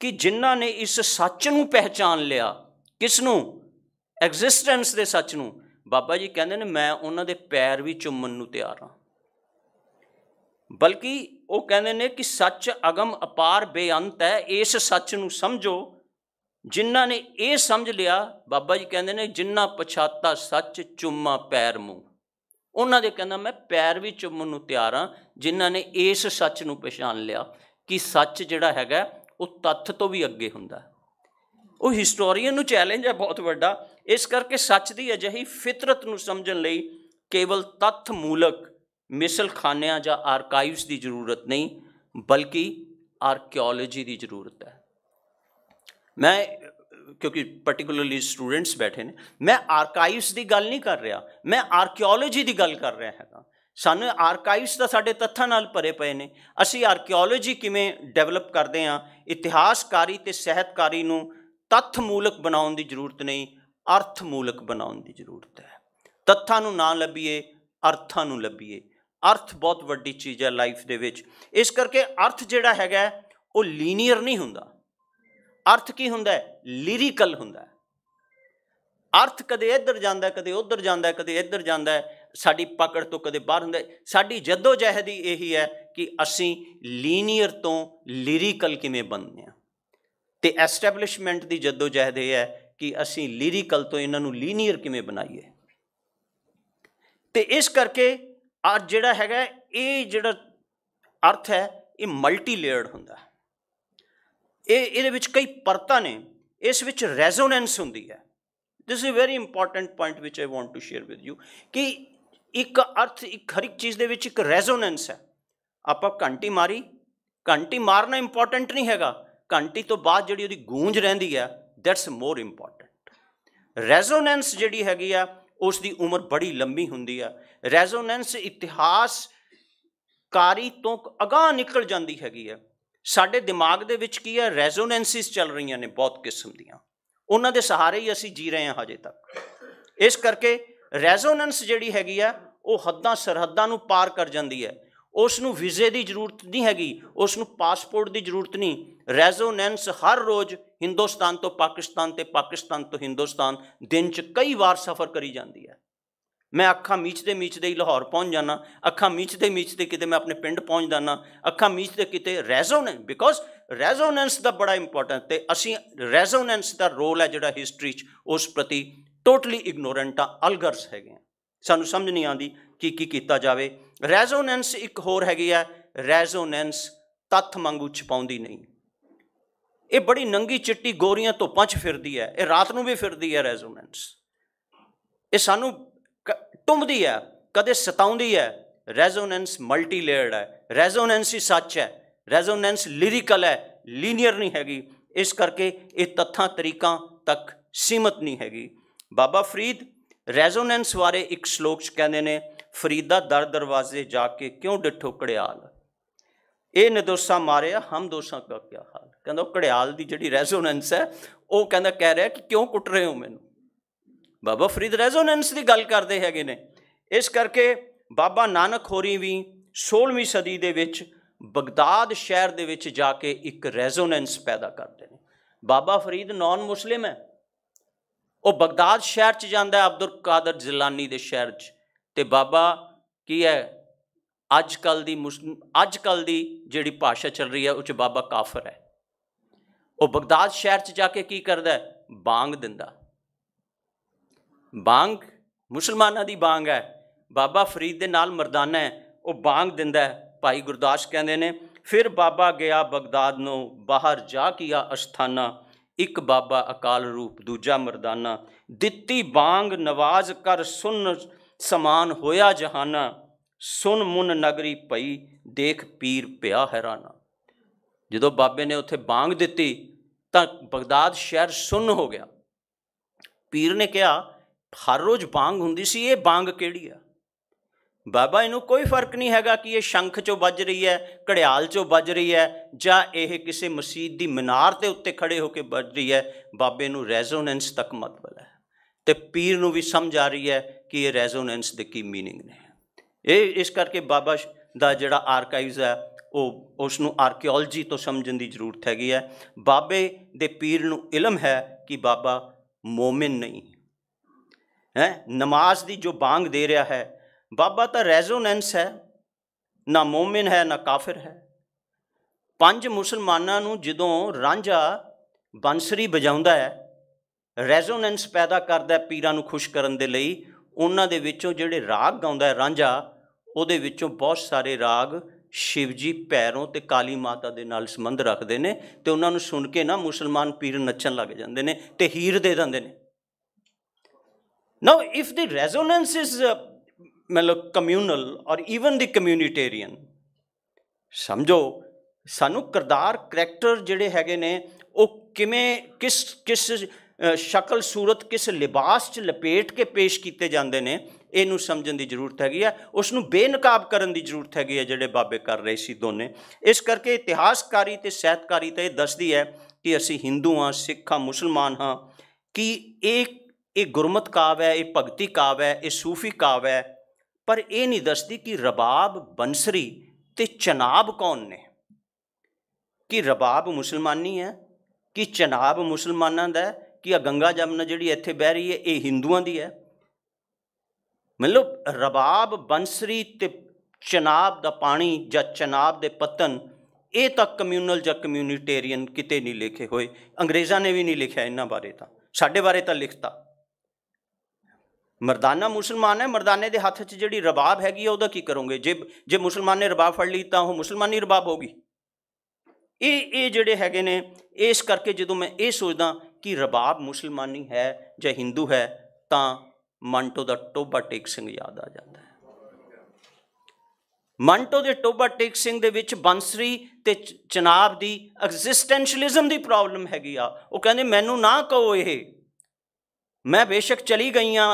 ਕਿ ਜਿਨ੍ਹਾਂ ਨੇ ਇਸ ਸੱਚ ਨੂੰ ਪਹਿਚਾਨ ਲਿਆ ਕਿਸ ਨੂੰ ਐਗਜ਼ਿਸਟੈਂਸ ਦੇ ਸੱਚ ਨੂੰ ਬਾਬਾ ਜੀ ਕਹਿੰਦੇ ਨੇ ਮੈਂ ਉਹਨਾਂ ਦੇ ਪੈਰ ਵੀ ਚੁੰਮਣ ਨੂੰ ਤਿਆਰ ਹਾਂ ਬਲਕਿ ਉਹ ਕਹਿੰਦੇ ਨੇ ਕਿ ਸੱਚ ਅਗਮ ਅਪਾਰ ਬੇਅੰਤ ਹੈ ਇਸ ਸੱਚ ਨੂੰ ਸਮਝੋ ਜਿਨ੍ਹਾਂ ਨੇ ਇਹ ਸਮਝ ਲਿਆ ਬਾਬਾ ਜੀ ਕਹਿੰਦੇ ਨੇ ਜਿਨ੍ਹਾਂ ਪਛਾਤਾ ਸੱਚ ਚੁੰਮਾ ਪੈਰ ਮੂੰ ਉਹਨਾਂ ਦੇ ਕਹਿੰਦਾ ਮੈਂ ਪੈਰ ਵੀ ਚੁੰਮਣ ਨੂੰ ਤਿਆਰ ਆ ਜਿਨ੍ਹਾਂ ਨੇ ਇਸ ਸੱਚ ਨੂੰ ਪਛਾਣ ਲਿਆ ਕਿ ਸੱਚ ਜਿਹੜਾ ਹੈਗਾ ਉਹ ਤੱਥ ਤੋਂ ਵੀ ਅੱਗੇ ਹੁੰਦਾ ਉਹ ਹਿਸਟੋਰੀਅਨ ਨੂੰ ਚੈਲੰਜ ਹੈ ਬਹੁਤ ਵੱਡਾ ਇਸ ਕਰਕੇ ਸੱਚ ਦੀ ਅਜਿਹੀ ਫਿਤਰਤ ਨੂੰ ਸਮਝਣ ਲਈ ਕੇਵਲ ਤੱਥ ਮੂਲਕ ਮਿਸਲਖਾਨਿਆਂ ਜਾਂ ਆਰਕਾਈਵਸ ਦੀ ਜ਼ਰੂਰਤ ਨਹੀਂ ਬਲਕਿ ਆਰਕੀਓਲੋਜੀ ਦੀ ਜ਼ਰੂਰਤ ਹੈ ਮੈਂ ਕਿਉਂਕਿ ਪਾਰਟਿਕੂਲਰਲੀ ਸਟੂਡੈਂਟਸ ਬੈਠੇ ਨੇ ਮੈਂ ਆਰਕਾਈਵਸ ਦੀ ਗੱਲ ਨਹੀਂ ਕਰ ਰਿਹਾ ਮੈਂ ਆਰਕੀਓਲੋਜੀ ਦੀ ਗੱਲ ਕਰ ਰਿਹਾ ਹੈਗਾ ਸਾਨੂੰ ਆਰਕਾਈਵਸ ਤਾਂ ਸਾਡੇ ਤੱਥਾਂ ਨਾਲ ਭਰੇ ਪਏ ਨੇ ਅਸੀਂ ਆਰਕੀਓਲੋਜੀ ਕਿਵੇਂ ਡਿਵੈਲਪ ਕਰਦੇ ਹਾਂ ਇਤਿਹਾਸਕਾਰੀ ਤੇ ਸਹਿਤਕਾਰੀ ਨੂੰ ਤੱਥ ਮੂਲਕ ਬਣਾਉਣ ਦੀ ਜ਼ਰੂਰਤ ਨਹੀਂ ਅਰਥ ਮੂਲਕ ਬਣਾਉਣ ਦੀ ਜ਼ਰੂਰਤ ਹੈ ਤੱਥਾਂ ਨੂੰ ਨਾ ਲੱਭੀਏ ਅਰਥਾਂ ਨੂੰ ਲੱਭੀਏ ਅਰਥ ਬਹੁਤ ਵੱਡੀ ਚੀਜ਼ ਹੈ ਲਾਈਫ ਦੇ ਵਿੱਚ ਇਸ ਕਰਕੇ ਅਰਥ ਜਿਹੜਾ ਹੈਗਾ ਉਹ ਲੀਨੀਅਰ ਨਹੀਂ ਹੁੰਦਾ ਅਰਥ ਕੀ ਹੁੰਦਾ ਹੈ ਲਿਰਿਕਲ ਹੁੰਦਾ ਹੈ ਅਰਥ ਕਦੇ ਇੱਧਰ ਜਾਂਦਾ ਕਦੇ ਉੱਧਰ ਜਾਂਦਾ ਕਦੇ ਇੱਧਰ ਜਾਂਦਾ ਸਾਡੀ ਪਕੜ ਤੋਂ ਕਦੇ ਬਾਹਰ ਹੁੰਦਾ ਸਾਡੀ ਜਦੋਂ ਜਹਦੀ ਇਹੀ ਹੈ ਕਿ ਅਸੀਂ ਲੀਨੀਅਰ ਤੋਂ ਲਿਰਿਕਲ ਕਿਵੇਂ ਬਣਦੇ ਆ ਤੇ ਐਸਟੈਬਲਿਸ਼ਮੈਂਟ ਦੀ ਜਦੋਂ ਜਹਿਦ ਇਹ ਹੈ ਕਿ ਅਸੀਂ ਲਿਰਿਕਲ ਤੋਂ ਇਹਨਾਂ ਨੂੰ ਲੀਨੀਅਰ ਕਿਵੇਂ ਬਣਾਈਏ ਤੇ ਇਸ ਕਰਕੇ ਆ ਜਿਹੜਾ ਹੈਗਾ ਇਹ ਜਿਹੜਾ ਅਰਥ ਹੈ ਇਹ ਮਲਟੀ ਲੇਅਰਡ ਹੁੰਦਾ ਹੈ ਇਹ ਇਹਦੇ ਵਿੱਚ ਕਈ ਪਰਤਾਂ ਨੇ ਇਸ ਵਿੱਚ ਰੈਜ਼ੋਨੈਂਸ ਹੁੰਦੀ ਹੈ this is very important point which I want to share with you ਕਿ ਇੱਕ ਅਰਥ ਇੱਕ ਹਰ ਇੱਕ ਚੀਜ਼ ਦੇ ਵਿੱਚ ਇੱਕ ਰੈਜ਼ੋਨੈਂਸ ਹੈ ਆਪਾਂ ਘੰਟੀ ਮਾਰੀ ਘੰਟੀ ਮਾਰਨਾ ਇੰਪੋਰਟੈਂਟ ਨਹੀਂ ਹੈਗਾ ਘੰਟੀ ਤੋਂ ਬਾਅਦ ਜਿਹੜੀ ਉਹਦੀ ਗੂੰਜ ਰਹਿੰਦੀ ਹੈ ਦੈਟਸ ਮੋਰ ਇੰਪੋਰਟੈਂਟ ਰੈਜ਼ੋਨੈਂਸ ਜਿਹੜੀ ਹੈਗੀ ਆ ਉਸ ਦੀ ਉਮਰ ਬੜੀ ਲੰਮੀ ਹੁੰਦੀ ਆ ਰੈਜ਼ੋਨੈਂਸ ਇਤਿਹਾਸ ਕਾਰੀ ਤੋਂ ਅਗਾਹ ਨਿਕਲ ਜਾਂਦੀ ਹੈਗੀ ਆ ਸਾਡੇ ਦਿਮਾਗ ਦੇ ਵਿੱਚ ਕੀ ਹੈ ਰੈਜ਼ੋਨੈਂਸਿਸ ਚੱਲ ਰਹੀਆਂ ਨੇ ਬਹੁਤ ਕਿਸਮ ਦੀਆਂ ਉਹਨਾਂ ਦੇ ਸਹਾਰੇ ਹੀ ਅਸੀਂ ਜੀ ਰਹੇ ਹਾਂ ਹਜੇ ਤੱਕ ਇਸ ਕਰਕੇ ਰੈਜ਼ੋਨੈਂਸ ਜਿਹੜੀ ਹੈਗੀ ਆ ਉਹ ਹੱਦਾਂ ਸਰਹੱਦਾਂ ਨੂੰ ਪਾਰ ਕਰ ਜਾਂਦੀ ਹੈ ਉਸ ਨੂੰ ਵੀਜ਼ੇ ਦੀ ਜ਼ਰੂਰਤ ਨਹੀਂ ਹੈਗੀ ਉਸ ਨੂੰ ਪਾਸਪੋਰਟ ਦੀ ਜ਼ਰੂਰਤ ਨਹੀਂ ਰੈਜ਼ੋਨੈਂਸ ਹਰ ਰੋਜ਼ ਹਿੰਦੁਸਤਾਨ ਤੋਂ ਪਾਕਿਸਤਾਨ ਤੇ ਪਾਕਿਸਤਾਨ ਤੋਂ ਹਿੰਦੁਸਤਾਨ ਦਿਨ 'ਚ ਕਈ ਵਾਰ ਸਫ਼ਰ ਕਰੀ ਜਾਂਦੀ ਹੈ ਮੈਂ ਅੱਖਾਂ ਮੀਚਦੇ ਮੀਚਦੇ ਹੀ ਲਾਹੌਰ ਪਹੁੰਚ ਜਾਣਾ ਅੱਖਾਂ ਮੀਚਦੇ ਮੀਚਦੇ ਕਿਤੇ ਮੈਂ ਆਪਣੇ ਪਿੰਡ ਪਹੁੰਚ ਜਾਣਾ ਅੱਖਾਂ ਮੀਚਦੇ ਕਿਤੇ ਰੈਜ਼ੋਨੈਂਸ ਬਿਕੋਜ਼ ਰੈਜ਼ੋਨੈਂਸ ਦਾ ਬੜਾ ਇੰਪੋਰਟੈਂਟ ਤੇ ਅਸੀਂ ਰੈਜ਼ੋਨੈਂਸ ਦਾ ਰੋਲ ਹੈ ਜਿਹੜਾ ਹਿਸਟਰੀ 'ਚ ਉਸ ਪ੍ਰਤੀ ਟੋਟਲੀ ਇਗਨੋਰੈਂਟ ਆ ਅਲਗਰਸ ਹੈਗੇ ਆ ਸਾਨੂੰ ਸਮਝ ਨਹੀਂ ਆਉਂਦੀ ਕੀ ਕੀ ਕੀਤਾ ਜਾਵੇ ਰੈਜ਼ੋਨੈਂਸ ਇੱਕ ਹੋਰ ਹੈਗੀ ਆ ਰੈਜ਼ੋਨੈਂਸ ਤੱਥ ਮੰਗੂ ਛਪਾਉਂਦੀ ਨਹੀਂ ਇਹ ਬੜੀ ਨੰਗੀ ਚਿੱਟੀ ਗੋਰੀਆਂ ਧੁੱਪਾਂ 'ਚ ਫਿਰਦੀ ਹੈ ਇਹ ਰਾਤ ਨੂੰ ਵੀ ਫਿਰਦੀ ਹੈ ਰੈਜ਼ੋਨੈਂਸ ਇਹ ਸਾਨੂੰ ਟੁੰਬਦੀ ਹੈ ਕਦੇ ਸਤਾਉਂਦੀ ਹੈ ਰੈਜ਼ੋਨੈਂਸ ਮਲਟੀ ਲੇਅਰਡ ਹੈ ਰੈਜ਼ੋਨੈਂਸ ਹੀ ਸੱਚ ਹੈ ਰੈਜ਼ੋਨੈਂਸ ਲਿਰਿਕਲ ਹੈ ਲੀਨੀਅਰ ਨਹੀਂ ਹੈਗੀ ਇਸ ਕਰਕੇ ਇਹ ਤੱਥਾਂ ਤਰੀਕਾਂ ਤੱਕ ਸੀਮਤ ਨਹੀਂ ਹੈਗੀ ਬਾਬਾ ਫਰੀਦ ਰੈਜ਼ੋਨੈਂਸ ਬਾਰੇ ਇੱਕ ਸ਼ਲੋਕ ਚ ਕਹਿੰਦੇ ਨੇ ਫਰੀਦਾ ਦਰ ਦਰਵਾਜ਼ੇ ਜਾ ਕੇ ਕਿਉਂ ਡਿੱਠੋ ਕੜਿਆਲ ਇਹ ਨਦੋਸਾ ਮਾਰਿਆ ਹਮ ਦੋਸਾਂ ਦਾ ਕੀ ਹਾਲ ਕਹਿੰਦਾ ਕੜਿਆਲ ਦੀ ਜਿਹੜੀ ਰੈਜ਼ੋਨੈਂਸ ਹੈ ਉਹ ਕਹਿੰਦਾ ਕਹਿ ਰਿਹਾ ਕਿ ਕਿਉਂ ਕੁੱਟ ਰਹੇ ਹੋ ਮੈਨੂੰ ਬਾਬਾ ਫਰੀਦ ਰੈਜ਼ੋਨੈਂਸ ਦੀ ਗੱਲ ਕਰਦੇ ਹੈਗੇ ਨੇ ਇਸ ਕਰਕੇ ਬਾਬਾ ਨਾਨਕ ਹੋਰੀ ਵੀ 16ਵੀਂ ਸਦੀ ਦੇ ਵਿੱਚ ਬਗਦਾਦ ਸ਼ਹਿਰ ਦੇ ਵਿੱਚ ਜਾ ਕੇ ਇੱਕ ਰੈਜ਼ੋਨੈਂਸ ਪੈਦਾ ਕਰਦੇ ਨੇ ਬਾਬਾ ਫਰੀਦ ਨਾਨ ਮੁਸਲਿਮ ਹੈ ਉਹ ਬਗਦਾਦ ਸ਼ਹਿਰ 'ਚ ਜਾਂਦਾ ਅਬਦੁਲ ਕਾਦਰ ਜ਼ਿਲਾਨੀ ਦੇ ਸ਼ਹਿਰ 'ਚ ਤੇ ਬਾਬਾ ਕੀ ਹੈ ਅੱਜ ਕੱਲ ਦੀ ਅੱਜ ਕੱਲ ਦੀ ਜਿਹੜੀ ਭਾਸ਼ਾ ਚੱਲ ਰਹੀ ਹੈ ਉਹ 'ਚ ਬਾਬਾ ਕਾਫਰ ਹੈ ਉਹ ਬਗਦਾਦ ਸ਼ਹਿਰ 'ਚ ਜਾ ਕੇ ਕੀ ਕਰਦਾ ਹੈ ਬਾਗ ਦਿੰਦਾ ਬਾਂਗ ਮੁਸਲਮਾਨਾਂ ਦੀ ਬਾਂਗ ਹੈ ਬਾਬਾ ਫਰੀਦ ਦੇ ਨਾਲ ਮਰਦਾਨਾ ਹੈ ਉਹ ਬਾਂਗ ਦਿੰਦਾ ਹੈ ਭਾਈ ਗੁਰਦਾਸ ਕਹਿੰਦੇ ਨੇ ਫਿਰ ਬਾਬਾ ਗਿਆ ਬਗਦਾਦ ਨੂੰ ਬਾਹਰ ਜਾ ਕੀਆ ਅਸਥਾਨਾ ਇੱਕ ਬਾਬਾ ਅਕਾਲ ਰੂਪ ਦੂਜਾ ਮਰਦਾਨਾ ਦਿੱਤੀ ਬਾਂਗ ਨਵਾਜ਼ ਕਰ ਸੁਨ ਸਮਾਨ ਹੋਇਆ ਜਹਾਨਾ ਸੁਨ ਮੁਨ ਨਗਰੀ ਪਈ ਦੇਖ ਪੀਰ ਪਿਆ ਹੈਰਾਨਾ ਜਦੋਂ ਬਾਬੇ ਨੇ ਉੱਥੇ ਬਾਂਗ ਦਿੱਤੀ ਤਾਂ ਬਗਦਾਦ ਸ਼ਹਿਰ ਸੁਨ ਹੋ ਗਿਆ ਪੀਰ ਨੇ ਕਿਹਾ ਹਰ ਰੋਜ਼ ਬਾਂਗ ਹੁੰਦੀ ਸੀ ਇਹ ਬਾਂਗ ਕਿਹੜੀ ਆ ਬਾਬਾ ਇਹਨੂੰ ਕੋਈ ਫਰਕ ਨਹੀਂ ਹੈਗਾ ਕਿ ਇਹ ਸ਼ੰਖ ਚੋਂ ਵੱਜ ਰਹੀ ਹੈ ਘੜਿਆਲ ਚੋਂ ਵੱਜ ਰਹੀ ਹੈ ਜਾਂ ਇਹ ਕਿਸੇ ਮਸਜਿਦ ਦੀ ਮਨਾਰ ਤੇ ਉੱਤੇ ਖੜੇ ਹੋ ਕੇ ਵੱਜ ਰਹੀ ਹੈ ਬਾਬੇ ਨੂੰ ਰੈਜ਼ੋਨੈਂਸ ਤੱਕ ਮਤਲਬ ਹੈ ਤੇ ਪੀਰ ਨੂੰ ਵੀ ਸਮਝ ਆ ਰਹੀ ਹੈ ਕਿ ਇਹ ਰੈਜ਼ੋਨੈਂਸ ਦੇ ਕੀ ਮੀਨਿੰਗ ਨੇ ਇਹ ਇਸ ਕਰਕੇ ਬਾਬਾ ਦਾ ਜਿਹੜਾ ਆਰਕਾਈਵਸ ਹੈ ਉਹ ਉਸ ਨੂੰ ਆਰਕੀਓਲੋਜੀ ਤੋਂ ਸਮਝਣ ਦੀ ਜ਼ਰੂਰਤ ਹੈਗੀ ਹੈ ਬਾਬੇ ਦੇ ਪੀਰ ਨੂੰ ਇਲਮ ਹੈ ਕਿ ਬਾਬਾ ਮੂਮਿਨ ਨਹੀਂ ਹੈ ਨਮਾਜ਼ ਦੀ ਜੋ ਬਾਗ ਦੇ ਰਿਹਾ ਹੈ ਬਾਬਾ ਤਾਂ ਰੈਜ਼ੋਨੈਂਸ ਹੈ ਨਾ ਮੂਮਿਨ ਹੈ ਨਾ ਕਾਫਰ ਹੈ ਪੰਜ ਮੁਸਲਮਾਨਾਂ ਨੂੰ ਜਦੋਂ ਰਾਂਝਾ ਬੰਸਰੀ ਵਜਾਉਂਦਾ ਹੈ ਰੈਜ਼ੋਨੈਂਸ ਪੈਦਾ ਕਰਦਾ ਹੈ ਪੀਰਾਂ ਨੂੰ ਖੁਸ਼ ਕਰਨ ਦੇ ਲਈ ਉਹਨਾਂ ਦੇ ਵਿੱਚੋਂ ਜਿਹੜੇ ਰਾਗ ਗਾਉਂਦਾ ਹੈ ਰਾਂਝਾ ਉਹਦੇ ਵਿੱਚੋਂ ਬਹੁਤ ਸਾਰੇ ਰਾਗ ਸ਼ਿਵਜੀ ਪੈਰੋਂ ਤੇ ਕਾਲੀ ਮਾਤਾ ਦੇ ਨਾਲ ਸੰਬੰਧ ਰੱਖਦੇ ਨੇ ਤੇ ਉਹਨਾਂ ਨੂੰ ਸੁਣ ਕੇ ਨਾ ਮੁਸਲਮਾਨ ਪੀਰ ਨੱਚਣ ਲੱਗ ਜਾਂਦੇ ਨੇ ਤੇ ਹੀਰ ਦੇ ਦਿੰਦੇ ਨੇ Now, if the resonance is uh, communal or even the communitarian, ਸਮਝੋ ਸਾਨੂੰ ਕਰਦਾਰ ਕੈਰੈਕਟਰ ਜਿਹੜੇ ਹੈਗੇ ਨੇ ਉਹ ਕਿਵੇਂ ਕਿਸ ਕਿਸ ਸ਼ਕਲ ਸੂਰਤ ਕਿਸ ਲਿਬਾਸ 'ਚ ਲਪੇਟ ਕੇ ਪੇਸ਼ ਕੀਤੇ ਜਾਂਦੇ ਨੇ ਇਹਨੂੰ ਸਮਝਣ ਦੀ ਜ਼ਰੂਰਤ ਹੈਗੀ ਆ ਉਸ ਨੂੰ ਬੇਨਕਾਬ ਕਰਨ ਦੀ ਜ਼ਰੂਰਤ ਹੈਗੀ ਆ ਜਿਹੜੇ ਬਾਬੇ ਕਰ ਰਹੇ ਸੀ ਦੋਨੇ ਇਸ ਕਰਕੇ ਇਤਿਹਾਸਕਾਰੀ ਤੇ ਸਾਹਿਤਕਾਰੀ ਤਾਂ ਇਹ ਦੱਸਦੀ ਹੈ ਕਿ ਅਸੀਂ ਹਿੰਦੂ ਹਾਂ ਸਿੱਖ ਹਾਂ ਮੁਸਲਮਾਨ ਹਾਂ ਕਿ ਇਹ ਇਹ ਗੁਰਮਤ ਕਾਵ ਹੈ ਇਹ ਭਗਤੀ ਕਾਵ ਹੈ ਇਹ ਸੂਫੀ ਕਾਵ ਹੈ ਪਰ ਇਹ ਨਹੀਂ ਦੱਸਦੀ ਕਿ ਰਬਾਬ ਬੰਸਰੀ ਤੇ ਚਨਾਬ ਕੌਣ ਨੇ ਕਿ ਰਬਾਬ ਮੁਸਲਮਾਨੀ ਹੈ ਕਿ ਚਨਾਬ ਮੁਸਲਮਾਨਾਂ ਦਾ ਕਿ ਆ ਗੰਗਾ ਜਮਨਾ ਜਿਹੜੀ ਇੱਥੇ ਵਹਿ ਰਹੀ ਹੈ ਇਹ ਹਿੰਦੂਆਂ ਦੀ ਹੈ ਮਤਲਬ ਰਬਾਬ ਬੰਸਰੀ ਤੇ ਚਨਾਬ ਦਾ ਪਾਣੀ ਜਾਂ ਚਨਾਬ ਦੇ ਪਤਨ ਇਹ ਤਾਂ ਕਮਿਊਨਲ ਜਾਂ ਕਮਿਊਨਿਟੇਰੀਅਨ ਕਿਤੇ ਨਹੀਂ ਲਿਖੇ ਹੋਏ ਅੰਗਰੇਜ਼ਾਂ ਨੇ ਵੀ ਨਹੀਂ ਲਿਖਿਆ ਇਹਨਾਂ ਬਾਰੇ ਤਾਂ ਸਾਡੇ ਬਾਰੇ ਤਾਂ ਲਿਖਤਾ ਮਰਦਾਨਾ ਮੁਸਲਮਾਨ ਹੈ ਮਰਦਾਨੇ ਦੇ ਹੱਥ 'ਚ ਜਿਹੜੀ ਰਬਾਬ ਹੈਗੀ ਆ ਉਹਦਾ ਕੀ ਕਰੋਗੇ ਜੇ ਜੇ ਮੁਸਲਮਾਨ ਨੇ ਰਬਾਬ ਫੜ ਲਈ ਤਾਂ ਉਹ ਮੁਸਲਮਾਨੀ ਰਬਾਬ ਹੋਗੀ ਇਹ ਇਹ ਜਿਹੜੇ ਹੈਗੇ ਨੇ ਇਸ ਕਰਕੇ ਜਦੋਂ ਮੈਂ ਇਹ ਸੋਚਦਾ ਕਿ ਰਬਾਬ ਮੁਸਲਮਾਨੀ ਹੈ ਜਾਂ ਹਿੰਦੂ ਹੈ ਤਾਂ ਮੰਟੋ ਦਾ ਟੋਬਾ ਟੇਕ ਸਿੰਘ ਯਾਦ ਆ ਜਾਂਦਾ ਹੈ ਮੰਟੋ ਦੇ ਟੋਬਾ ਟੇਕ ਸਿੰਘ ਦੇ ਵਿੱਚ ਬੰਸਰੀ ਤੇ ਚਨਾਬ ਦੀ ਐਗਜ਼ਿਸਟੈਂਸ਼ੀਅਲਿਜ਼ਮ ਦੀ ਪ੍ਰੋਬਲਮ ਹੈਗੀ ਆ ਉਹ ਕਹਿੰਦੇ ਮੈਨੂੰ ਨਾ ਕਹੋ ਇਹ ਮੈਂ ਬੇਸ਼ੱਕ ਚਲੀ ਗਈਆਂ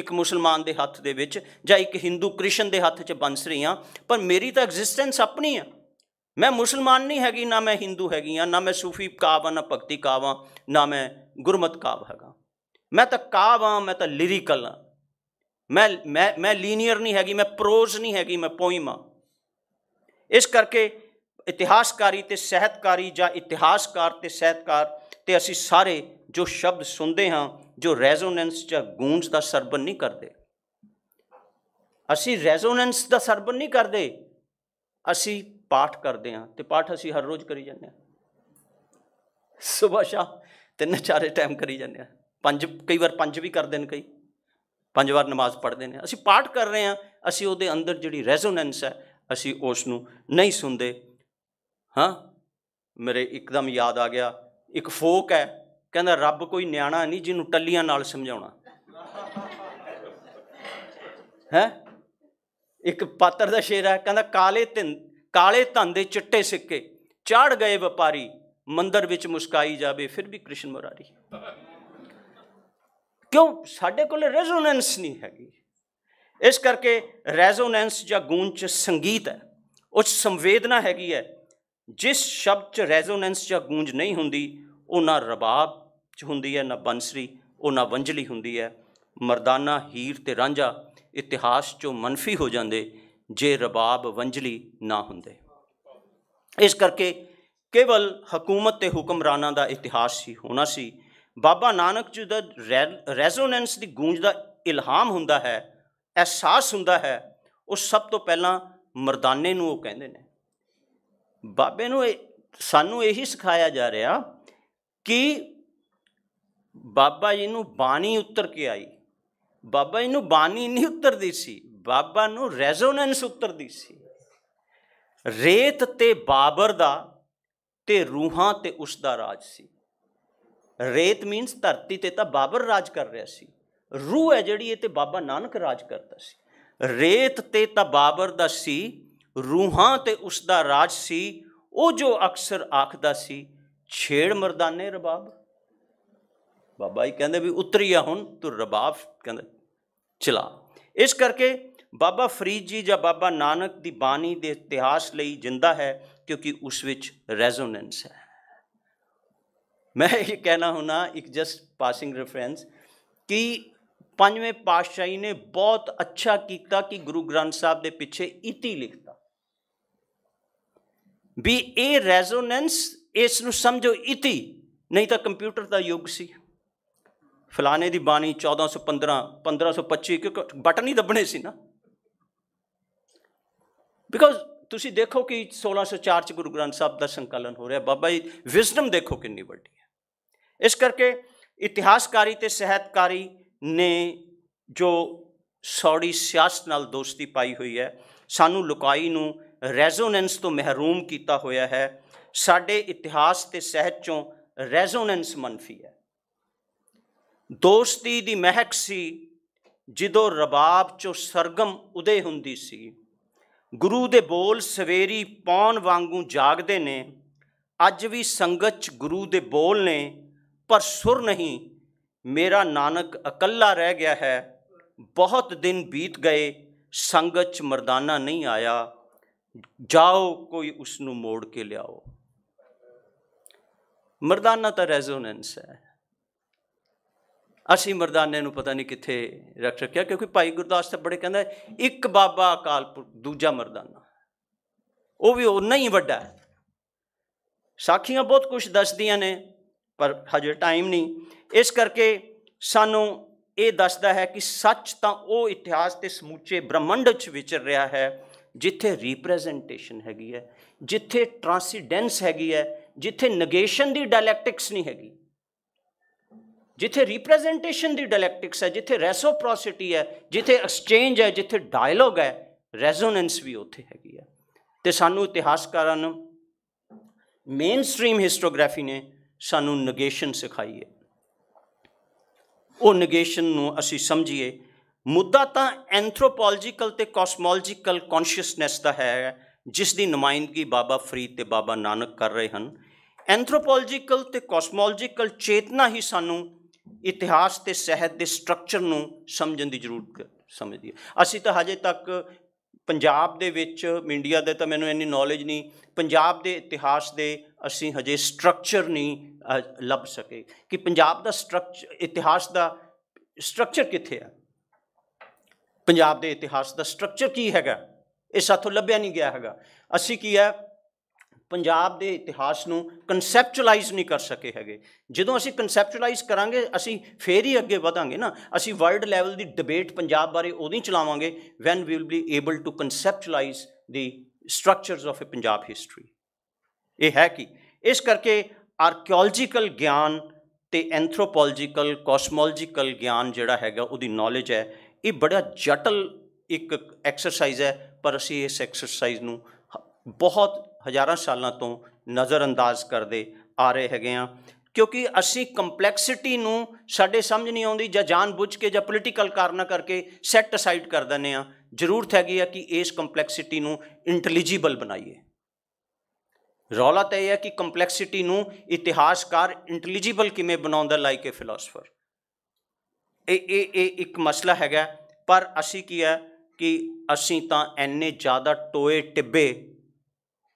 ਇੱਕ ਮੁਸਲਮਾਨ ਦੇ ਹੱਥ ਦੇ ਵਿੱਚ ਜਾਂ ਇੱਕ ਹਿੰਦੂ ਕ੍ਰਿਸ਼ਨ ਦੇ ਹੱਥ 'ਚ ਬੰਸ ਰਹੀਆਂ ਪਰ ਮੇਰੀ ਤਾਂ ਐਗਜ਼ਿਸਟੈਂਸ ਆਪਣੀ ਆ ਮੈਂ ਮੁਸਲਮਾਨ ਨਹੀਂ ਹੈਗੀ ਨਾ ਮੈਂ ਹਿੰਦੂ ਹੈਗੀ ਆ ਨਾ ਮੈਂ ਸੂਫੀ ਕਾਵਾਂ ਨਾ ਭਗਤੀ ਕਾਵਾ ਨਾ ਮੈਂ ਗੁਰਮਤ ਕਾਵ ਹੈਗਾ ਮੈਂ ਤਾਂ ਕਾਵਾ ਮੈਂ ਤਾਂ ਲਿਰਿਕਲ ਆ ਮੈਂ ਮੈਂ ਮੈਂ ਲੀਨੀਅਰ ਨਹੀਂ ਹੈਗੀ ਮੈਂ ਪ੍ਰੋਜ਼ ਨਹੀਂ ਹੈਗੀ ਮੈਂ ਪੋਇਮ ਆ ਇਸ ਕਰਕੇ ਇਤਿਹਾਸਕਾਰੀ ਤੇ ਸਹਿਤਕਾਰੀ ਜਾਂ ਇਤਿਹਾਸਕਾਰ ਤੇ ਸਹਿਤਕਾਰ ਤੇ ਅਸੀਂ ਸਾਰੇ ਜੋ ਸ਼ਬਦ ਸੁਣਦੇ ਹਾਂ ਜੋ ਰੈਜ਼ੋਨੈਂਸ ਜਾਂ ਗੂੰਜ ਦਾ ਸਰਬਨ ਨਹੀਂ ਕਰਦੇ ਅਸੀਂ ਰੈਜ਼ੋਨੈਂਸ ਦਾ ਸਰਬਨ ਨਹੀਂ ਕਰਦੇ ਅਸੀਂ ਪਾਠ ਕਰਦੇ ਹਾਂ ਤੇ ਪਾਠ ਅਸੀਂ ਹਰ ਰੋਜ਼ ਕਰੀ ਜਾਂਦੇ ਹਾਂ ਸਵੇਰ ਸ਼ਾਮ ਤਿੰਨ ਚਾਰੇ ਟਾਈਮ ਕਰੀ ਜਾਂਦੇ ਹਾਂ ਪੰਜ ਕਈ ਵਾਰ ਪੰਜ ਵੀ ਕਰਦੇ ਨੇ ਕਈ ਪੰਜ ਵਾਰ ਨਮਾਜ਼ ਪੜ੍ਹਦੇ ਨੇ ਅਸੀਂ ਪਾਠ ਕਰ ਰਹੇ ਹਾਂ ਅਸੀਂ ਉਹਦੇ ਅੰਦਰ ਜਿਹੜੀ ਰੈਜ਼ੋਨੈਂਸ ਹੈ ਅਸੀਂ ਉਸ ਨੂੰ ਨਹੀਂ ਸੁਣਦੇ ਹਾਂ ਮੇਰੇ ਇੱਕਦਮ ਯਾਦ ਆ ਗਿਆ ਇੱਕ ਫੋਕ ਹੈ ਕਹਿੰਦਾ ਰੱਬ ਕੋਈ ਨਿਆਣਾ ਨਹੀਂ ਜਿਹਨੂੰ ਟੱਲੀਆਂ ਨਾਲ ਸਮਝਾਉਣਾ ਹੈ ਇੱਕ ਪਾਤਰ ਦਾ ਸ਼ੇਰ ਹੈ ਕਹਿੰਦਾ ਕਾਲੇ ਧਨ ਕਾਲੇ ਧਨ ਦੇ ਚਿੱਟੇ ਸਿੱਕੇ ਚਾੜ ਗਏ ਵਪਾਰੀ ਮੰਦਰ ਵਿੱਚ ਮੁਸਕਾਈ ਜਾਵੇ ਫਿਰ ਵੀ ਕ੍ਰਿਸ਼ਨ ਮੁਰਾਰੀ ਕਿਉਂ ਸਾਡੇ ਕੋਲ ਰੈਜ਼ੋਨੈਂਸ ਨਹੀਂ ਹੈਗੀ ਇਸ ਕਰਕੇ ਰੈਜ਼ੋਨੈਂਸ ਜਾਂ ਗੂੰਜ ਚ ਸੰਗੀਤ ਹੈ ਉਸ ਸੰਵੇਦਨਾ ਹੈਗੀ ਹੈ ਜਿਸ ਸ਼ਬਦ ਚ ਰੈਜ਼ੋਨੈਂਸ ਜਾਂ ਗੂੰਜ ਨਹੀਂ ਹੁੰਦੀ ਉਹਨਾਂ ਰਬਾਬ ਹੁੰਦੀ ਹੈ ਨਾ ਬੰਸਰੀ ਉਹ ਨਾ ਵੰਜਲੀ ਹੁੰਦੀ ਹੈ ਮਰਦਾਨਾ ਹੀਰ ਤੇ ਰਾਂਝਾ ਇਤਿਹਾਸ ਚੋਂ ਮੰਨਫੀ ਹੋ ਜਾਂਦੇ ਜੇ ਰਬਾਬ ਵੰਜਲੀ ਨਾ ਹੁੰਦੇ ਇਸ ਕਰਕੇ ਕੇਵਲ ਹਕੂਮਤ ਤੇ ਹੁਕਮਰਾਨਾਂ ਦਾ ਇਤਿਹਾਸ ਹੀ ਹੋਣਾ ਸੀ ਬਾਬਾ ਨਾਨਕ ਜੀ ਦਾ ਰੈਜ਼ੋਨੈਂਸ ਦੀ ਗੂੰਜ ਦਾ ਇਲਹਾਮ ਹੁੰਦਾ ਹੈ ਅਹਿਸਾਸ ਹੁੰਦਾ ਹੈ ਉਹ ਸਭ ਤੋਂ ਪਹਿਲਾਂ ਮਰਦਾਨੇ ਨੂੰ ਉਹ ਕਹਿੰਦੇ ਨੇ ਬਾਬੇ ਨੂੰ ਸਾਨੂੰ ਇਹੀ ਸਿਖਾਇਆ ਜਾ ਰਿਹਾ ਕਿ ਬਾਬਾ ਜੀ ਨੂੰ ਬਾਣੀ ਉੱਤਰ ਕੇ ਆਈ ਬਾਬਾ ਜੀ ਨੂੰ ਬਾਣੀ ਨਹੀਂ ਉੱਤਰਦੀ ਸੀ ਬਾਬਾ ਨੂੰ ਰੈਜ਼ੋਨੈਂਸ ਉੱਤਰਦੀ ਸੀ ਰੇਤ ਤੇ ਬਾਬਰ ਦਾ ਤੇ ਰੂਹਾਂ ਤੇ ਉਸ ਦਾ ਰਾਜ ਸੀ ਰੇਤ ਮੀਨਸ ਧਰਤੀ ਤੇ ਤਾਂ ਬਾਬਰ ਰਾਜ ਕਰ ਰਿਹਾ ਸੀ ਰੂਹ ਹੈ ਜਿਹੜੀ ਇਹ ਤੇ ਬਾਬਾ ਨਾਨਕ ਰਾਜ ਕਰਦਾ ਸੀ ਰੇਤ ਤੇ ਤਾਂ ਬਾਬਰ ਦਾ ਸੀ ਰੂਹਾਂ ਤੇ ਉਸ ਦਾ ਰਾਜ ਸੀ ਉਹ ਜੋ ਅਕਸਰ ਆਖਦਾ ਸੀ ਛੇੜ ਮਰਦਾਨੇ ਰਬਾਬ ਬਾਬਾ ਜੀ ਕਹਿੰਦੇ ਵੀ ਉਤਰੀ ਆ ਹੁਣ ਤੂੰ ਰਬਾਬ ਕਹਿੰਦੇ ਚਲਾ ਇਸ ਕਰਕੇ ਬਾਬਾ ਫਰੀਦ ਜੀ ਜਾਂ ਬਾਬਾ ਨਾਨਕ ਦੀ ਬਾਣੀ ਦੇ ਇਤਿਹਾਸ ਲਈ ਜਿੰਦਾ ਹੈ ਕਿਉਂਕਿ ਉਸ ਵਿੱਚ ਰੈਜ਼ੋਨੈਂਸ ਹੈ ਮੈਂ ਇਹ ਕਹਿਣਾ ਹੁਣਾ ਇੱਕ ਜਸਟ ਪਾਸਿੰਗ ਰੈਫਰੈਂਸ ਕਿ ਪੰਜਵੇਂ ਪਾਤਸ਼ਾਹੀ ਨੇ ਬਹੁਤ ਅੱਛਾ ਕੀਤਾ ਕਿ ਗੁਰੂ ਗ੍ਰੰਥ ਸਾਹਿਬ ਦੇ ਪਿੱਛੇ ਇਤੀ ਲਿਖਤਾ ਵੀ ਇਹ ਰੈਜ਼ੋਨੈਂਸ ਇਸ ਨੂੰ ਸਮਝੋ ਇਤੀ ਨਹੀਂ ਤਾਂ ਕੰਪਿਊਟਰ ਦਾ ਯੁੱਗ ਸੀ ਫਲਾਣੇ ਦੀ ਬਾਣੀ 1415 1525 ਕਿਉਂਕਿ ਬਟਨ ਹੀ ਦੱਬਣੇ ਸੀ ਨਾ ਬਿਕੋਜ਼ ਤੁਸੀਂ ਦੇਖੋ ਕਿ 1604 ਚ ਗੁਰੂ ਗ੍ਰੰਥ ਸਾਹਿਬ ਦਾ ਸੰਕਲਨ ਹੋ ਰਿਹਾ ਬਾਬਾ ਜੀ ਵਿਜ਼ਡਮ ਦੇਖੋ ਕਿੰਨੀ ਵੱਡੀ ਹੈ ਇਸ ਕਰਕੇ ਇਤਿਹਾਸਕਾਰੀ ਤੇ ਸਹਿਤਕਾਰੀ ਨੇ ਜੋ ਸੌੜੀ ਸਿਆਸਤ ਨਾਲ ਦੋਸਤੀ ਪਾਈ ਹੋਈ ਹੈ ਸਾਨੂੰ ਲੁਕਾਈ ਨੂੰ ਰੈਜ਼ੋਨੈਂਸ ਤੋਂ ਮਹਿਰੂਮ ਕੀਤਾ ਹੋਇਆ ਹੈ ਸਾਡੇ ਇਤਿਹਾਸ ਤੇ ਸਹਿਤ ਚੋਂ ਰੈਜ਼ੋਨੈਂਸ ਮੰਨਫੀ ਹੈ ਦੋਸਤੀ ਦੀ ਮਹਿਕ ਸੀ ਜਦੋਂ ਰਬਾਬ ਚੋਂ ਸਰਗਮ ਉਦੇ ਹੁੰਦੀ ਸੀ ਗੁਰੂ ਦੇ ਬੋਲ ਸਵੇਰੀ ਪੌਣ ਵਾਂਗੂ ਜਾਗਦੇ ਨੇ ਅੱਜ ਵੀ ਸੰਗਤ ਚ ਗੁਰੂ ਦੇ ਬੋਲ ਨੇ ਪਰ ਸੁਰ ਨਹੀਂ ਮੇਰਾ ਨਾਨਕ ਇਕੱਲਾ ਰਹਿ ਗਿਆ ਹੈ ਬਹੁਤ ਦਿਨ ਬੀਤ ਗਏ ਸੰਗਤ ਚ ਮਰਦਾਨਾ ਨਹੀਂ ਆਇਆ ਜਾਓ ਕੋਈ ਉਸ ਨੂੰ ਮੋੜ ਕੇ ਲਿਆਓ ਮਰਦਾਨਾ ਤਾਂ ਰੈਜ਼ੋਨੈਂਸ ਹੈ ਅਸੀਂ ਮਰਦਾਨੇ ਨੂੰ ਪਤਾ ਨਹੀਂ ਕਿੱਥੇ ਰੱਖ ਰੱਖਿਆ ਕਿਉਂਕਿ ਭਾਈ ਗੁਰਦਾਸ ਬੜੇ ਕਹਿੰਦਾ ਇੱਕ ਬਾਬਾ ਅਕਾਲ ਦੂਜਾ ਮਰਦਾਨਾ ਉਹ ਵੀ ਉਨਾ ਹੀ ਵੱਡਾ ਹੈ ਸਾਖੀਆਂ ਬਹੁਤ ਕੁਝ ਦੱਸਦੀਆਂ ਨੇ ਪਰ ਹਜੇ ਟਾਈਮ ਨਹੀਂ ਇਸ ਕਰਕੇ ਸਾਨੂੰ ਇਹ ਦੱਸਦਾ ਹੈ ਕਿ ਸੱਚ ਤਾਂ ਉਹ ਇਤਿਹਾਸ ਤੇ ਸਮੁੱਚੇ ਬ੍ਰਹਮੰਡ ਵਿੱਚ ਵਿਚਰ ਰਿਹਾ ਹੈ ਜਿੱਥੇ ਰਿਪਰੈਜ਼ੈਂਟੇਸ਼ਨ ਹੈਗੀ ਹੈ ਜਿੱਥੇ ਟ੍ਰਾਂਸੀਡੈਂਸ ਹੈਗੀ ਹੈ ਜਿੱਥੇ ਨਗੇਸ਼ਨ ਦੀ ਡਾਇਲੈਕਟਿਕਸ ਨਹੀਂ ਹੈਗੀ ਜਿੱਥੇ ਰਿਪਰੈਜ਼ੈਂਟੇਸ਼ਨ ਦੀ ਡਾਇਲੈਕਟਿਕਸ ਹੈ ਜਿੱਥੇ ਰੈਸੋਪ੍ਰੋਸਿਟੀ ਹੈ ਜਿੱਥੇ ਐਕਸਚੇਂਜ ਹੈ ਜਿੱਥੇ ਡਾਇਲੋਗ ਹੈ ਰੈਜ਼ੋਨੈਂਸ ਵੀ ਉੱਥੇ ਹੈਗੀ ਹੈ ਤੇ ਸਾਨੂੰ ਇਤਿਹਾਸਕਾਰਾਂ ਨੂੰ ਮੇਨਸਟ੍ਰੀਮ ਹਿਸਟੋਗ੍ਰਾਫੀ ਨੇ ਸਾਨੂੰ ਨੇਗੇਸ਼ਨ ਸਿਖਾਈ ਹੈ ਉਹ ਨੇਗੇਸ਼ਨ ਨੂੰ ਅਸੀਂ ਸਮਝੀਏ ਮੁੱਦਾ ਤਾਂ ਐਂਥਰੋਪੋਲੋਜੀਕਲ ਤੇ ਕੋਸਮੋਲੋਜੀਕਲ ਕੌਨਸ਼ੀਅਸਨੈਸ ਦਾ ਹੈ ਜਿਸ ਦੀ ਨੁਮਾਇੰਦਗੀ ਬਾਬਾ ਫਰੀਦ ਤੇ ਬਾਬਾ ਨਾਨਕ ਕਰ ਰਹੇ ਹਨ ਐਂਥਰੋਪੋਲੋਜੀਕਲ ਤੇ ਕੋਸਮੋਲੋਜੀਕਲ ਚੇਤਨਾ ਹੀ ਸਾਨੂੰ ਇਤਿਹਾਸ ਤੇ ਸਹਿਤ ਦੇ ਸਟਰਕਚਰ ਨੂੰ ਸਮਝਣ ਦੀ ਜ਼ਰੂਰਤ ਸਮਝਦੀ ਹੈ ਅਸੀਂ ਤਾਂ ਹਜੇ ਤੱਕ ਪੰਜਾਬ ਦੇ ਵਿੱਚ ਮੀਡੀਆ ਦੇ ਤਾਂ ਮੈਨੂੰ ਇੰਨੀ ਨੌਲੇਜ ਨਹੀਂ ਪੰਜਾਬ ਦੇ ਇਤਿਹਾਸ ਦੇ ਅਸੀਂ ਹਜੇ ਸਟਰਕਚਰ ਨਹੀਂ ਲੱਭ ਸਕੇ ਕਿ ਪੰਜਾਬ ਦਾ ਸਟਰਕਚਰ ਇਤਿਹਾਸ ਦਾ ਸਟਰਕਚਰ ਕਿੱਥੇ ਹੈ ਪੰਜਾਬ ਦੇ ਇਤਿਹਾਸ ਦਾ ਸਟਰਕਚਰ ਕੀ ਹੈਗਾ ਇਹ ਸਾਥੋਂ ਲੱਭਿਆ ਨਹੀਂ ਗਿਆ ਹੈਗਾ ਅਸੀਂ ਕੀ ਹੈ ਪੰਜਾਬ ਦੇ ਇਤਿਹਾਸ ਨੂੰ ਕਨਸੈਪਚੁਅਲਾਈਜ਼ ਨਹੀਂ ਕਰ ਸਕੇ ਹੈਗੇ ਜਦੋਂ ਅਸੀਂ ਕਨਸੈਪਚੁਅਲਾਈਜ਼ ਕਰਾਂਗੇ ਅਸੀਂ ਫੇਰ ਹੀ ਅੱਗੇ ਵਧਾਂਗੇ ਨਾ ਅਸੀਂ ਵਰਲਡ ਲੈਵਲ ਦੀ ਡਿਬੇਟ ਪੰਜਾਬ ਬਾਰੇ ਉਦੋਂ ਹੀ ਚਲਾਵਾਂਗੇ when we will be able to conceptualise the structures of a Punjab history ਇਹ ਹੈ ਕਿ ਇਸ ਕਰਕੇ ਆਰਕੀਓਲੋਜੀਕਲ ਗਿਆਨ ਤੇ ਐਂਥਰੋਪੋਲੋਜੀਕਲ ਕੋਸਮੋਲੋਜੀਕਲ ਗਿਆਨ ਜਿਹੜਾ ਹੈਗਾ ਉਹਦੀ ਨੌਲੇਜ ਹੈ ਇਹ ਬੜਾ ਜਟਲ ਇੱਕ ਐਕਸਰਸਾਈਜ਼ ਹੈ ਪਰ ਅਸੀਂ ਇਸ ਐਕਸਰਸਾਈਜ਼ ਨੂੰ ਬਹੁਤ ਹਜ਼ਾਰਾਂ ਸਾਲਾਂ ਤੋਂ ਨਜ਼ਰਅੰਦਾਜ਼ ਕਰਦੇ ਆ ਰਹੇ ਹੈਗੇ ਆ ਕਿਉਂਕਿ ਅਸੀਂ ਕੰਪਲੈਕਸਿਟੀ ਨੂੰ ਸਾਡੇ ਸਮਝ ਨਹੀਂ ਆਉਂਦੀ ਜਾਂ ਜਾਣਬੁੱਝ ਕੇ ਜਾਂ ਪੋਲੀਟੀਕਲ ਕਾਰਨਾ ਕਰਕੇ ਸੈਟ ਅਸਾਈਡ ਕਰ ਦਿੰਦੇ ਆ ਜ਼ਰੂਰਤ ਹੈਗੀ ਆ ਕਿ ਇਸ ਕੰਪਲੈਕਸਿਟੀ ਨੂੰ ਇੰਟੈਲੀਜੀਬਲ ਬਣਾਈਏ ਰੌਲਾ ਤਾਂ ਇਹ ਹੈ ਕਿ ਕੰਪਲੈਕਸਿਟੀ ਨੂੰ ਇਤਿਹਾਸਕਾਰ ਇੰਟੈਲੀਜੀਬਲ ਕਿਵੇਂ ਬਣਾਉਂਦਾ ਲਾਈਕ ਅ ਫਿਲਾਸਫਰ ਇਹ ਇਹ ਇਹ ਇੱਕ ਮਸਲਾ ਹੈਗਾ ਪਰ ਅਸੀਂ ਕੀ ਹੈ ਕਿ ਅਸੀਂ ਤਾਂ ਐਨੇ ਜ਼ਿਆਦਾ ਟੋਏ ਟਿੱਬੇ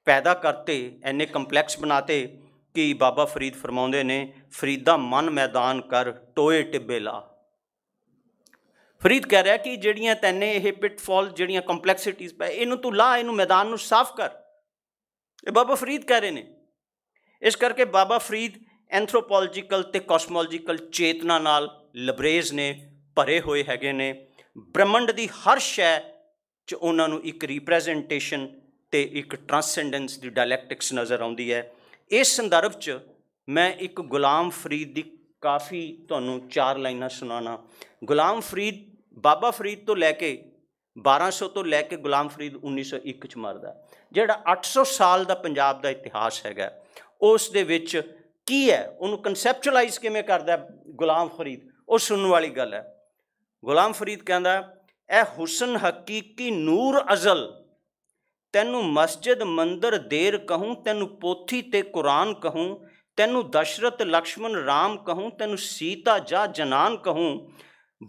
ਪੈਦਾ ਕਰਤੇ ਐਨੇ ਕੰਪਲੈਕਸ ਬਣਾਤੇ ਕਿ ਬਾਬਾ ਫਰੀਦ ਫਰਮਾਉਂਦੇ ਨੇ ਫਰੀਦਾ ਮਨ ਮੈਦਾਨ ਕਰ ਟੋਏ ਟਿੱਬੇ ਲਾ ਫਰੀਦ ਕਹਿ ਰਿਹਾ ਕਿ ਜਿਹੜੀਆਂ ਤੈਨੇ ਇਹ ਪਿਟਫਾਲ ਜਿਹੜੀਆਂ ਕੰਪਲੈਕਸਿਟੀਆਂ ਪੈ ਇਹਨੂੰ ਤੂੰ ਲਾ ਇਹਨੂੰ ਮੈਦਾਨ ਨੂੰ ਸਾਫ਼ ਕਰ ਇਹ ਬਾਬਾ ਫਰੀਦ ਕਹਿ ਰਹੇ ਨੇ ਇਸ ਕਰਕੇ ਬਾਬਾ ਫਰੀਦ ਐਂਥਰੋਪੋਲੋਜੀਕਲ ਤੇ ਕੋਸਮੋਲੋਜੀਕਲ ਚੇਤਨਾ ਨਾਲ ਲਬਰੇਜ ਨੇ ਭਰੇ ਹੋਏ ਹੈਗੇ ਨੇ ਬ੍ਰਹਮੰਡ ਦੀ ਹਰ ਸ਼ੈ ਚ ਉਹਨਾਂ ਨੂੰ ਇੱਕ ਰਿਪਰੈਜ਼ੈਂਟੇਸ਼ਨ ਤੇ ਇੱਕ ਟਰਾਂਸੈਂਡੈਂਸ ਦੀ ਡਾਇਲੈਕਟਿਕਸ ਨਜ਼ਰ ਆਉਂਦੀ ਹੈ ਇਸ ਸੰਦਰਭ 'ਚ ਮੈਂ ਇੱਕ ਗੁਲਾਮ ਫਰੀਦ ਦੀ ਕਾਫੀ ਤੁਹਾਨੂੰ ਚਾਰ ਲਾਈਨਾਂ ਸੁਣਾਣਾ ਗੁਲਾਮ ਫਰੀਦ ਬਾਬਾ ਫਰੀਦ ਤੋਂ ਲੈ ਕੇ 1200 ਤੋਂ ਲੈ ਕੇ ਗੁਲਾਮ ਫਰੀਦ 1901 ਚ ਮਰਦਾ ਜਿਹੜਾ 800 ਸਾਲ ਦਾ ਪੰਜਾਬ ਦਾ ਇਤਿਹਾਸ ਹੈਗਾ ਉਸ ਦੇ ਵਿੱਚ ਕੀ ਹੈ ਉਹਨੂੰ ਕਨਸੈਪਚੁਅਲਾਈਜ਼ ਕਿਵੇਂ ਕਰਦਾ ਗੁਲਾਮ ਫਰੀਦ ਉਹ ਸੁਣਨ ਵਾਲੀ ਗੱਲ ਹੈ ਗੁਲਾਮ ਫਰੀਦ ਕਹਿੰਦਾ ਇਹ ਹੁਸਨ ਹਕੀਕੀ ਨੂਰ ਅਜ਼ਲ ਤੈਨੂੰ ਮਸਜਿਦ ਮੰਦਰ ਦੇਰ ਕਹੂੰ ਤੈਨੂੰ ਪੋਥੀ ਤੇ ਕੁਰਾਨ ਕਹੂੰ ਤੈਨੂੰ ਦਸ਼ਰਤ ਲక్ష్మణ ਰਾਮ ਕਹੂੰ ਤੈਨੂੰ ਸੀਤਾ ਜਾ ਜਨਾਨ ਕਹੂੰ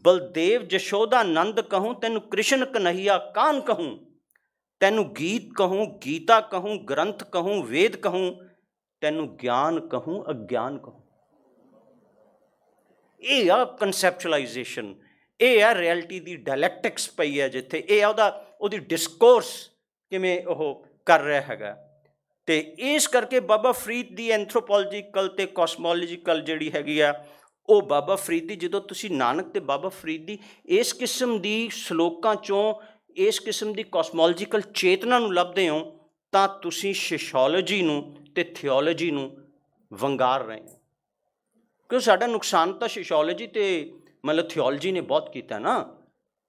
ਬਲਦੇਵ ਜਸ਼ੋਦਾ ਨੰਦ ਕਹੂੰ ਤੈਨੂੰ ਕ੍ਰਿਸ਼ਨ ਕਨਹਿਆ ਕਾਨ ਕਹੂੰ ਤੈਨੂੰ ਗੀਤ ਕਹੂੰ ਗੀਤਾ ਕਹੂੰ ਗ੍ਰੰਥ ਕਹੂੰ ਵੇਦ ਕਹੂੰ ਤੈਨੂੰ ਗਿਆਨ ਕਹੂੰ ਅਗਿਆਨ ਕਹੂੰ ਇਹ ਆ ਕਨਸੈਪਚੁਅਲਾਈਜੇਸ਼ਨ ਇਹ ਆ ਰਿਐਲਿਟੀ ਦੀ ਡਾਇਲੈਕਟਿਕਸ ਪਈ ਹੈ ਜਿੱਥੇ ਇਹ ਆ ਉਹਦਾ ਉਹਦੀ ਡਿਸਕੋਰਸ ਕਿਵੇਂ ਉਹ ਕਰ ਰਿਹਾ ਹੈਗਾ ਤੇ ਇਸ ਕਰਕੇ ਬਾਬਾ ਫਰੀਦ ਦੀ ਐਂਥਰੋਪੋਲੋਜੀਕਲ ਤੇ ਕੋਸਮੋਲੋਜੀਕਲ ਜਿਹੜੀ ਹੈਗੀ ਆ ਉਹ ਬਾਬਾ ਫਰੀਦ ਦੀ ਜਦੋਂ ਤੁਸੀਂ ਨਾਨਕ ਤੇ ਬਾਬਾ ਫਰੀਦ ਦੀ ਇਸ ਕਿਸਮ ਦੀ ਸ਼ਲੋਕਾਂ ਚੋਂ ਇਸ ਕਿਸਮ ਦੀ ਕੋਸਮੋਲੋਜੀਕਲ ਚੇਤਨਾ ਨੂੰ ਲੱਭਦੇ ਹੋ ਤਾਂ ਤੁਸੀਂ ਸ਼ਿਸ਼ੋਲੋਜੀ ਨੂੰ ਤੇ ਥਿਓਲੋਜੀ ਨੂੰ ਵੰਗਾਰ ਰਹੇ ਹੋ ਕਿਉਂ ਸਾਡਾ ਨੁਕਸਾਨ ਤਾਂ ਸ਼ਿਸ਼ੋਲੋਜੀ ਤੇ ਮਤਲਬ ਥਿਓਲੋਜੀ ਨੇ ਬਹੁਤ ਕੀਤਾ ਨਾ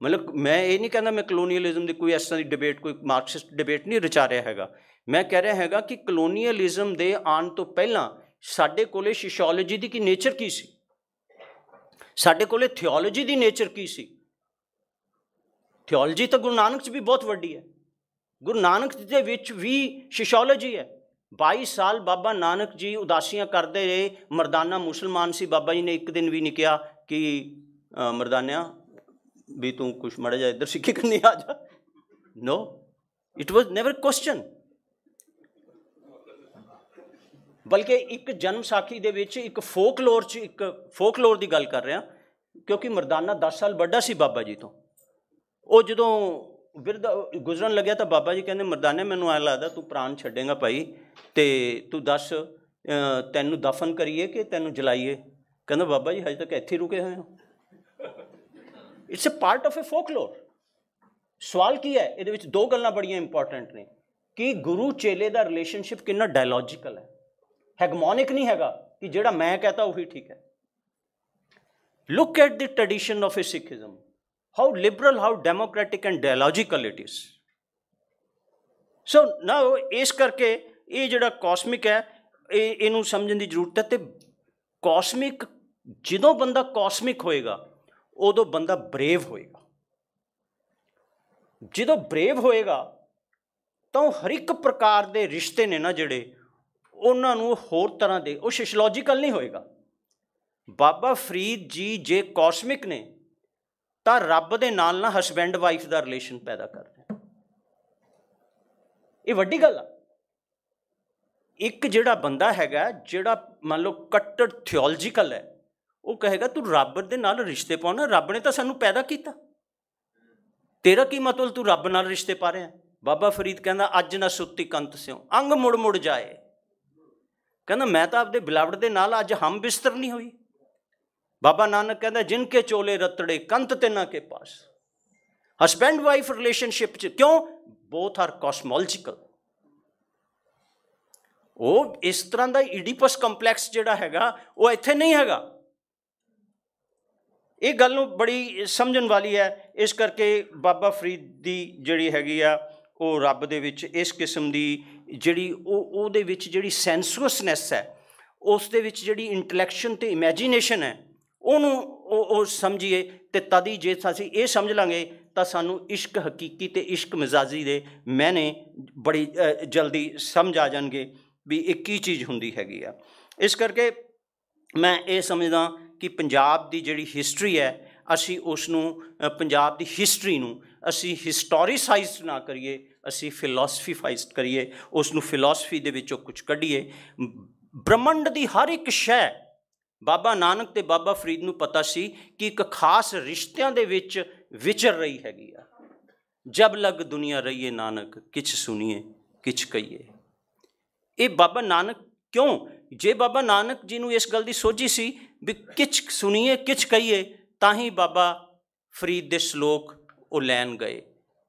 ਮਤਲਬ ਮੈਂ ਇਹ ਨਹੀਂ ਕਹਿੰਦਾ ਮੈਂ ਕਲੋਨੀਅਲਿਜ਼ਮ ਦੀ ਕੋਈ ਇਸ ਤਰ੍ਹਾਂ ਦੀ ਡਿਬੇਟ ਕੋਈ ਮਾਰਕਸਿਸਟ ਡਿਬੇਟ ਨਹੀਂ ਰਚਾ ਰਿਹਾ ਹੈਗਾ ਮੈਂ ਕਹਿ ਰਿਹਾ ਹੈਗਾ ਕਿ ਕਲੋਨੀਅਲਿਜ਼ਮ ਦੇ ਆਉਣ ਤੋਂ ਪਹਿਲਾਂ ਸਾਡੇ ਕੋਲੇ ਸ਼ਿਸ਼ੋਲੋਜੀ ਦੀ ਕੀ ਨੇਚਰ ਕੀ ਸੀ ਸਾਡੇ ਕੋਲੇ ਥਿਓਲੋਜੀ ਦੀ ਨੇਚਰ ਕੀ ਸੀ ਥਿਓਲੋਜੀ ਤਾਂ ਗੁਰੂ ਨਾਨਕ 'ਚ ਵੀ ਬਹੁਤ ਵੱਡੀ ਹੈ ਗੁਰੂ ਨਾਨਕ ਦੇ ਵਿੱਚ ਵੀ ਸ਼ਿਸ਼ੋਲੋਜੀ ਹੈ 22 ਸਾਲ ਬਾਬਾ ਨਾਨਕ ਜੀ ਉਦਾਸੀਆਂ ਕਰਦੇ ਰਹੇ ਮਰਦਾਨਾ ਮੁਸਲਮਾਨ ਸੀ ਬਾਬਾ ਜੀ ਨੇ ਇੱਕ ਦਿਨ ਵੀ ਨਹੀਂ ਕਿਹਾ ਕਿ ਮਰਦਾਨਿਆ ਵੀ ਤੂੰ ਕੁਛ ਮੜਾ ਜਾ ਇੱਧਰ ਸਿੱਖੀ ਕਰਨੀ ਆ ਜਾ no it was never question ਬਲਕਿ ਇੱਕ ਜਨਮ ਸਾਖੀ ਦੇ ਵਿੱਚ ਇੱਕ ਫੋਕਲੋਰ 'ਚ ਇੱਕ ਫੋਕਲੋਰ ਦੀ ਗੱਲ ਕਰ ਰਿਹਾ ਕਿਉਂਕਿ ਮਰਦਾਨਾ 10 ਸਾਲ ਵੱਡਾ ਸੀ ਬਾਬਾ ਜੀ ਤੋਂ ਉਹ ਜਦੋਂ ਵਿਰਧ ਗੁਜ਼ਰਨ ਲੱਗਿਆ ਤਾਂ ਬਾਬਾ ਜੀ ਕਹਿੰਦੇ ਮਰਦਾਨੇ ਮੈਨੂੰ ਆਇਆ ਲੱਗਦਾ ਤੂੰ ਪ੍ਰਾਣ ਛੱਡੇਗਾ ਭਾਈ ਤੇ ਤੂੰ ਦੱਸ ਤੈਨੂੰ ਦਫਨ ਕਰੀਏ ਕਿ ਤੈਨੂੰ ਜਲਾਈਏ ਕਹਿੰਦਾ ਬਾਬਾ ਜੀ ਹਜੇ ਤੱਕ ਇੱਥੇ ਰੁਕੇ ਹੋਏ ਹੋ it's a part of a folklore ਸਵਾਲ ਕੀ ਹੈ ਇਹਦੇ ਵਿੱਚ ਦੋ ਗੱਲਾਂ ਬੜੀਆਂ ਇੰਪੋਰਟੈਂਟ ਨੇ ਕਿ ਗੁਰੂ ਚੇਲੇ ਦਾ ਰਿਲੇਸ਼ਨਸ਼ਿਪ ਕਿੰਨਾ ਡਾਇਲੋਜੀਕਲ ਹੈ ਹੈਗਮੋਨਿਕ ਨਹੀਂ ਹੈਗਾ ਕਿ ਜਿਹੜਾ ਮੈਂ ਕਹਤਾ ਉਹੀ ਠੀਕ ਹੈ look at the tradition of Sikhism how liberal how democratic and dialogical it is so now ਇਸ ਕਰਕੇ ਇਹ ਜਿਹੜਾ ਕਾਸਮਿਕ ਹੈ ਇਹ ਇਹਨੂੰ ਸਮਝਣ ਦੀ ਜ਼ਰੂਰਤ ਹੈ ਤੇ ਕਾਸਮਿਕ ਜਦੋਂ ਬੰਦਾ ਕਾਸਮਿਕ ਹੋਏਗਾ ਉਦੋਂ ਬੰਦਾ ਬਰੇਵ ਹੋਏਗਾ ਜਦੋਂ ਬਰੇਵ ਹੋਏਗਾ ਤਾਂ ਉਹ ਹਰ ਇੱਕ ਪ੍ਰਕਾਰ ਦੇ ਰਿਸ਼ਤੇ ਨੇ ਨਾ ਜਿਹੜੇ ਉਹਨਾਂ ਨੂੰ ਹੋਰ ਤਰ੍ਹਾਂ ਦੇ ਉਹ ਸਿਸ਼ਲੋਜੀਕਲ ਨਹੀਂ ਹੋਏਗਾ ਬਾਬਾ ਫਰੀਦ ਜੀ ਜੇ ਕਾਸਮਿਕ ਨੇ ਤਾਂ ਰੱਬ ਦੇ ਨਾਲ ਨਾ ਹਸਬੈਂਡ ਵਾਈਫ ਦਾ ਰਿਲੇਸ਼ਨ ਪੈਦਾ ਕਰਦੇ ਇਹ ਵੱਡੀ ਗੱਲ ਆ ਇੱਕ ਜਿਹੜਾ ਬੰਦਾ ਹੈਗਾ ਜਿਹੜਾ ਮੰਨ ਲਓ ਕੱਟੜ ਥਿਓਲੋਜੀਕਲ ਹੈ ਉਹ ਕਹੇਗਾ ਤੂੰ ਰੱਬ ਦੇ ਨਾਲ ਰਿਸ਼ਤੇ ਪਾਉਣਾ ਰੱਬ ਨੇ ਤਾਂ ਸਾਨੂੰ ਪੈਦਾ ਕੀਤਾ ਤੇਰਾ ਕੀ ਮਤਲਬ ਤੂੰ ਰੱਬ ਨਾਲ ਰਿਸ਼ਤੇ ਪਾ ਰਿਹਾ ਬਾਬਾ ਫਰੀਦ ਕਹਿੰਦਾ ਅੱਜ ਨਾ ਸੁੱਤੀ ਕੰਤ ਸਿਓ ਅੰਗ ਮੁੜ ਮੁੜ ਜਾਏ ਕਹਿੰਦਾ ਮੈਂ ਤਾਂ ਆਪਦੇ ਬਿਲਾਵੜ ਦੇ ਨਾਲ ਅੱਜ ਹਮ ਬਿਸਤਰ ਨਹੀਂ ਹੋਈ ਬਾਬਾ ਨਾਨਕ ਕਹਿੰਦਾ ਜਿਨ ਕੇ ਚੋਲੇ ਰਤੜੇ ਕੰਤ ਤੇ ਨਾ ਕੇ ਪਾਸ ਹਸਬੈਂਡ ਵਾਈਫ ਰਿਲੇਸ਼ਨਸ਼ਿਪ ਚ ਕਿਉਂ ਬੋਥ ਆਰ ਕਾਸਮੋਲੋਜੀਕਲ ਉਹ ਇਸ ਤਰ੍ਹਾਂ ਦਾ ਈਡੀਪਸ ਕੰਪਲੈਕਸ ਜਿਹੜਾ ਹੈਗਾ ਉਹ ਇੱਥੇ ਨਹੀਂ ਹੈਗਾ ਇਹ ਗੱਲ ਨੂੰ ਬੜੀ ਸਮਝਣ ਵਾਲੀ ਹੈ ਇਸ ਕਰਕੇ ਬਾਬਾ ਫਰੀਦ ਦੀ ਜਿਹੜੀ ਹੈਗੀ ਆ ਉਹ ਰੱਬ ਦੇ ਵਿੱਚ ਇਸ ਕਿਸਮ ਦੀ ਜਿਹੜੀ ਉਹ ਉਹਦੇ ਵਿੱਚ ਜਿਹੜੀ ਸੈਂਸੂਅਸਨੈਸ ਹੈ ਉਸ ਦੇ ਵਿੱਚ ਜਿਹੜੀ ਇੰਟੈਲੈਕਸ਼ਨ ਤੇ ਇਮੇਜਿਨੇਸ਼ਨ ਹੈ ਉਹਨੂੰ ਉਹ ਸਮਝੀਏ ਤੇ ਤਦ ਹੀ ਜੇ ਅਸੀਂ ਇਹ ਸਮਝ ਲਾਂਗੇ ਤਾਂ ਸਾਨੂੰ ਇਸ਼ਕ ਹਕੀਕੀ ਤੇ ਇਸ਼ਕ ਮਜ਼ਾਜੀ ਦੇ ਮੈਨੇ ਬੜੀ ਜਲਦੀ ਸਮਝ ਆ ਜਾਣਗੇ ਵੀ ਇਹ ਕੀ ਚੀਜ਼ ਹੁੰਦੀ ਹੈਗੀ ਆ ਇਸ ਕਰਕੇ ਮੈਂ ਇਹ ਸਮਝਦਾ ਕਿ ਪੰਜਾਬ ਦੀ ਜਿਹੜੀ ਹਿਸਟਰੀ ਹੈ ਅਸੀਂ ਉਸ ਨੂੰ ਪੰਜਾਬ ਦੀ ਹਿਸਟਰੀ ਨੂੰ ਅਸੀਂ ਹਿਸਟੋਰੀਸਾਈਜ਼ ਨਾ ਕਰੀਏ ਅਸੀਂ ਫਿਲਾਸਫੀਫਾਈਜ਼ਡ ਕਰੀਏ ਉਸ ਨੂੰ ਫਿਲਾਸਫੀ ਦੇ ਵਿੱਚੋਂ ਕੁਝ ਕੱਢੀਏ ਬ੍ਰਹਮੰਡ ਦੀ ਹਰ ਇੱਕ ਸ਼ੈ ਬਾਬਾ ਨਾਨਕ ਤੇ ਬਾਬਾ ਫਰੀਦ ਨੂੰ ਪਤਾ ਸੀ ਕਿ ਇੱਕ ਖਾਸ ਰਿਸ਼ਤਿਆਂ ਦੇ ਵਿੱਚ ਵਿਚਰ ਰਹੀ ਹੈਗੀ ਆ ਜਬ ਲਗ ਦੁਨੀਆ ਰਹੀਏ ਨਾਨਕ ਕਿਛ ਸੁਣੀਏ ਕਿਛ ਕਹੀਏ ਇਹ ਬਾਬਾ ਨਾਨਕ ਕਿਉਂ ਜੇ ਬਾਬਾ ਨਾਨਕ ਜੀ ਨੂੰ ਇਸ ਗੱਲ ਦੀ ਸੋਝੀ ਸੀ ਵੀ ਕਿਛ ਸੁਣੀਏ ਕਿਛ ਕਹੀਏ ਤਾਂ ਹੀ ਬਾਬਾ ਫਰੀਦ ਦੇ ਸ਼ਲੋਕ ਉਹ ਲੈਣ ਗਏ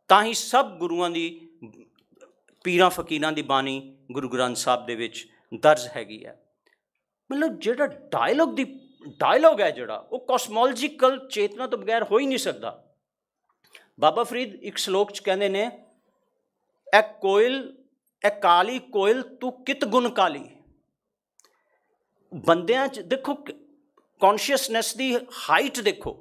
ਤਾਂ ਹੀ ਸਭ ਗੁਰੂਆਂ ਦੀ ਪੀਰਾਂ ਫਕੀਰਾਂ ਦੀ ਬਾਣੀ ਗੁਰੂ ਗ੍ਰੰਥ ਸਾਹਿਬ ਦੇ ਵਿੱਚ ਦਰਜ ਹੈਗੀ ਹੈ ਮਤਲਬ ਜਿਹੜਾ ਡਾਇਲੌਗ ਦੀ ਡਾਇਲੌਗ ਹੈ ਜਿਹੜਾ ਉਹ ਕੋਸਮੋਲੋਜੀਕਲ ਚੇਤਨਾ ਤੋਂ ਬਗੈਰ ਹੋ ਹੀ ਨਹੀਂ ਸਕਦਾ ਬਾਬਾ ਫਰੀਦ ਇੱਕ ਸ਼ਲੋਕ ਚ ਕਹਿੰਦੇ ਨੇ ਐ ਕੋਇਲ ਐ ਕਾਲੀ ਕੋਇਲ ਤੂੰ ਕਿਤ ਗੁਣ ਕਾਲੀ ਬੰਦਿਆਂ 'ਚ ਦੇਖੋ ਕੌਨਸ਼ੀਅਸਨੈਸ ਦੀ ਹਾਈਟ ਦੇਖੋ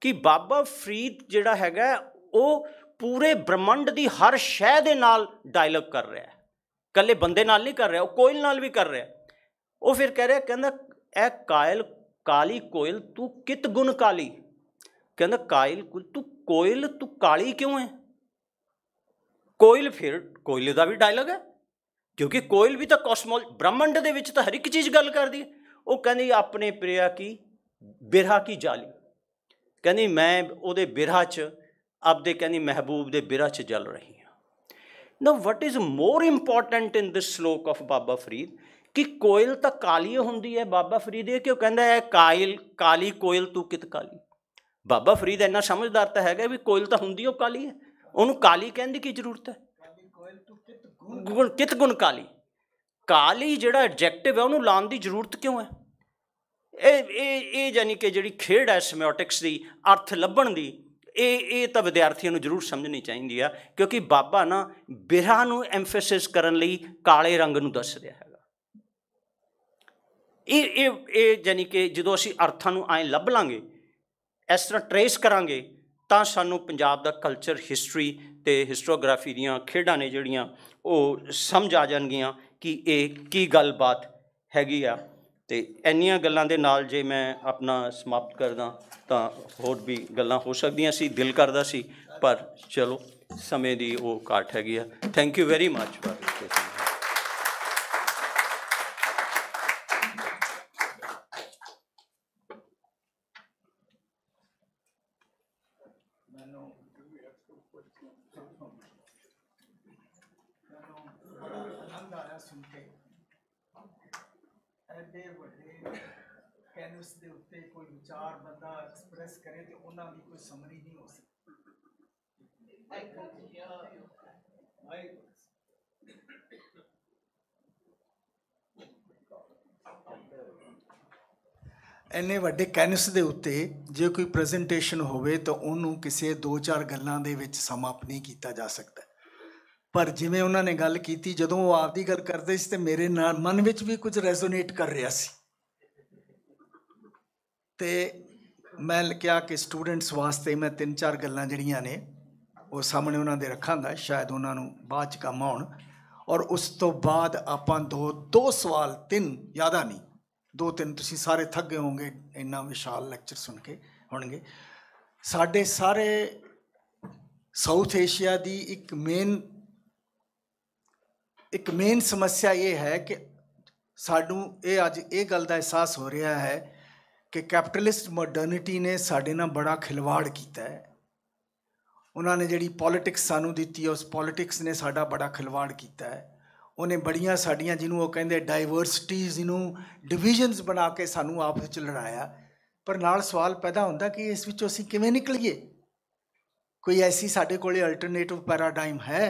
ਕਿ ਬਾਬਾ ਫਰੀਦ ਜਿਹੜਾ ਹੈਗਾ ਉਹ ਪੂਰੇ ਬ੍ਰਹਮੰਡ ਦੀ ਹਰ ਸ਼ੈ ਦੇ ਨਾਲ ਡਾਇਲੌਗ ਕਰ ਰਿਹਾ ਹੈ ਕੱਲੇ ਬੰਦੇ ਨਾਲ ਨਹੀਂ ਕਰ ਰਿਹਾ ਉਹ ਕੋਇਲ ਨਾਲ ਵੀ ਕਰ ਰਿਹਾ ਉਹ ਫਿਰ ਕਹਿ ਰਿਹਾ ਕਹਿੰਦਾ ਇਹ ਕਾਇਲ ਕਾਲੀ ਕੋਇਲ ਤੂੰ ਕਿਤ ਗੁਣ ਕਾਲੀ ਕਹਿੰਦਾ ਕਾਇਲ ਤੂੰ ਕੋਇਲ ਤੂੰ ਕਾਲੀ ਕਿਉਂ ਹੈ ਕੋਇਲ ਫਿਰ ਕੋਇਲੇ ਦਾ ਵੀ ਡਾਇਲੌਗ ਹੈ ਕਿਉਂਕਿ ਕੋਇਲ ਵੀ ਤਾਂ ਕੋਸਮੋਲ ਬ੍ਰਹਮੰਡ ਦੇ ਵਿੱਚ ਤਾਂ ਹਰ ਇੱਕ ਚੀਜ਼ ਗੱਲ ਕਰਦੀ ਹੈ ਉਹ ਕਹਿੰਦੀ ਆਪਣੇ ਪ੍ਰਿਆ ਕੀ ਬਿਰਹਾ ਕੀ ਜਾਲੀ ਕਹਿੰਦੀ ਮੈਂ ਉਹਦੇ ਬਿਰਹਾ 'ਚ ਆਪਦੇ ਕਹਿੰਦੀ ਮਹਿਬੂਬ ਦੇ ਬਿਰਹਾ 'ਚ ਜਲ ਰਹੀ ਹਾਂ ਨਾ ਵਾਟ ਇਜ਼ ਮੋਰ ਇੰਪੋਰਟੈਂਟ ਇਨ ਦਿਸ ਸ਼ਲੋਕ ਆਫ ਬਾਬਾ ਫਰੀਦ ਕਿ ਕੋਇਲ ਤਾਂ ਕਾਲੀ ਹੁੰਦੀ ਹੈ ਬਾਬਾ ਫਰੀਦ ਇਹ ਕਿਉਂ ਕਹਿੰਦਾ ਹੈ ਕਾਇਲ ਕਾਲੀ ਕੋਇਲ ਤੂੰ ਕਿਤ ਕਾਲੀ ਬਾਬਾ ਫਰੀਦ ਇੰਨਾ ਸਮਝਦਾਰ ਤਾਂ ਹੈਗਾ ਵੀ ਕੋਇਲ ਤਾਂ ਹੁੰਦੀ ਉਹ ਕਾਲੀ ਹੈ ਉਹਨੂੰ ਕਾਲੀ ਕਹਿਣ ਦੀ ਕੀ ਜ਼ਰੂਰਤ ਹੈ ਗੁਣ ਕਿਤ ਗੁਣ ਕਾਲੀ ਕਾਲੀ ਜਿਹੜਾ ਐਡਜੈਕਟਿਵ ਹੈ ਉਹਨੂੰ ਲਾਉਣ ਦੀ ਜ਼ਰੂਰਤ ਕਿਉਂ ਹੈ ਇਹ ਇਹ ਇਹ ਜਾਨੀ ਕਿ ਜਿਹੜੀ ਖੇਡ ਹੈ ਸਮਿਓਟਿਕਸ ਦੀ ਅਰਥ ਲੱਭਣ ਦੀ ਇਹ ਇਹ ਤਾਂ ਵਿਦਿਆਰਥੀਆਂ ਨੂੰ ਜ਼ਰੂਰ ਸਮਝਣੀ ਚਾਹੀਦੀ ਆ ਕਿਉਂਕਿ ਬਾਬਾ ਨਾ ਬਿਰਹਾ ਨੂੰ ਐਮਫੈਸਿਸ ਕਰਨ ਲਈ ਕਾਲੇ ਰੰਗ ਨੂੰ ਦੱਸ ਰਿਹਾ ਹੈਗਾ ਇਹ ਇਹ ਇਹ ਜਾਨੀ ਕਿ ਜਦੋਂ ਅਸੀਂ ਅਰਥਾਂ ਨੂੰ ਐ ਲੱਭ ਲਾਂਗੇ ਇਸ ਤਰ੍ਹਾਂ ਟਰੇਸ ਕਰਾਂਗੇ ਤਾਂ ਸਾਨੂੰ ਪੰਜਾਬ ਦਾ ਕਲਚਰ ਹਿਸਟਰੀ ਤੇ ਹਿਸਟੋਗ੍ਰਾਫੀ ਦੀਆਂ ਖੇਡਾਂ ਨੇ ਜਿਹੜੀਆਂ ਉਹ ਸਮਝ ਆ ਜਾਣਗੀਆਂ ਕਿ ਇਹ ਕੀ ਗੱਲਬਾਤ ਹੈਗੀ ਆ ਤੇ ਇੰਨੀਆਂ ਗੱਲਾਂ ਦੇ ਨਾਲ ਜੇ ਮੈਂ ਆਪਣਾ ਸਮਾਪਤ ਕਰਦਾ ਤਾਂ ਹੋਰ ਵੀ ਗੱਲਾਂ ਹੋ ਸਕਦੀਆਂ ਸੀ ਦਿਲ ਕਰਦਾ ਸੀ ਪਰ ਚਲੋ ਸਮੇਂ ਦੀ ਉਹ ਕਾਟ ਹੈਗੀ ਆ thank you very much this ਉਸ ਦੇ ਉੱਤੇ ਕੋਈ ਵਿਚਾਰ ਬੰਦਾ ਐਕਸਪ੍ਰੈਸ ਕਰੇ ਤੇ ਉਹਨਾਂ ਦੀ ਕੋਈ ਸਮਰੀ ਨਹੀਂ ਹੋ ਸਕਦੀ ਐਨੇ ਇੰਨੇ ਵੱਡੇ ਕੈਨਵਸ ਦੇ ਉੱਤੇ ਜੇ ਕੋਈ ਪ੍ਰੈਜੈਂਟੇਸ਼ਨ ਹੋਵੇ ਤਾਂ ਉਹਨੂੰ ਕਿਸੇ 2-4 ਗੱਲਾਂ ਦੇ ਵਿੱਚ ਸਮਾਪਤ ਨਹੀਂ ਕੀਤਾ ਜਾ ਸਕਦਾ ਪਰ ਜਿਵੇਂ ਉਹਨਾਂ ਨੇ ਗੱਲ ਕੀਤੀ ਜਦੋਂ ਉਹ ਆਪਦੀ ਗੱਲ ਕਰਦੇ ਸੀ ਤੇ ਮੇਰੇ ਨਾਲ ਮਨ ਵਿੱਚ ਵੀ ਕੁਝ ਰੈਜ਼ੋਨੇਟ ਕਰ ਰਿਹਾ ਸੀ ਤੇ ਮੈਂ ਕਿਹਾ ਕਿ ਸਟੂਡੈਂਟਸ ਵਾਸਤੇ ਮੈਂ ਤਿੰਨ ਚਾਰ ਗੱਲਾਂ ਜਿਹੜੀਆਂ ਨੇ ਉਹ ਸਾਹਮਣੇ ਉਹਨਾਂ ਦੇ ਰੱਖਾਂਗਾ ਸ਼ਾਇਦ ਉਹਨਾਂ ਨੂੰ ਬਾਅਦ ਚ ਕੰਮ ਆਉਣ ਔਰ ਉਸ ਤੋਂ ਬਾਅਦ ਆਪਾਂ ਦੋ ਦੋ ਸਵਾਲ ਤਿੰਨ ਜ਼ਿਆਦਾ ਨਹੀਂ ਦੋ ਤਿੰਨ ਤੁਸੀਂ ਸਾਰੇ ਥੱਕ ਗਏ ਹੋਵੋਗੇ ਇੰਨਾ ਵਿਸ਼ਾਲ ਲੈਕਚਰ ਸੁਣ ਕੇ ਹੋਣਗੇ ਸਾਡੇ ਸਾਰੇ ਸਾਊਥ ਏਸ਼ੀਆ ਦੀ ਇੱਕ ਮੇਨ ਇੱਕ ਮੇਨ ਸਮੱਸਿਆ ਇਹ ਹੈ ਕਿ ਸਾਨੂੰ ਇਹ ਅੱਜ ਇਹ ਗੱਲ ਦਾ ਅਹਿਸਾਸ ਹੋ ਰਿਹਾ ਹੈ ਕਿ ਕੈਪੀਟਲਿਸਟ ਮਾਡਰਨਿਟੀ ਨੇ ਸਾਡੇ ਨਾਲ ਬੜਾ ਖਿਲਵਾੜ ਕੀਤਾ ਹੈ ਉਹਨਾਂ ਨੇ ਜਿਹੜੀ ਪੋਲਿਟਿਕਸ ਸਾਨੂੰ ਦਿੱਤੀ ਉਸ ਪੋਲਿਟਿਕਸ ਨੇ ਸਾਡਾ ਬੜਾ ਖਿਲਵਾੜ ਕੀਤਾ ਹੈ ਉਹਨੇ ਬੜੀਆਂ ਸਾਡੀਆਂ ਜਿਹਨੂੰ ਉਹ ਕਹਿੰਦੇ ਡਾਈਵਰਸਿਟੀਜ਼ ਨੂੰ ਡਿਵੀਜ਼ਨਸ ਬਣਾ ਕੇ ਸਾਨੂੰ ਆਪਸ ਵਿੱਚ ਲੜਾਇਆ ਪਰ ਨਾਲ ਸਵਾਲ ਪੈਦਾ ਹੁੰਦਾ ਕਿ ਇਸ ਵਿੱਚੋਂ ਅਸੀਂ ਕਿਵੇਂ ਨਿਕਲੀਏ ਕੋਈ ਐਸੀ ਸਾਡੇ ਕੋਲੇ ਅਲਟਰਨੇਟਿਵ ਪੈਰਾਡਾਈਮ ਹੈ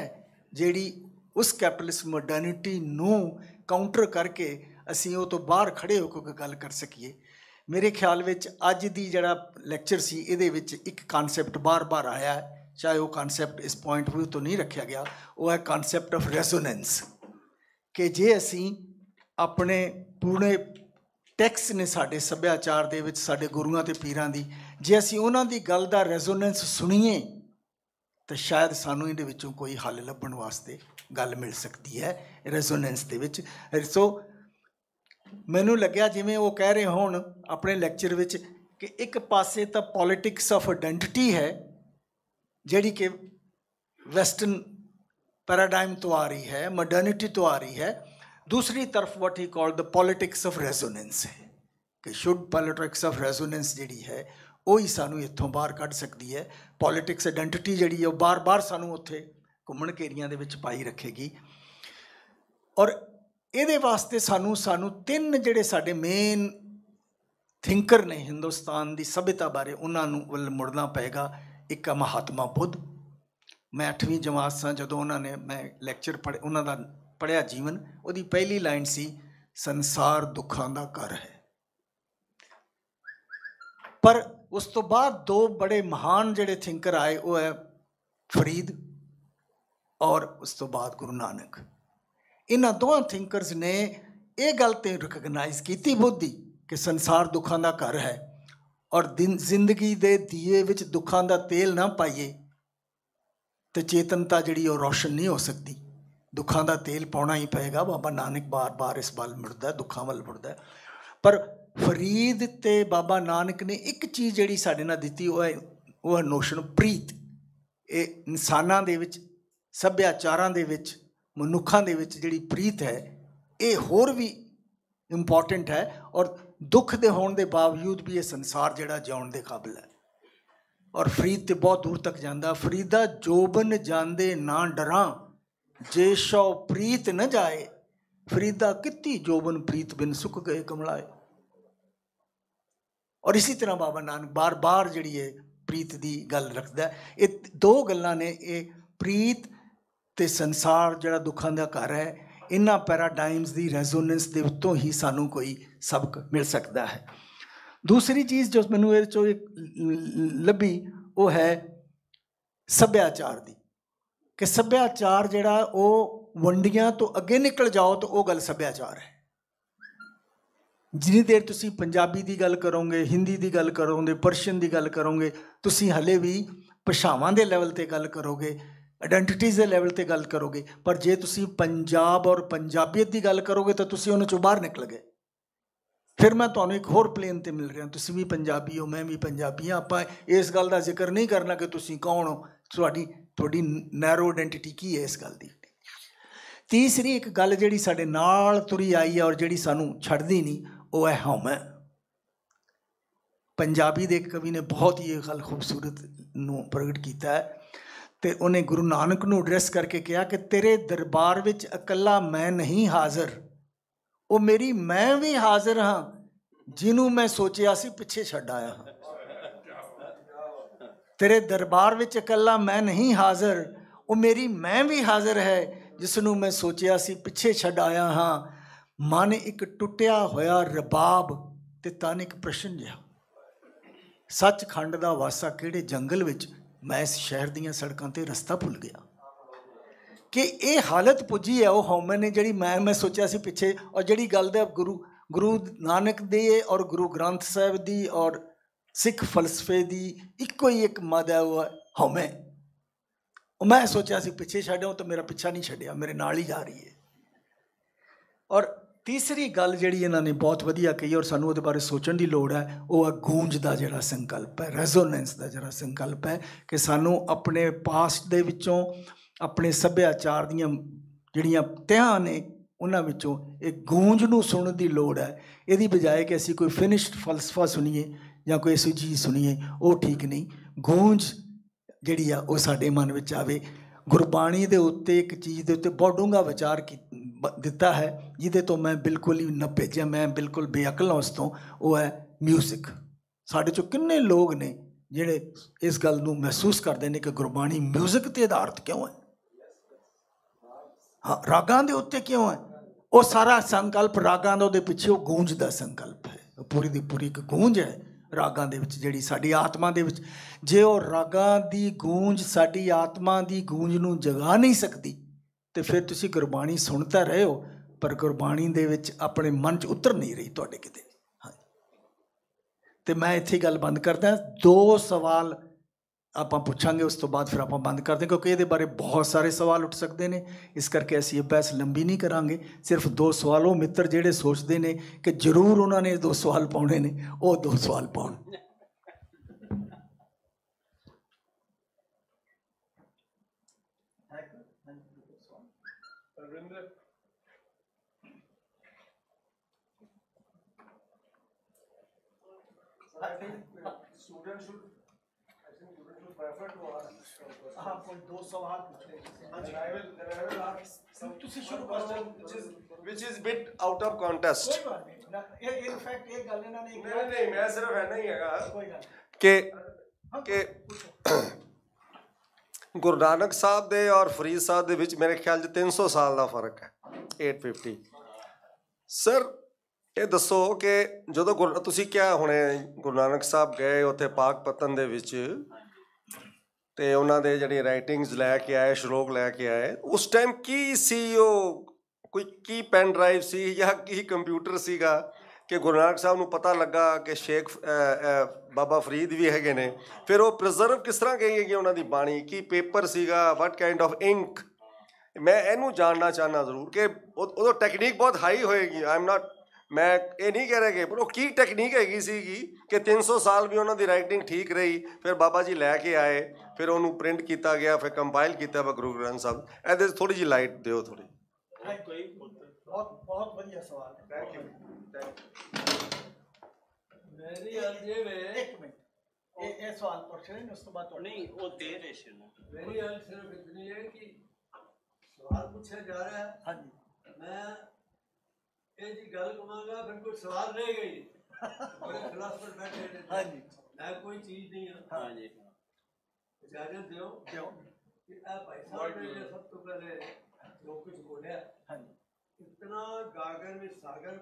ਜਿਹੜੀ ਉਸ ਕੈਪੀਟਲਿਸਟ ਮਾਡਰਨਿਟੀ ਨੂੰ ਕਾਊਂਟਰ ਕਰਕੇ ਅਸੀਂ ਉਹ ਤੋਂ ਬਾਹਰ ਖੜੇ ਹੋ ਕੇ ਗੱਲ ਕਰ ਸਕੀਏ ਮੇਰੇ ਖਿਆਲ ਵਿੱਚ ਅੱਜ ਦੀ ਜਿਹੜਾ ਲੈਕਚਰ ਸੀ ਇਹਦੇ ਵਿੱਚ ਇੱਕ ਕਨਸੈਪਟ ਬਾਰ-ਬਾਰ ਆਇਆ ਹੈ ਚਾਹੇ ਉਹ ਕਨਸੈਪਟ ਇਸ ਪੁਆਇੰਟ ਵੀ ਤੋਂ ਨਹੀਂ ਰੱਖਿਆ ਗਿਆ ਉਹ ਹੈ ਕਨਸੈਪਟ ਆਫ ਰੈਜ਼ੋਨੈਂਸ ਕਿ ਜੇ ਅਸੀਂ ਆਪਣੇ ਪੂਰੇ ਟੈਕਸ ਨੇ ਸਾਡੇ ਸੱਭਿਆਚਾਰ ਦੇ ਵਿੱਚ ਸਾਡੇ ਗੁਰੂਆਂ ਤੇ ਪੀਰਾਂ ਦੀ ਜੇ ਅਸੀਂ ਉਹਨਾਂ ਦੀ ਗੱਲ ਦਾ ਰੈਜ਼ੋਨੈਂਸ ਸੁਣੀਏ ਤਾਂ ਸ਼ਾਇਦ ਸਾਨੂੰ ਇਹਦੇ ਵਿੱਚੋਂ ਕੋਈ ਹੱਲ ਲੱਭਣ ਵਾਸਤੇ ਗੱਲ ਮਿਲ ਸਕਦੀ ਹੈ ਰੈਜ਼ੋਨੈਂਸ ਦੇ ਵਿੱਚ ਸੋ ਮੈਨੂੰ ਲੱਗਿਆ ਜਿਵੇਂ ਉਹ ਕਹਿ ਰਹੇ ਹੋਣ ਆਪਣੇ ਲੈਕਚਰ ਵਿੱਚ ਕਿ ਇੱਕ ਪਾਸੇ ਤਾਂ ਪੋਲਿਟਿਕਸ ਆਫ ਆਇਡੈਂਟੀਟੀ ਹੈ ਜਿਹੜੀ ਕਿ ਵੈਸਟਰਨ ਪੈਰਾਡਾਈਮ ਤੋਂ ਆ ਰਹੀ ਹੈ ਮਾਡਰਨਿਟੀ ਤੋਂ ਆ ਰਹੀ ਹੈ ਦੂਸਰੀ ਤਰਫ what he called the politics of resonance ਹੈ ਕਿ ਸ਼ੁੱਡ ਪੋਲਿਟਿਕਸ ਆਫ ਰੈਜ਼ੋਨੈਂਸ ਜਿਹੜੀ ਹੈ ਉਹ ਹੀ ਸਾਨੂੰ ਇੱਥੋਂ ਬਾਹਰ ਕੱਢ ਸਕਦੀ ਹੈ ਪੋਲਿਟਿਕਸ ਆਇਡੈਂਟੀਟੀ ਜਿਹੜੀ ਹੈ ਉਹ ਬਾਰ-ਬਾਰ ਸਾਨੂੰ ਉੱਥੇ ਘੁੰਮਣ ਘੇਰੀਆਂ ਦੇ ਵਿੱਚ ਪਾਈ ਰੱਖੇਗੀ ਔਰ ਇਹਦੇ ਵਾਸਤੇ ਸਾਨੂੰ ਸਾਨੂੰ ਤਿੰਨ ਜਿਹੜੇ ਸਾਡੇ ਮੇਨ ਥਿੰਕਰ ਨੇ ਹਿੰਦੁਸਤਾਨ ਦੀ ਸਭਿਤਾ ਬਾਰੇ ਉਹਨਾਂ ਨੂੰ ਵੱਲ ਮੁੜਨਾ ਪਏਗਾ ਇੱਕ ਆ ਮਹਾਤਮਾ ਬੁੱਧ ਮੈਂ 8ਵੀਂ ਜਮਾਤ ਸਾਂ ਜਦੋਂ ਉਹਨਾਂ ਨੇ ਮੈਂ ਲੈਕਚਰ ਪੜ੍ਹ ਉਹਨਾਂ ਦਾ ਪੜਿਆ ਜੀਵਨ ਉਹਦੀ ਪਹਿਲੀ ਲਾਈਨ ਸੀ ਸੰਸਾਰ ਦੁੱਖਾਂ ਦਾ ਘਰ ਹੈ ਪਰ ਉਸ ਤੋਂ ਬਾਅਦ ਦੋ ਬੜੇ ਮਹਾਨ ਜਿਹੜੇ ਥਿੰਕਰ ਆਏ ਉਹ ਹੈ ਫਰੀਦ ਔਰ ਉਸ ਤੋਂ ਬਾਅਦ ਗੁਰੂ ਨਾਨਕ ਇਹਨਾਂ ਦੋਹਾਂ ਥਿੰਕਰਸ ਨੇ ਇਹ ਗੱਲ ਤੇ ਰਿਕਗਨਾਈਜ਼ ਕੀਤੀ ਬੁੱਧੀ ਕਿ ਸੰਸਾਰ ਦੁੱਖਾਂ ਦਾ ਘਰ ਹੈ ਔਰ ਦਿਨ ਜ਼ਿੰਦਗੀ ਦੇ ਦੀਏ ਵਿੱਚ ਦੁੱਖਾਂ ਦਾ ਤੇਲ ਨਾ ਪਾਈਏ ਤੇ ਚੇਤਨਤਾ ਜਿਹੜੀ ਉਹ ਰੋਸ਼ਨ ਨਹੀਂ ਹੋ ਸਕਦੀ ਦੁੱਖਾਂ ਦਾ ਤੇਲ ਪਾਉਣਾ ਹੀ ਪਏਗਾ ਬਾਬਾ ਨਾਨਕ ਬਾਰ-ਬਾਰ ਇਸ ਵੱਲ ਮੁੜਦਾ ਦੁੱਖਾਂ ਵੱਲ ਮੁੜਦਾ ਪਰ ਫਰੀਦ ਤੇ ਬਾਬਾ ਨਾਨਕ ਨੇ ਇੱਕ ਚੀਜ਼ ਜਿਹੜੀ ਸਾਡੇ ਨਾਲ ਦਿੱਤੀ ਉਹ ਹੈ ਉਹ ਨੋਸ਼ਨ ਪ੍ਰੀਤ ਇਹ ਇਨਸਾਨਾਂ ਦੇ ਵਿੱਚ ਸੱਭਿਆਚਾਰਾਂ ਦੇ ਵਿੱਚ ਮਨੁੱਖਾਂ ਦੇ ਵਿੱਚ ਜਿਹੜੀ ਪ੍ਰੀਤ ਹੈ ਇਹ ਹੋਰ ਵੀ ਇੰਪੋਰਟੈਂਟ ਹੈ ਔਰ ਦੁੱਖ ਦੇ ਹੋਣ ਦੇ ਬਾਵਜੂਦ ਵੀ ਇਹ ਸੰਸਾਰ ਜਿਹੜਾ ਜਿਉਣ ਦੇ ਕਾਬਿਲ ਹੈ ਔਰ ਫਰੀਦ ਤੇ ਬਹੁਤ ਦੂਰ ਤੱਕ ਜਾਂਦਾ ਫਰੀਦਾ ਜੋਬਨ ਜਾਂਦੇ ਨਾ ਡਰਾਂ ਜੇ ਸ਼ੋ ਪ੍ਰੀਤ ਨ ਜਾਏ ਫਰੀਦਾ ਕਿੱਤੀ ਜੋਬਨ ਪ੍ਰੀਤ ਬਿਨ ਸੁੱਕ ਗਏ ਕਮਲਾਏ ਔਰ ਇਸੇ ਤਰ੍ਹਾਂ ਬਾਬਾ ਨਾਨਕ ਬਾਰ-ਬਾਰ ਜਿਹੜੀ ਹੈ ਪ੍ਰੀਤ ਦੀ ਗੱਲ ਰੱਖਦਾ ਇਹ ਦੋ ਗੱਲਾਂ ਨੇ ਇਹ ਪ੍ਰੀਤ ਤੇ ਸੰਸਾਰ ਜਿਹੜਾ ਦੁੱਖਾਂ ਦਾ ਘਰ ਹੈ ਇਹਨਾਂ ਪੈਰਾਡਾਈਮਸ ਦੀ ਰੈਜ਼ੋਨੈਂਸ ਦੇ ਉੱਤੋਂ ਹੀ ਸਾਨੂੰ ਕੋਈ ਸਬਕ ਮਿਲ ਸਕਦਾ ਹੈ ਦੂਸਰੀ ਚੀਜ਼ ਜੋ ਮੈਨੂੰ ਇਹ ਇੱਕ ਲੱਭੀ ਉਹ ਹੈ ਸੱਭਿਆਚਾਰ ਦੀ ਕਿ ਸੱਭਿਆਚਾਰ ਜਿਹੜਾ ਉਹ ਵੰਡੀਆਂ ਤੋਂ ਅੱਗੇ ਨਿਕਲ ਜਾਓ ਤਾਂ ਉਹ ਗੱਲ ਸੱਭਿਆਚਾਰ ਹੈ ਜਿੰਨੀ ਦੇਰ ਤੁਸੀਂ ਪੰਜਾਬੀ ਦੀ ਗੱਲ ਕਰੋਗੇ ਹਿੰਦੀ ਦੀ ਗੱਲ ਕਰੋਗੇ ਪਰਸ਼ੀਅਨ ਦੀ ਗੱਲ ਕਰੋਗੇ ਤੁਸੀਂ ਹਲੇ ਵੀ ਭਾਸ਼ਾਵਾਂ ਦੇ ਲੈਵਲ ਤੇ ਗੱਲ ਕਰੋਗੇ ਆਇਡੈਂਟੀਟੀਜ਼ ਦੇ ਲੈਵਲ ਤੇ ਗੱਲ ਕਰੋਗੇ ਪਰ ਜੇ ਤੁਸੀਂ ਪੰਜਾਬ ਔਰ ਪੰਜਾਬੀਅਤ ਦੀ ਗੱਲ ਕਰੋਗੇ ਤਾਂ ਤੁਸੀਂ ਉਹਨਾਂ ਚੋਂ ਬਾਹਰ ਨਿਕਲ ਗਏ ਫਿਰ ਮੈਂ ਤੁਹਾਨੂੰ ਇੱਕ ਹੋਰ ਪਲੇਨ ਤੇ ਮਿਲ ਰਿਹਾ ਤੁਸੀਂ ਵੀ ਪੰਜਾਬੀ ਹੋ ਮੈਂ ਵੀ ਪੰਜਾਬੀ ਹਾਂ ਆਪਾਂ ਇਸ ਗੱਲ ਦਾ ਜ਼ਿਕਰ ਨਹੀਂ ਕਰਨਾ ਕਿ ਤੁਸੀਂ ਕੌਣ ਹੋ ਤੁਹਾਡੀ ਤੁਹਾਡੀ ਨੈਰੋ ਆਇਡੈਂਟੀਟੀ ਕੀ ਹੈ ਇਸ ਗੱਲ ਦੀ ਤੀਸਰੀ ਇੱਕ ਗੱਲ ਜਿਹੜੀ ਸਾਡੇ ਨਾਲ ਤੁਰੀ ਆਈ ਹੈ ਔਰ ਜਿਹੜੀ ਸਾਨੂੰ ਛੱਡਦੀ ਨਹੀਂ ਉਹ ਹੈ ਹਮ ਪੰਜਾਬੀ ਦੇ ਕਵੀ ਨੇ ਬਹੁਤ ਹੀ ਇਹ ਗੱਲ ਖੂਬਸੂਰਤ ਨੂੰ ਪ੍ਰਗਟ ਕੀਤਾ ਹੈ ਤੇ ਉਹਨੇ ਗੁਰੂ ਨਾਨਕ ਨੂੰ ਐਡਰੈਸ ਕਰਕੇ ਕਿਹਾ ਕਿ ਤੇਰੇ ਦਰਬਾਰ ਵਿੱਚ ਇਕੱਲਾ ਮੈਂ ਨਹੀਂ ਹਾਜ਼ਰ ਉਹ ਮੇਰੀ ਮੈਂ ਵੀ ਹਾਜ਼ਰ ਹਾਂ ਜਿਹਨੂੰ ਮੈਂ ਸੋਚਿਆ ਸੀ ਪਿੱਛੇ ਛੱਡ ਆਇਆ ਹਾਂ ਤੇਰੇ ਦਰਬਾਰ ਵਿੱਚ ਇਕੱਲਾ ਮੈਂ ਨਹੀਂ ਹਾਜ਼ਰ ਉਹ ਮੇਰੀ ਮੈਂ ਵੀ ਹਾਜ਼ਰ ਹੈ ਜਿਸ ਨੂੰ ਮੈਂ ਸੋਚਿਆ ਸੀ ਪਿੱਛੇ ਛੱਡ ਆਇਆ ਹਾਂ ਮਨ ਇੱਕ ਟੁੱਟਿਆ ਹੋਇਆ ਰਬਾਬ ਤੇ ਤਨ ਇੱਕ ਪ੍ਰਸ਼ਨ ਜਿਹਾ ਸੱਚਖੰਡ ਦਾ ਵਾਸਾ ਕਿਹੜੇ ਜੰਗਲ ਵਿੱਚ ਮੈਂ ਇਸ ਸ਼ਹਿਰ ਦੀਆਂ ਸੜਕਾਂ ਤੇ ਰਸਤਾ ਭੁੱਲ ਗਿਆ ਕਿ ਇਹ ਹਾਲਤ ਪੁੱਜੀ ਹੈ ਉਹ ਹਉਮੈ ਨੇ ਜਿਹੜੀ ਮੈਂ ਮੈਂ ਸੋਚਿਆ ਸੀ ਪਿੱਛੇ ਔਰ ਜਿਹੜੀ ਗੱਲ ਦੇ ਗੁਰੂ ਗੁਰੂ ਨਾਨਕ ਦੇ ਔਰ ਗੁਰੂ ਗ੍ਰੰਥ ਸਾਹਿਬ ਦੀ ਔਰ ਸਿੱਖ ਫਲਸਫੇ ਦੀ ਇੱਕੋ ਹੀ ਇੱਕ ਮਦ ਹੈ ਉਹ ਹਉਮੈ ਮੈਂ ਸੋਚਿਆ ਸੀ ਪਿੱਛੇ ਛੱਡਿਆ ਤਾਂ ਮੇਰਾ ਪਿੱਛਾ ਨਹੀਂ ਛੱਡਿਆ ਮੇਰੇ ਨਾਲ ਹੀ ਜਾ ਰਹੀ ਹੈ ਔਰ ਤੀਸਰੀ ਗੱਲ ਜਿਹੜੀ ਇਹਨਾਂ ਨੇ ਬਹੁਤ ਵਧੀਆ ਕਹੀ ਔਰ ਸਾਨੂੰ ਉਹਦੇ ਬਾਰੇ ਸੋਚਣ ਦੀ ਲੋੜ ਹੈ ਉਹ ਹੈ ਗੂੰਜ ਦਾ ਜਿਹੜਾ ਸੰਕਲਪ ਹੈ ਰੈਜ਼ੋਨੈਂਸ ਦਾ ਜਿਹੜਾ ਸੰਕਲਪ ਹੈ ਕਿ ਸਾਨੂੰ ਆਪਣੇ ਪਾਸਟ ਦੇ ਵਿੱਚੋਂ ਆਪਣੇ ਸੱਭਿਆਚਾਰ ਦੀਆਂ ਜਿਹੜੀਆਂ ਤਿਆਂ ਨੇ ਉਹਨਾਂ ਵਿੱਚੋਂ ਇਹ ਗੂੰਜ ਨੂੰ ਸੁਣਨ ਦੀ ਲੋੜ ਹੈ ਇਹਦੀ ਬਜਾਏ ਕਿ ਅਸੀਂ ਕੋਈ ਫਿਨਿਸ਼ਡ ਫਲਸਫਾ ਸੁਣੀਏ ਜਾਂ ਕੋਈ ਐਸੀ ਚੀਜ਼ ਸੁਣੀਏ ਉਹ ਠੀਕ ਨਹੀਂ ਗੂੰਜ ਜਿਹੜੀ ਆ ਉਹ ਸਾਡੇ ਮਨ ਵਿੱਚ ਆਵੇ ਗੁਰਬਾਣੀ ਦੇ ਉੱਤੇ ਇੱਕ ਚੀਜ਼ ਦੇ ਉੱਤੇ ਬਹੁਤ ਡੂੰਘਾ ਵਿਚਾਰ ਦਿੱਤਾ ਹੈ ਜਿਹਦੇ ਤੋਂ ਮੈਂ ਬਿਲਕੁਲ ਹੀ ਨਾ ਭੇਜਿਆ ਮੈਂ ਬਿਲਕੁਲ ਬੇਅਕਲ ਹਾਂ ਉਸ ਤੋਂ ਉਹ ਹੈ 뮤직 ਸਾਡੇ ਚੋਂ ਕਿੰਨੇ ਲੋਕ ਨੇ ਜਿਹੜੇ ਇਸ ਗੱਲ ਨੂੰ ਮਹਿਸੂਸ ਕਰਦੇ ਨੇ ਕਿ ਗੁਰਬਾਣੀ 뮤직 ਤੇ ਆਧਾਰਿਤ ਕਿਉਂ ਹੈ ਹਾਂ ਰਾਗਾਂ ਦੇ ਉੱਤੇ ਕਿਉਂ ਹੈ ਉਹ ਸਾਰਾ ਸੰਕਲਪ ਰਾਗਾਂ ਦੇ ਉਹਦੇ ਪਿੱਛੇ ਉਹ ਗੂੰਜ ਦਾ ਸੰਕਲਪ ਹੈ ਪੂਰੀ ਦੀ ਪੂਰੀ ਇੱਕ ਗੂੰਜ ਹੈ ਰਾਗਾਂ ਦੇ ਵਿੱਚ ਜਿਹੜੀ ਸਾਡੀ ਆਤਮਾ ਦੇ ਵਿੱਚ ਜੇ ਉਹ ਰਾਗਾਂ ਦੀ ਗੂੰਜ ਸਾਡੀ ਆਤਮਾ ਦੀ ਗੂੰਜ ਨੂੰ ਜਗਾ ਨਹੀਂ ਸਕਦੀ ਤੇ ਫਿਰ ਤੁਸੀਂ ਗੁਰਬਾਣੀ ਸੁਣਦਾ ਰਹੇ ਹੋ ਪਰ ਗੁਰਬਾਣੀ ਦੇ ਵਿੱਚ ਆਪਣੇ ਮਨ 'ਚ ਉਤਰ ਨਹੀਂ ਰਹੀ ਤੁਹਾਡੇ ਕਿਤੇ ਤੇ ਮੈਂ ਇੱਥੇ ਗੱਲ ਬੰਦ ਕਰਦਾ ਦੋ ਸਵਾਲ ਆਪਾਂ ਪੁੱਛਾਂਗੇ ਉਸ ਤੋਂ ਬਾਅਦ ਫਿਰ ਆਪਾਂ ਬੰਦ ਕਰਦੇ ਕਿਉਂਕਿ ਇਹਦੇ ਬਾਰੇ ਬਹੁਤ ਸਾਰੇ ਸਵਾਲ ਉੱਠ ਸਕਦੇ ਨੇ ਇਸ ਕਰਕੇ ਅਸੀਂ ਇਹ ਬਹਿਸ ਲੰਬੀ ਨਹੀਂ ਕਰਾਂਗੇ ਸਿਰਫ ਦੋ ਸਵਾਲ ਉਹ ਮਿੱਤਰ ਜਿਹੜੇ ਸੋਚਦੇ ਨੇ ਕਿ ਜ਼ਰੂਰ ਉਹਨਾਂ ਨੇ ਦੋ ਸਵਾਲ ਪਾਉਣੇ ਨੇ ਉਹ ਦੋ ਸਵਾਲ ਪਾਉਣ children should, I think children should prefer to ask. हाँ कोई दो सवाल पूछेंगे Then I will, then I will ask some ਤੁਸੀਂ one ਸ਼ੁਰੂ ਕਰੋ question which is, which is bit out of ਕੋਈ contest ਗੱਲ ਨਹੀਂ ਨਾ ਇਹ ਇਨਫੈਕਟ ਇਹ ਗੱਲ ਇਹਨਾਂ ਨੇ ਇੱਕ ਨਹੀਂ ਨਹੀਂ ਮੈਂ ਸਿਰਫ ਐਨਾ ਹੀ ਹੈਗਾ ਕੋਈ ਗੱਲ ਨਹੀਂ। ਕਿ ਹਾਂ, ਕਿ ਪੁੱਛੋ। ਗੁਰੂ ਨਾਨਕ ਸਾਹਿਬ ਦੇ ਔਰ ਫਰੀਦ ਸਾਹਿਬ ਦੇ ਵਿੱਚ ਮੇਰੇ ਖਿਆਲ 'ਚ 300 ਸਾਲ ਦਾ ਫਰਕ ਹੈ 850 ਸਰ ਇਹ ਦੱਸੋ ਕਿ ਜਦੋਂ ਤੁਸੀਂ ਕਿਹਾ ਹੁਣੇ ਗੁਰੂ ਨਾਨਕ ਸਾਹਿਬ ਗਏ ਉੱਥੇ ਪਾਕ ਪਤਨ ਦੇ ਵਿੱਚ ਤੇ ਉਹਨਾਂ ਦੇ ਜਿਹੜੀ ਰਾਈਟਿੰਗਸ ਲੈ ਕੇ ਆਏ ਸ਼ਲੋਕ ਲੈ ਕੇ ਆਏ ਉਸ ਟਾਈਮ ਕੀ ਸੀ ਉਹ ਕੋਈ ਕੀ ਪੈਨ ਡਰਾਈਵ ਸੀ ਜਾਂ ਕੀ ਕੰਪਿਊਟਰ ਸੀਗਾ ਕਿ ਗੁਰੂ ਨਾਨਕ ਸਾਹਿਬ ਨੂੰ ਪਤਾ ਲੱਗਾ ਕਿ ਸ਼ੇਖ ਬਾਬਾ ਫਰੀਦ ਵੀ ਹੈਗੇ ਨੇ ਫਿਰ ਉਹ ਪ੍ਰੀਜ਼ਰਵ ਕਿਸ ਤਰ੍ਹਾਂ ਕਹੀਏ ਕਿ ਉਹਨਾਂ ਦੀ ਬਾਣੀ ਕੀ ਪੇਪਰ ਸੀਗਾ ਵਾਟ ਕਾਈਂਡ ਆਫ ਇੰਕ ਮੈਂ ਇਹਨੂੰ ਜਾਣਨਾ ਚਾਹਨਾ ਜ਼ਰੂਰ ਕਿ ਉਦੋਂ ਟੈਕਨੀਕ ਬਹੁਤ ਹਾਈ ਹੋਏਗੀ ਆਈ ਨਾਟ ਮੈਂ ਇਹ ਨਹੀਂ ਕਹਿ ਰਿਹਾ ਕਿ ਪਰ ਉਹ ਕੀ ਟੈਕਨੀਕ ਹੈਗੀ ਸੀਗੀ ਕਿ 300 ਸਾਲ ਵੀ ਉਹਨਾਂ ਦੀ ਰਾਈਟਿੰਗ ਠੀਕ ਰਹੀ ਫਿਰ ਬਾਬਾ ਜੀ ਲੈ ਕੇ ਆਏ ਫਿਰ ਉਹਨੂੰ ਪ੍ਰਿੰਟ ਕੀਤਾ ਗਿਆ ਫਿਰ ਕੰਪਾਈਲ ਕੀਤਾ ਬਾ ਗੁਰੂ ਗ੍ਰੰਥ ਸਾਹਿਬ ਇਹਦੇ ਥੋੜੀ ਜੀ ਲਾਈਟ ਦਿਓ ਥੋੜੀ ਬਹੁਤ ਬਹੁਤ ਵਧੀਆ ਸਵਾਲ ਹੈ ਥੈਂਕ ਯੂ ਮੇਰੀ ਅਲਜੇ ਵੇ ਇੱਕ ਮਿੰਟ ਇਹ ਇਹ ਸਵਾਲ ਪੁੱਛ ਰਹੇ ਨੇ ਉਸ ਤੋਂ ਬਾਅਦ ਨਹੀਂ ਉਹ ਦੇ ਰਹੇ ਸੀ ਮੇਰੀ ਅਲ ਸਿਰਫ ਇਤਨੀ ਹੈ ਕਿ ਸਵਾਲ ਪੁੱਛਿਆ ਜਾ ਰਿਹਾ ਹੈ ਹਾਂਜੀ ਮੈਂ ਇਹ ਜੀ ਗੱਲ ਕਵਾਂਗਾ ਫਿਰ ਕੋਈ ਸਵਾਲ ਰਹਿ ਗਈ ਬੜੇ ਫਿਲਾਸਫਰ ਬੈਠੇ ਨੇ ਹਾਂਜੀ ਮੈਂ ਕੋਈ ਚੀਜ਼ ਨਹੀਂ ਹਾਂ ਹਾਂਜੀ ਇਜਾਜ਼ਤ ਦਿਓ ਕਿਉਂ ਕਿ ਆ ਭਾਈ ਸਾਹਿਬ ਨੇ ਸਭ ਤੋਂ ਪਹਿਲੇ ਲੋਕ ਕੁਝ ਬੋਲਿਆ ਹਾਂਜੀ ਇਤਨਾ ਗਾਗਰ ਵਿੱਚ ਸਾਗਰ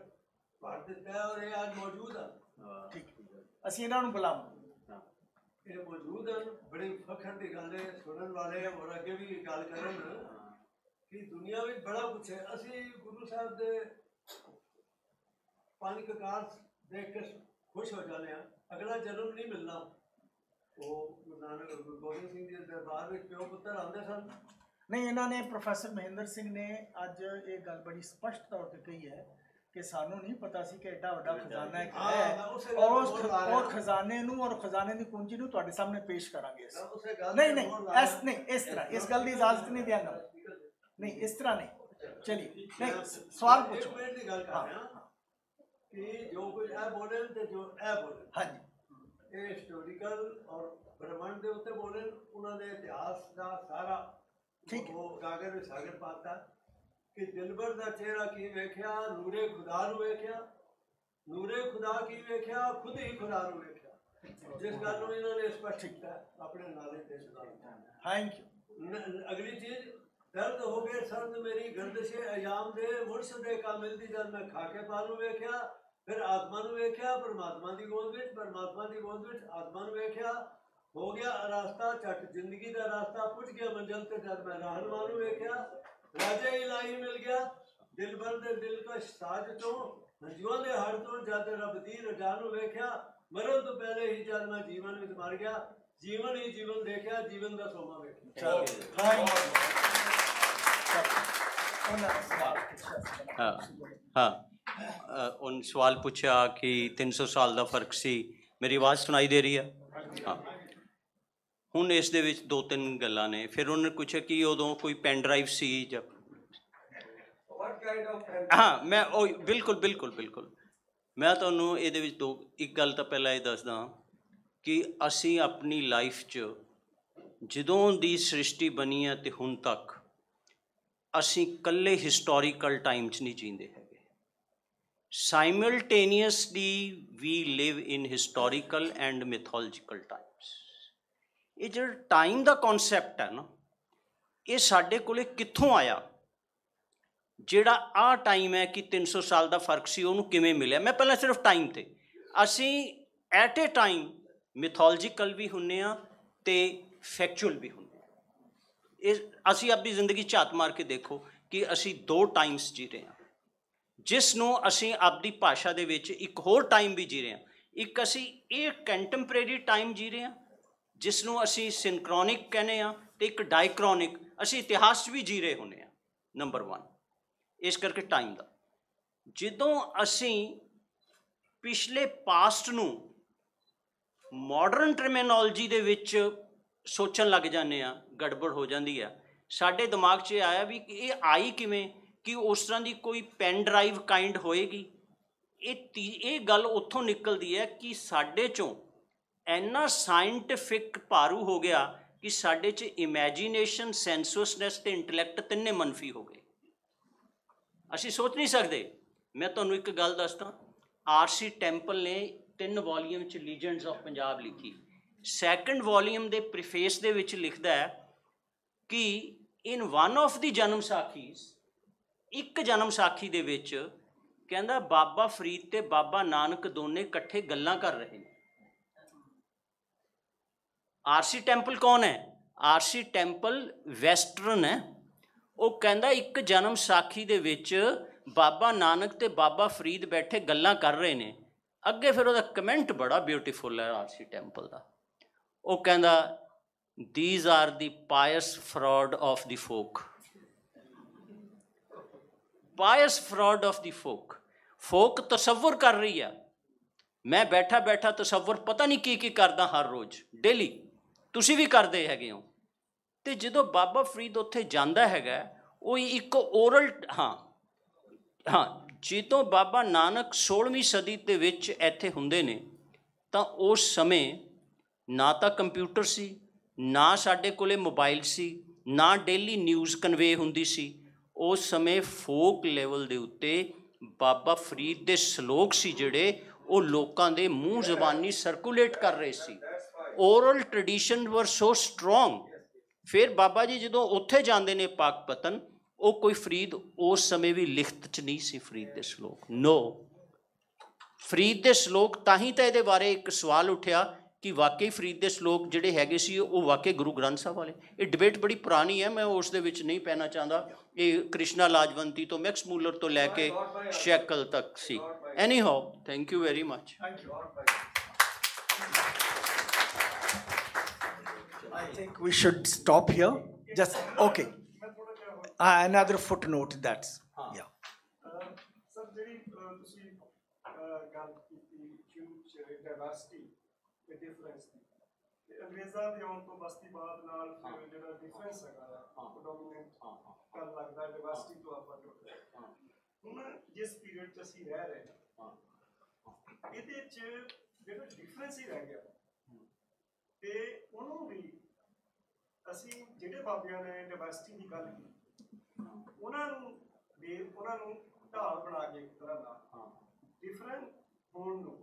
ਭਰ ਦਿੱਤਾ ਔਰ ਇਹ ਅੱਜ ਮੌਜੂਦ ਆ ਠੀਕ ਅਸੀਂ ਇਹਨਾਂ ਨੂੰ ਬੁਲਾਵਾਂ ਇਹ ਮੌਜੂਦ ਹਨ ਬੜੇ ਫਖਰ ਦੀ ਗੱਲ ਹੈ ਸੁਣਨ ਵਾਲੇ ਹੋਰ ਅੱਗੇ ਵੀ ਗੱਲ ਕਰਨ ਕਿ ਦੁਨੀਆ ਵਿੱਚ ਬੜਾ ਕੁਝ ਹੈ ਅਸੀਂ ਗੁਰੂ ਸਾਹਿਬ ਦੇ ਪੰਜ ਕਕਾਰ ਦੇਖ ਕੇ ਖੁਸ਼ ਹੋ ਜਾਂਦੇ ਆ ਅਗਲਾ ਜਨਮ ਨਹੀਂ ਮਿਲਣਾ ਉਹ ਗੁਰੂ ਨਾਨਕ ਗੁਰੂ ਗੋਬਿੰਦ ਸਿੰਘ ਜੀ ਦੇ ਦਰਬਾਰ ਵਿੱਚ ਪਿਓ ਪੁੱਤਰ ਆਉਂਦੇ ਸਨ ਨਹੀਂ ਇਹਨਾਂ ਨੇ ਪ੍ਰੋਫੈਸਰ ਮਹਿੰਦਰ ਸਿੰਘ ਨੇ ਅੱਜ ਇਹ ਗੱਲ ਬੜੀ ਸਪਸ਼ਟ ਤੌਰ ਤੇ ਕਹੀ ਹੈ ਕਿ ਸਾਨੂੰ ਨਹੀਂ ਪਤਾ ਸੀ ਕਿ ਐਡਾ ਵੱਡਾ ਖਜ਼ਾਨਾ ਹੈ ਹੈ ਉਸ ਉਹ ਖਜ਼ਾਨੇ ਨੂੰ ਔਰ ਖਜ਼ਾਨੇ ਦੀ ਕੁੰਜੀ ਨੂੰ ਤੁਹਾਡੇ ਸਾਹਮਣੇ ਪੇਸ਼ ਕਰਾਂਗੇ ਨਹੀਂ ਨਹੀਂ ਇਸ ਨਹੀਂ ਇਸ ਤਰ੍ਹਾਂ ਇਸ ਗੱਲ ਦੀ ਇਜਾਜ਼ਤ ਨਹੀਂ ਦਿਆਂਗਾ ਨਹੀਂ ਇਸ ਤਰ੍ਹਾਂ ਨਹੀਂ ਚਲਿਏ ਨਹੀਂ ਸਵਾਲ ਪੁੱਛੋ ਜੋ ਕੁਝ ਇਹ ਬੋਲਣ ਤੇ ਜੋ ਇਹ ਬੋਲਣ ਹਾਂਜੀ ਇਹ ਹਿਸਟੋਰੀਕਲ ਔਰ ਬ੍ਰਹਮੰਡ ਦੇ ਉੱਤੇ ਬੋਲਣ ਉਹਨਾਂ ਦੇ ਇਤਿਹਾਸ ਦਾ ਸਾਰਾ ਠੀਕ ਉਹ ਗਾਗਰ ਵਿੱਚ ਸਾਗਰ ਪਾਤਾ ਕਿ ਦਿਲਬਰ ਦਾ ਚਿਹਰਾ ਕੀ ਵੇਖਿਆ ਨੂਰੇ ਖੁਦਾ ਨੂੰ ਵੇਖਿਆ ਨੂਰੇ ਖੁਦਾ ਕੀ ਵੇਖਿਆ ਖੁਦ ਹੀ ਖੁਦਾ ਨੂੰ ਵੇਖਿਆ ਜਿਸ ਗੱਲ ਨੂੰ ਇਹਨਾਂ ਨੇ ਸਪਸ਼ਟ ਕੀਤਾ ਆਪਣੇ ਨਾਲੇ ਤੇ ਸੁਣਾ ਥੈਂਕ ਯੂ ਅਗਲੀ ਚੀਜ਼ ਦਰਦ ਹੋ ਗਏ ਸਰਦ ਮੇਰੀ ਗਰਦਸ਼ੇ ਅਯਾਮ ਦੇ ਮੁਰਸ਼ਦ ਕਾ ਮਿਲਦੀ ਜਦ ਮੈਂ ਖਾ ਕੇ ਪਾਲੂ ਵੇਖਿਆ ਫਿਰ ਆਤਮਾ ਨੂੰ ਵੇਖਿਆ ਪਰਮਾਤਮਾ ਦੀ ਗੋਦ ਵਿੱਚ ਪਰਮਾਤਮਾ ਦੀ ਗੋਦ ਵਿੱਚ ਆਤਮਾ ਨੂੰ ਵੇਖਿਆ ਹੋ ਗਿਆ ਰਸਤਾ ਛੱਟ ਜ਼ਿੰਦਗੀ ਦਾ ਰਸਤਾ ਪੁੱਜ ਗਿਆ ਮੰਜ਼ਲ ਤੇ ਜਦ ਮੈਂ ਰਹਿਨਮਾ ਨੂੰ ਵੇਖਿਆ ਰਾਜੇ ਇਲਾਹੀ ਮਿਲ ਗਿਆ ਦਿਲਬਰ ਦੇ ਦਿਲ ਦਾ ਸਾਜ ਤੋਂ ਹੰਝੂਆਂ ਦੇ ਹੜ ਤੋਂ ਜਦ ਰੱਬ ਦੀ ਰਜਾ ਨੂੰ ਵੇਖਿਆ ਮਰਨ ਤੋਂ ਪਹਿਲੇ ਹੀ ਜਦ ਮੈਂ ਜੀਵਨ ਵਿੱਚ ਮਰ ਗਿਆ ਜੀਵਨ ਹੀ ਜੀਵਨ ਦੇਖਿਆ ਜੀਵਨ ਦਾ ਸੋਮਾ ਵੇਖਿਆ ਹਾਂ ਹਾਂ ਉਹਨ ਸਵਾਲ ਪੁੱਛਿਆ ਕਿ 300 ਸਾਲ ਦਾ ਫਰਕ ਸੀ ਮੇਰੀ ਆਵਾਜ਼ ਸੁਣਾਈ ਦੇ ਰਹੀ ਆ ਹੁਣ ਇਸ ਦੇ ਵਿੱਚ ਦੋ ਤਿੰਨ ਗੱਲਾਂ ਨੇ ਫਿਰ ਉਹਨੇ ਪੁੱਛਿਆ ਕਿ ਉਦੋਂ ਕੋਈ ਪੈਨ ਡਰਾਈਵ ਸੀ ਜਾਂ ਹਾਂ ਮੈਂ ਉਹ ਬਿਲਕੁਲ ਬਿਲਕੁਲ ਬਿਲਕੁਲ ਮੈਂ ਤੁਹਾਨੂੰ ਇਹਦੇ ਵਿੱਚ ਦੋ ਇੱਕ ਗੱਲ ਤਾਂ ਪਹਿਲਾਂ ਇਹ ਦੱਸਦਾ ਕਿ ਅਸੀਂ ਆਪਣੀ ਲਾਈਫ 'ਚ ਜਦੋਂ ਦੀ ਸ੍ਰਿਸ਼ਟੀ ਬਣੀ ਹੈ ਤੇ ਹੁਣ ਤੱਕ ਅਸੀਂ ਕੱਲੇ ਹਿਸਟੋਰੀਕਲ ਟਾਈਮ 'ਚ ਨਹੀਂ ਜੀਂਦੇ ਹੈ simultaneously we live in historical and mythological times ਇਹ ਜਿਹੜਾ ਟਾਈਮ ਦਾ ਕਨਸੈਪਟ ਹੈ ਨਾ ਇਹ ਸਾਡੇ ਕੋਲੇ ਕਿੱਥੋਂ ਆਇਆ ਜਿਹੜਾ ਆ ਟਾਈਮ ਹੈ ਕਿ 300 ਸਾਲ ਦਾ ਫਰਕ ਸੀ ਉਹਨੂੰ ਕਿਵੇਂ ਮਿਲਿਆ ਮੈਂ ਪਹਿਲਾਂ ਸਿਰਫ ਟਾਈਮ ਤੇ ਅਸੀਂ ਐਟ ਏ ਟਾਈਮ ਮਿਥੋਲੋਜੀਕਲ ਵੀ ਹੁੰਨੇ ਆ ਤੇ ਫੈਕਚੁਅਲ ਵੀ ਹੁੰਨੇ ਆ ਇਹ ਅਸੀਂ ਆਪਣੀ ਜ਼ਿੰਦਗੀ ਝਾਤ ਮਾਰ ਕੇ ਦੇਖੋ ਕਿ ਅਸੀਂ ਦੋ ਟਾਈਮਸ ਜੀ ਰਹੇ ਹਾਂ ਜਿਸ ਨੂੰ ਅਸੀਂ ਆਪਦੀ ਭਾਸ਼ਾ ਦੇ ਵਿੱਚ ਇੱਕ ਹੋਰ ਟਾਈਮ ਵੀ ਜੀ ਰਹੇ ਹਾਂ ਇੱਕ ਅਸੀਂ ਇਹ ਕੰਟੈਂਪਰੇਰੀ ਟਾਈਮ ਜੀ ਰਹੇ ਹਾਂ ਜਿਸ ਨੂੰ ਅਸੀਂ ਸਿੰਕਰੋਨਿਕ ਕਹਿੰਦੇ ਹਾਂ ਤੇ ਇੱਕ ਡਾਈਕਰੋਨਿਕ ਅਸੀਂ ਇਤਿਹਾਸ ਵੀ ਜੀ ਰਹੇ ਹੁੰਨੇ ਆ ਨੰਬਰ 1 ਇਸ ਕਰਕੇ ਟਾਈਮ ਦਾ ਜਦੋਂ ਅਸੀਂ ਪਿਛਲੇ ਪਾਸਟ ਨੂੰ ਮਾਡਰਨ ਟਰਮੀਨੋਲੋਜੀ ਦੇ ਵਿੱਚ ਸੋਚਣ ਲੱਗ ਜਾਂਦੇ ਆ ਗੜਬੜ ਹੋ ਜਾਂਦੀ ਆ ਸਾਡੇ ਦਿਮਾਗ 'ਚ ਆਇਆ ਵੀ ਇਹ ਆਈ ਕਿਵੇਂ ਕਿ ਉਸ ਤਰ੍ਹਾਂ ਦੀ ਕੋਈ ਪੈਨ ਡਰਾਈਵ ਕਾਈਂਡ ਹੋਏਗੀ ਇਹ ਇਹ ਗੱਲ ਉੱਥੋਂ ਨਿਕਲਦੀ ਹੈ ਕਿ ਸਾਡੇ ਚੋਂ ਐਨਾ ਸਾਇੰਟਿਫਿਕ ਭਾਰੂ ਹੋ ਗਿਆ ਕਿ ਸਾਡੇ 'ਚ ਇਮੇਜਿਨੇਸ਼ਨ ਸੈਂਸਸਨੈਸ ਤੇ ਇੰਟੈਲੈਕਟ ਤਿੰਨੇ ਮੰਨਫੀ ਹੋ ਗਏ ਅਸੀਂ ਸੋਚ ਨਹੀਂ ਸਕਦੇ ਮੈਂ ਤੁਹਾਨੂੰ ਇੱਕ ਗੱਲ ਦੱਸਦਾ ਆਰਸੀ ਟੈਂਪਲ ਨੇ ਤਿੰਨ ਵੋਲੀਅਮ 'ਚ ਲੀਜੈਂਡਸ ਆਫ ਪੰਜਾਬ ਲਿਖੀ ਸੈਕੰਡ ਵੋਲੀਅਮ ਦੇ ਪ੍ਰੀਫੇਸ ਦੇ ਵਿੱਚ ਲਿਖਦਾ ਹੈ ਕਿ ਇਨ ਵਨ ਆਫ ਦੀ ਜਨਮ ਸਾਖੀਜ਼ ਇੱਕ ਜਨਮ ਸਾਖੀ ਦੇ ਵਿੱਚ ਕਹਿੰਦਾ ਬਾਬਾ ਫਰੀਦ ਤੇ ਬਾਬਾ ਨਾਨਕ ਦੋਨੇ ਇਕੱਠੇ ਗੱਲਾਂ ਕਰ ਰਹੇ ਨੇ ਆਰਸੀ ਟੈਂਪਲ ਕੌਣ ਹੈ ਆਰਸੀ ਟੈਂਪਲ ਵੈਸਟਰਨ ਹੈ ਉਹ ਕਹਿੰਦਾ ਇੱਕ ਜਨਮ ਸਾਖੀ ਦੇ ਵਿੱਚ ਬਾਬਾ ਨਾਨਕ ਤੇ ਬਾਬਾ ਫਰੀਦ ਬੈਠੇ ਗੱਲਾਂ ਕਰ ਰਹੇ ਨੇ ਅੱਗੇ ਫਿਰ ਉਹਦਾ ਕਮੈਂਟ ਬੜਾ ਬਿਊਟੀਫੁਲ ਹੈ ਆਰਸੀ ਟੈਂਪਲ ਦਾ ਉਹ ਕਹਿੰਦਾ these are the pious fraud of the folk pious fraud of the folk folk ਤਸਵਰ ਕਰ ਰਹੀ ਆ ਮੈਂ ਬੈਠਾ ਬੈਠਾ ਤਸਵਰ ਪਤਾ ਨਹੀਂ ਕੀ ਕੀ ਕਰਦਾ ਹਰ ਰੋਜ਼ ਡੇਲੀ ਤੁਸੀਂ ਵੀ ਕਰਦੇ ਹੈਗੇ ਹੋ ਤੇ ਜਦੋਂ ਬਾਬਾ ਫਰੀਦ ਉੱਥੇ ਜਾਂਦਾ ਹੈਗਾ ਉਹ ਇੱਕ ਓਰਲ ਹਾਂ ਹਾਂ ਜਦੋਂ ਬਾਬਾ ਨਾਨਕ 16ਵੀਂ ਸਦੀ ਦੇ ਵਿੱਚ ਇੱਥੇ ਹੁੰਦੇ ਨੇ ਤਾਂ ਉਸ ਸਮੇਂ ਨਾ ਤਾਂ ਕੰਪਿਊਟਰ ਸੀ ਨਾ ਸਾਡੇ ਕੋਲੇ ਮੋਬਾਈਲ ਸੀ ਨਾ ਡੇਲੀ ਨਿਊਜ਼ ਕਨਵੇ ਹੁੰਦੀ ਸੀ ਉਸ ਸਮੇਂ ਫੋਕ ਲੈਵਲ ਦੇ ਉੱਤੇ ਬਾਬਾ ਫਰੀਦ ਦੇ ਸ਼ਲੋਕ ਸੀ ਜਿਹੜੇ ਉਹ ਲੋਕਾਂ ਦੇ ਮੂੰਹ ਜ਼ਬਾਨੀ ਸਰਕੂਲੇਟ ਕਰ ਰਹੇ ਸੀ ਔਰਲ ਟ੍ਰੈਡੀਸ਼ਨ ਵਰ ਸੋ ਸਟਰੋਂਗ ਫਿਰ ਬਾਬਾ ਜੀ ਜਦੋਂ ਉੱਥੇ ਜਾਂਦੇ ਨੇ ਪਾਕ ਪਤਨ ਉਹ ਕੋਈ ਫਰੀਦ ਉਸ ਸਮੇਂ ਵੀ ਲਿਖਤ 'ਚ ਨਹੀਂ ਸੀ ਫਰੀਦ ਦੇ ਸ਼ਲੋਕ ਨੋ ਫਰੀਦ ਦੇ ਸ਼ਲੋਕ ਤਾਂ ਹੀ ਤਾਂ ਇਹਦੇ ਬਾਰੇ ਇੱਕ ਸਵਾਲ ਉੱਠਿਆ ਕਿ ਵਾਕਈ ਫਰੀਦ ਦੇ ਸ਼ਲੋਕ ਜਿਹੜੇ ਹੈਗੇ ਸੀ ਉਹ ਵਾਕਈ ਗੁਰੂ ਗ੍ਰੰਥ ਸਾਹਿਬ ਵਾਲੇ ਇਹ ਡਿਬੇਟ ਬੜੀ ਪੁਰਾਣੀ ਹੈ ਮੈਂ ਉਸ ਦੇ ਵਿੱਚ ਨਹੀਂ ਪੈਣਾ ਚਾਹੁੰਦਾ ਇਹ ਕ੍ਰਿਸ਼ਨਾ ਲਾਜਵੰਤੀ ਤੋਂ ਮੈਕਸ ਮੂਲਰ ਤੋਂ ਲੈ ਕੇ ਸ਼ੈਕਲ ਤੱਕ ਸੀ anyhow thank you very much thank you I think we should stop here. Just okay. Uh, another footnote. That's yeah. Uh, ਜਿਹੜੀ uh, ਤੁਸੀਂ uh, ਗੱਲ ਕੀਤੀ ਕਿਉਂ ਡਾਇਵਰਸਿਟੀ ਤੇ ਡਿਫਰੈਂਸ ਦੀ ਤੇ ਅੰਗਰੇਜ਼ਾਂ ਦੇ ਆਉਣ ਤੋਂ ਬਸਤੀ ਬਾਦ ਨਾਲ ਜਿਹੜਾ ਡਿਫਰੈਂਸ ਹੈਗਾ ਉਹ ਡੋਮੀਨੈਂਟ ਕਰ ਲੱਗਦਾ ਡਿਵਰਸਿਟੀ ਤੋਂ ਆਪਾਂ ਟੁੱਟਦੇ ਹੁਣ ਜਿਸ ਪੀਰੀਅਡ 'ਚ ਅਸੀਂ ਰਹਿ ਰਹੇ ਹਾਂ ਇਹਦੇ 'ਚ ਜਿਹੜਾ ਡਿਫਰੈਂਸ ਹੀ ਰਹਿ ਗਿਆ ਤੇ ਉਹਨੂੰ ਵੀ ਅਸੀਂ ਜਿਹੜੇ ਬਾਬਿਆਂ ਨੇ ਡਿਵਰਸਿਟੀ ਦੀ ਗੱਲ ਕੀਤੀ ਉਹਨਾਂ ਨੂੰ ਵੀ ਉਹਨਾਂ ਨੂੰ ਢਾਲ ਬਣਾ ਕੇ ਇੱਕ ਤਰ੍ਹਾਂ ਦਾ ਹਾਂ ਡਿਫਰੈਂਟ ਹੋਣ ਨੂੰ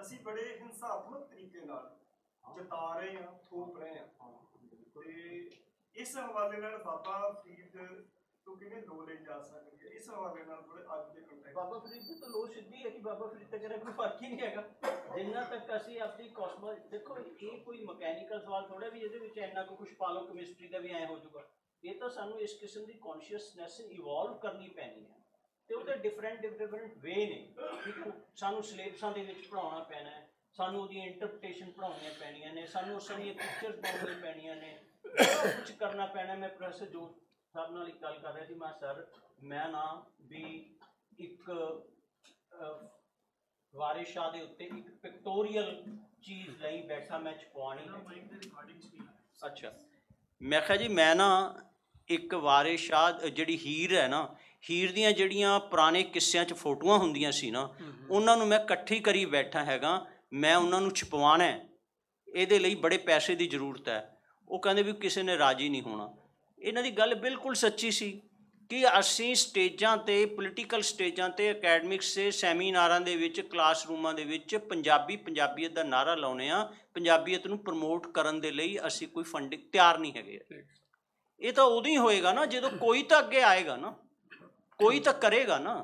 ਅਸੀਂ ਬੜੇ ਹਿੰਸਾਤਮਕ ਤਰੀਕੇ ਨਾਲ ਜਤਾ ਰਹੇ ਆ ਥੋਪ ਰਹੇ ਆ ਤੇ ਇਸ ਹਵਾਲੇ ਨਾਲ ਬਾਬਾ ਫਰੀਦ ਤੋਂ ਕਿਵੇਂ ਲੋ ਲਈ ਜਾ ਸਕਦੀ ਹੈ ਇਸ ਹਵਾਲੇ ਨਾਲ ਥੋੜੇ ਅੱਜ ਦੇ ਕੰਟੈਕਟ ਬਾਬਾ ਫਰੀਦ ਦੀ ਤਾਂ ਲੋ ਸਿੱਧੀ ਹੈ ਕਿ ਬਾਬਾ ਫਰੀਦ ਤੱਕ ਕੋਈ ਫਰਕ ਹੀ ਨਹੀਂ ਹੈਗਾ ਜਿੰਨਾ ਤੱਕ ਅਸੀਂ ਆਪਣੀ ਕੋਸਮੋ ਦੇਖੋ ਇਹ ਕੋਈ ਮਕੈਨੀਕਲ ਸਵਾਲ ਥੋੜਾ ਵੀ ਇਹਦੇ ਵਿੱਚ ਇੰਨਾ ਕੋ ਕੁਝ ਪਾ ਲਓ ਕੈਮਿਸਟਰੀ ਦਾ ਵੀ ਐ ਹੋ ਜਾਊਗਾ ਇਹ ਤਾਂ ਸਾਨੂੰ ਇਸ ਕਿਸਮ ਦੀ ਕੌਨਸ਼ੀਅਸਨੈਸ ਇਵੋਲਵ ਕਰਨੀ ਪੈਣੀ ਹੈ ਤੇ ਉਹਦੇ ਡਿਫਰੈਂਟ ਡਿਫਰੈਂਟ ਵੇ ਨੇ ਠੀਕ ਹੈ ਸਾਨੂੰ ਸਿਲੇਬਸਾਂ ਦੇ ਵਿੱਚ ਪੜਾਉਣਾ ਪੈਣਾ ਹੈ ਸਾਨੂੰ ਉਹਦੀ ਇੰਟਰਪ੍ਰੀਟੇਸ਼ਨ ਪੜਾਉਣੀਆਂ ਪੈਣੀਆਂ ਨੇ ਸਾਨੂੰ ਉਸ ਦੀ ਪਿਕਚਰਸ ਬਣਾਉਣੀਆਂ ਪੈਣੀਆਂ ਨੇ ਕੁਝ ਕਰਨਾ ਪੈਣਾ ਮੈਂ ਪ੍ਰੋਫੈਸਰ ਜੋ ਸਾਹਿਬ ਨਾਲ ਇੱਕ ਗੱਲ ਕਰ ਰਿਹਾ ਸੀ ਮੈਂ ਸਰ ਮੈਂ ਨਾ ਵੀ ਇੱਕ ਵਾਰਿਸ਼ਾ ਦੇ ਉੱਤੇ ਇੱਕ ਪਿਕਟੋਰੀਅਲ ਚੀਜ਼ ਲਈ ਬੈਠਾ ਮੈਂ ਚਪਾਉਣੀ ਅੱਛਾ ਮੈਂ ਕਿਹਾ ਜੀ ਮੈਂ ਨਾ ਇੱਕ ਵਾਰਿਸ਼ਾ ਜਿਹੜੀ ਹੀਰ ਹੈ ਨਾ ਹੀਰ ਦੀਆਂ ਜਿਹੜੀਆਂ ਪੁਰਾਣੇ ਕਿੱਸਿਆਂ 'ਚ ਫੋਟੋਆਂ ਹੁੰਦੀਆਂ ਸੀ ਨਾ ਉਹਨਾਂ ਨੂੰ ਮੈਂ ਇਕੱਠੀ ਕਰੀ ਬੈਠਾ ਹੈਗਾ ਮੈਂ ਉਹਨਾਂ ਨੂੰ ਛਪਵਾਣਾ ਹੈ ਇਹਦੇ ਲਈ ਬੜੇ ਪੈਸੇ ਦੀ ਜ਼ਰੂਰਤ ਹੈ ਉਹ ਕਹਿੰਦੇ ਵੀ ਕਿਸੇ ਨੇ ਰਾਜੀ ਨਹੀਂ ਹੋਣਾ ਇਹਨਾਂ ਦੀ ਗੱਲ ਬਿਲਕੁਲ ਸੱਚੀ ਸੀ ਕਿ ਅਸੀਂ ਸਟੇਜਾਂ ਤੇ ਪੋਲੀਟੀਕਲ ਸਟੇਜਾਂ ਤੇ ਅਕੈਡਮਿਕਸ ਤੇ ਸੈਮੀਨਾਰਾਂ ਦੇ ਵਿੱਚ ਕਲਾਸਰੂਮਾਂ ਦੇ ਵਿੱਚ ਪੰਜਾਬੀ ਪੰਜਾਬੀਅਤ ਦਾ ਨਾਰਾ ਲਾਉਨੇ ਆ ਪੰਜਾਬੀਅਤ ਨੂੰ ਪ੍ਰਮੋਟ ਕਰਨ ਦੇ ਲਈ ਅਸੀਂ ਕੋਈ ਫੰਡਿੰਗ ਤਿਆਰ ਨਹੀਂ ਹੈਗੇ ਇਹ ਤਾਂ ਉਦੋਂ ਹੀ ਹੋਏਗਾ ਨਾ ਜਦੋਂ ਕੋਈ ਤਾਂ ਅੱਗੇ ਆਏਗਾ ਨਾ कोई तो करेगा ना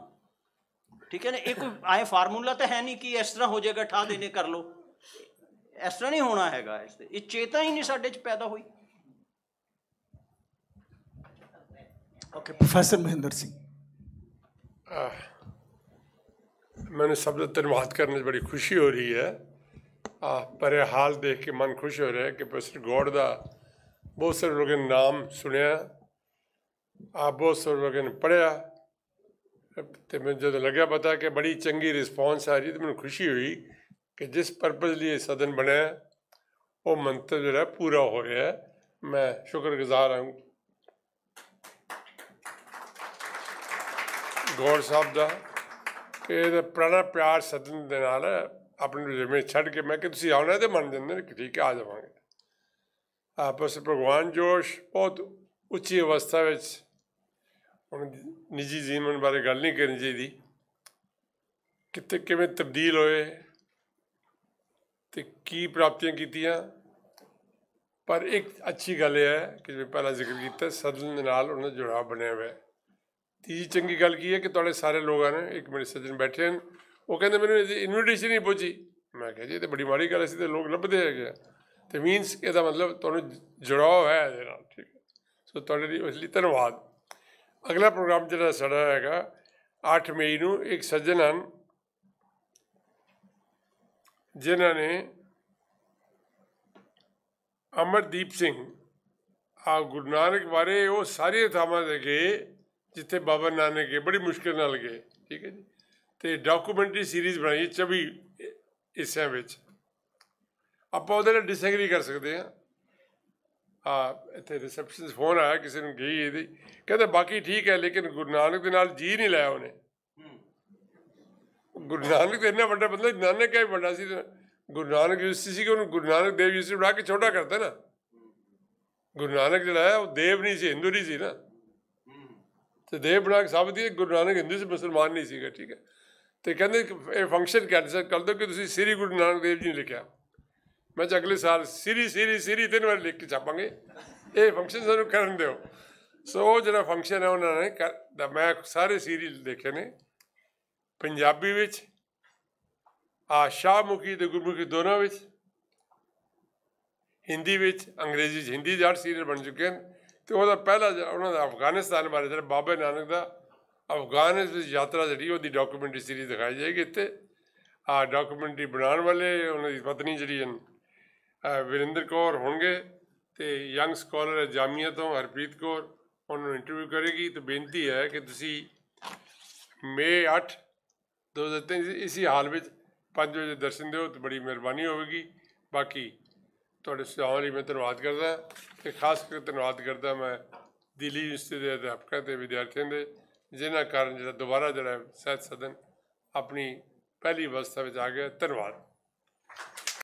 ठीक है ना एक आए फार्मूला तो है नहीं कि इस तरह हो जाएगा ठा देने कर लो इस तरह नहीं होना है इस ये चेता ही नहीं साढ़े च पैदा हुई ओके प्रोफेसर महेंद्र सिंह मैंने शब्द धनवाद करने बड़ी खुशी हो रही है आ, परे हाल देख के मन खुश हो रहा है कि प्रोफेसर गौड़ का बहुत सारे लोगों ने नाम सुनया आप बहुत सारे लोगों ने पढ़िया ਤੇ ਮੈਨੂੰ ਜਦੋਂ ਲੱਗਿਆ ਪਤਾ ਕਿ ਬੜੀ ਚੰਗੀ ਰਿਸਪੌਂਸ ਆ ਰਹੀ ਤੇ ਮੈਨੂੰ ਖੁਸ਼ੀ ਹੋਈ ਕਿ ਜਿਸ ਪਰਪਸ ਲਈ ਇਹ ਸਦਨ ਬਣਿਆ ਉਹ ਮੰਤਵ ਜਿਹੜਾ ਪੂਰਾ ਹੋ ਰਿਹਾ ਮੈਂ ਸ਼ੁਕਰਗੁਜ਼ਾਰ ਹਾਂ ਗੌਰ ਸਾਹਿਬ ਦਾ ਕਿ ਇਹ ਪ੍ਰਣਾ ਪਿਆਰ ਸਦਨ ਦੇ ਨਾਲ ਆਪਣੇ ਜਿਵੇਂ ਛੱਡ ਕੇ ਮੈਂ ਕਿ ਤੁਸੀਂ ਆਉਣਾ ਤੇ ਮੰਨ ਜਾਂਦੇ ਨੇ ਕਿ ਠੀਕ ਆ ਜਾਵਾਂਗੇ ਆਪਸ ਭਗਵਾਨ ਜੋਸ਼ ਬਹੁਤ ਉੱਚੀ ਅਵਸਥਾ ਵਿੱਚ ਹੁਣ ਨਿੱਜੀ ਜੀਵਨ ਬਾਰੇ ਗੱਲ ਨਹੀਂ ਕਰਨੀ ਚਾਹੀਦੀ ਕਿਤੇ ਕਿਵੇਂ ਤਬਦੀਲ ਹੋਏ ਤੇ ਕੀ ਪ੍ਰਾਪਤੀਆਂ ਕੀਤੀਆਂ ਪਰ ਇੱਕ ਅੱਛੀ ਗੱਲ ਇਹ ਹੈ ਕਿ ਜਿਵੇਂ ਪਹਿਲਾਂ ਜ਼ਿਕਰ ਕੀਤਾ ਸਦਨ ਨਾਲ ਉਹਨਾਂ ਦਾ ਜੁੜਾਅ ਬਣਿਆ ਹੋਇਆ ਹੈ ਤੀਜੀ ਚੰਗੀ ਗੱਲ ਕੀ ਹੈ ਕਿ ਤੁਹਾਡੇ ਸਾਰੇ ਲੋਕਾਂ ਨੇ ਇੱਕ ਮੇਰੇ ਸੱਜਣ ਬੈਠੇ ਹਨ ਉਹ ਕਹਿੰਦੇ ਮੈਨੂੰ ਇਨਵੀਟੇਸ਼ਨ ਹੀ ਪੁੱਛੀ ਮੈਂ ਕਿਹਾ ਜੀ ਇਹ ਤਾਂ ਬੜੀ ਮਾੜੀ ਗੱਲ ਸੀ ਤੇ ਲੋਕ ਲੱਭਦੇ ਹੈਗੇ ਤੇ ਮੀਨਸ ਇਹਦਾ ਮਤਲਬ ਤੁਹਾਨੂੰ ਜੁੜਾਅ ਹੈ ਇਹਦੇ ਨਾਲ ਠੀਕ ਸੋ ਤੁਹਾਡੇ ਲਈ ਉਸ ਲਈ ਧੰਨਵਾਦ ਅਗਲਾ ਪ੍ਰੋਗਰਾਮ ਜਿਹੜਾ ਸਾਡਾ ਹੈਗਾ 8 ਮਈ ਨੂੰ ਇੱਕ ਸੱਜਣ ਹਨ ਜਿਨ੍ਹਾਂ ਨੇ ਅਮਰਦੀਪ ਸਿੰਘ ਆ ਗੁਰੂ ਨਾਨਕ ਬਾਰੇ ਉਹ ਸਾਰੇ ਥਾਵਾਂ ਤੇ ਗਏ ਜਿੱਥੇ ਬਾਬਾ ਨਾਨਕ ਗਏ ਬੜੀ ਮੁਸ਼ਕਲ ਨਾਲ ਗਏ ਠੀਕ ਹੈ ਜੀ ਤੇ ਡਾਕੂਮੈਂਟਰੀ ਸੀਰੀਜ਼ ਬਣਾਈ 24 ਹਿੱਸਿਆਂ ਵਿੱਚ ਆਪਾਂ ਉਹਦੇ ਨਾਲ ਡਿਸਐਗਰੀ ਕਰ ਸਕਦੇ ਹਾਂ ਆ ਇੱਥੇ ਰਿਸੈਪਸ਼ਨ ਫੋਨ ਆਇਆ ਕਿਸੇ ਨੂੰ ਗਈ ਇਹਦੀ ਕਹਿੰਦੇ ਬਾਕੀ ਠੀਕ ਹੈ ਲੇਕਿਨ ਗੁਰੂ ਨਾਨਕ ਦੇ ਨਾਲ ਜੀ ਨਹੀਂ ਲਾਇਆ ਉਹਨੇ ਗੁਰੂ ਨਾਨਕ ਦੇ ਇੰਨਾ ਵੱਡਾ ਬੰਦਾ ਨਾਨਕ ਕਾ ਵੱਡਾ ਸੀ ਗੁਰੂ ਨਾਨਕ ਜੀ ਸੀ ਕਿ ਉਹਨੂੰ ਗੁਰੂ ਨਾਨਕ ਦੇਵ ਯੂਨੀਵਰਸਿਟੀ ਬਣਾ ਕੇ ਛੋਟਾ ਕਰਦਾ ਨਾ ਗੁਰੂ ਨਾਨਕ ਜਿਹੜਾ ਹੈ ਉਹ ਦੇਵ ਨਹੀਂ ਸੀ ਹਿੰਦੂ ਨਹੀਂ ਸੀ ਨਾ ਤੇ ਦੇਵ ਬਣਾ ਕੇ ਦੀ ਹੀ ਗੁਰੂ ਨਾਨਕ ਹਿੰਦੂ ਸੀ ਮੁਸਲਮਾਨ ਨਹੀਂ ਸੀਗਾ ਠੀਕ ਹੈ ਤੇ ਕਹਿੰਦੇ ਇਹ ਫੰਕਸ਼ਨ ਕੈਂਸਲ ਕਰ ਦੋ ਕਿ ਤੁਸੀਂ ਸ੍ਰੀ ਗੁਰੂ ਨਾਨਕ ਦੇਵ ਜੀ ਨੇ ਲਿਖਿਆ ਮੈਂ ਚ ਅਗਲੇ ਸਾਲ ਸਿਰੀ ਸਿਰੀ ਸਿਰੀ ਤਿੰਨ ਵਾਰ ਲਿਖ ਕੇ ਛਾਪਾਂਗੇ ਇਹ ਫੰਕਸ਼ਨ ਸਾਨੂੰ ਕਰਨ ਦਿਓ ਸੋ ਉਹ ਜਿਹੜਾ ਫੰਕਸ਼ਨ ਹੈ ਉਹਨਾਂ ਨੇ ਦਾ ਮੈਂ ਸਾਰੇ ਸੀਰੀਜ਼ ਦੇਖੇ ਨੇ ਪੰਜਾਬੀ ਵਿੱਚ ਆ ਸ਼ਾਹਮੁਖੀ ਤੇ ਗੁਰਮੁਖੀ ਦੋਨਾਂ ਵਿੱਚ ਹਿੰਦੀ ਵਿੱਚ ਅੰਗਰੇਜ਼ੀ ਹਿੰਦੀ ਦਾ ਸੀਰੀ ਬਣ ਚੁੱਕੇ ਨੇ ਤੇ ਉਹਦਾ ਪਹਿਲਾ ਉਹਨਾਂ ਦਾ ਅਫਗਾਨਿਸਤਾਨ ਬਾਰੇ ਜਿਹੜਾ ਬਾਬਾ ਨਾਨਕ ਦਾ ਅਫਗਾਨਿਸਤਾਨ ਦੀ ਯਾਤਰਾ ਜਿਹੜੀ ਉਹਦੀ ਡਾਕੂਮੈਂਟਰੀ ਸੀਰੀਜ਼ ਦਿਖਾਈ ਜਾਏਗੀ ਇੱਥੇ ਆ ਡਾਕੂਮੈਂਟਰੀ ਬਣਾਉਣ ਵਾਲੇ ਉਹਨਾਂ ਦੀ ਪਤਨੀ ਜਿਹੜੀ ਵਿਰਿੰਦਰ ਕੌਰ ਹੋਣਗੇ ਤੇ ਯੰਗ ਸਕਾਲਰ ਜਾਮੀਆ ਤੋਂ ਹਰਪ੍ਰੀਤ ਕੌਰ ਉਹਨਾਂ ਨੂੰ ਇੰਟਰਵਿਊ ਕਰੇਗੀ ਤੇ ਬੇਨਤੀ ਹੈ ਕਿ ਤੁਸੀਂ ਮੇ 8 2023 ਇਸੇ ਹਾਲ ਵਿੱਚ 5 ਵਜੇ ਦਰਸ਼ਨ ਦਿਓ ਤੇ ਬੜੀ ਮਿਹਰਬਾਨੀ ਹੋਵੇਗੀ ਬਾਕੀ ਤੁਹਾਡੇ ਸੁਝਾਵਾਂ ਲਈ ਮੈਂ ਧੰਨਵਾਦ ਕਰਦਾ ਤੇ ਖਾਸ ਕਰਕੇ ਧੰਨਵਾਦ ਕਰਦਾ ਮੈਂ ਦਿੱਲੀ ਯੂਨੀਵਰਸਿਟੀ ਦੇ ਅਧਿਆਪਕਾਂ ਤੇ ਵਿਦਿਆਰਥੀਆਂ ਦੇ ਜਿਨ੍ਹਾਂ ਕਾਰਨ ਜਿਹੜਾ ਦੁਬਾਰਾ ਜਿਹੜਾ ਸਹਿਤ ਸਦਨ ਆਪਣੀ ਪਹਿਲੀ ਅਵਸਥਾ ਵਿੱਚ ਆ ਗਿਆ ਧੰਨਵਾਦ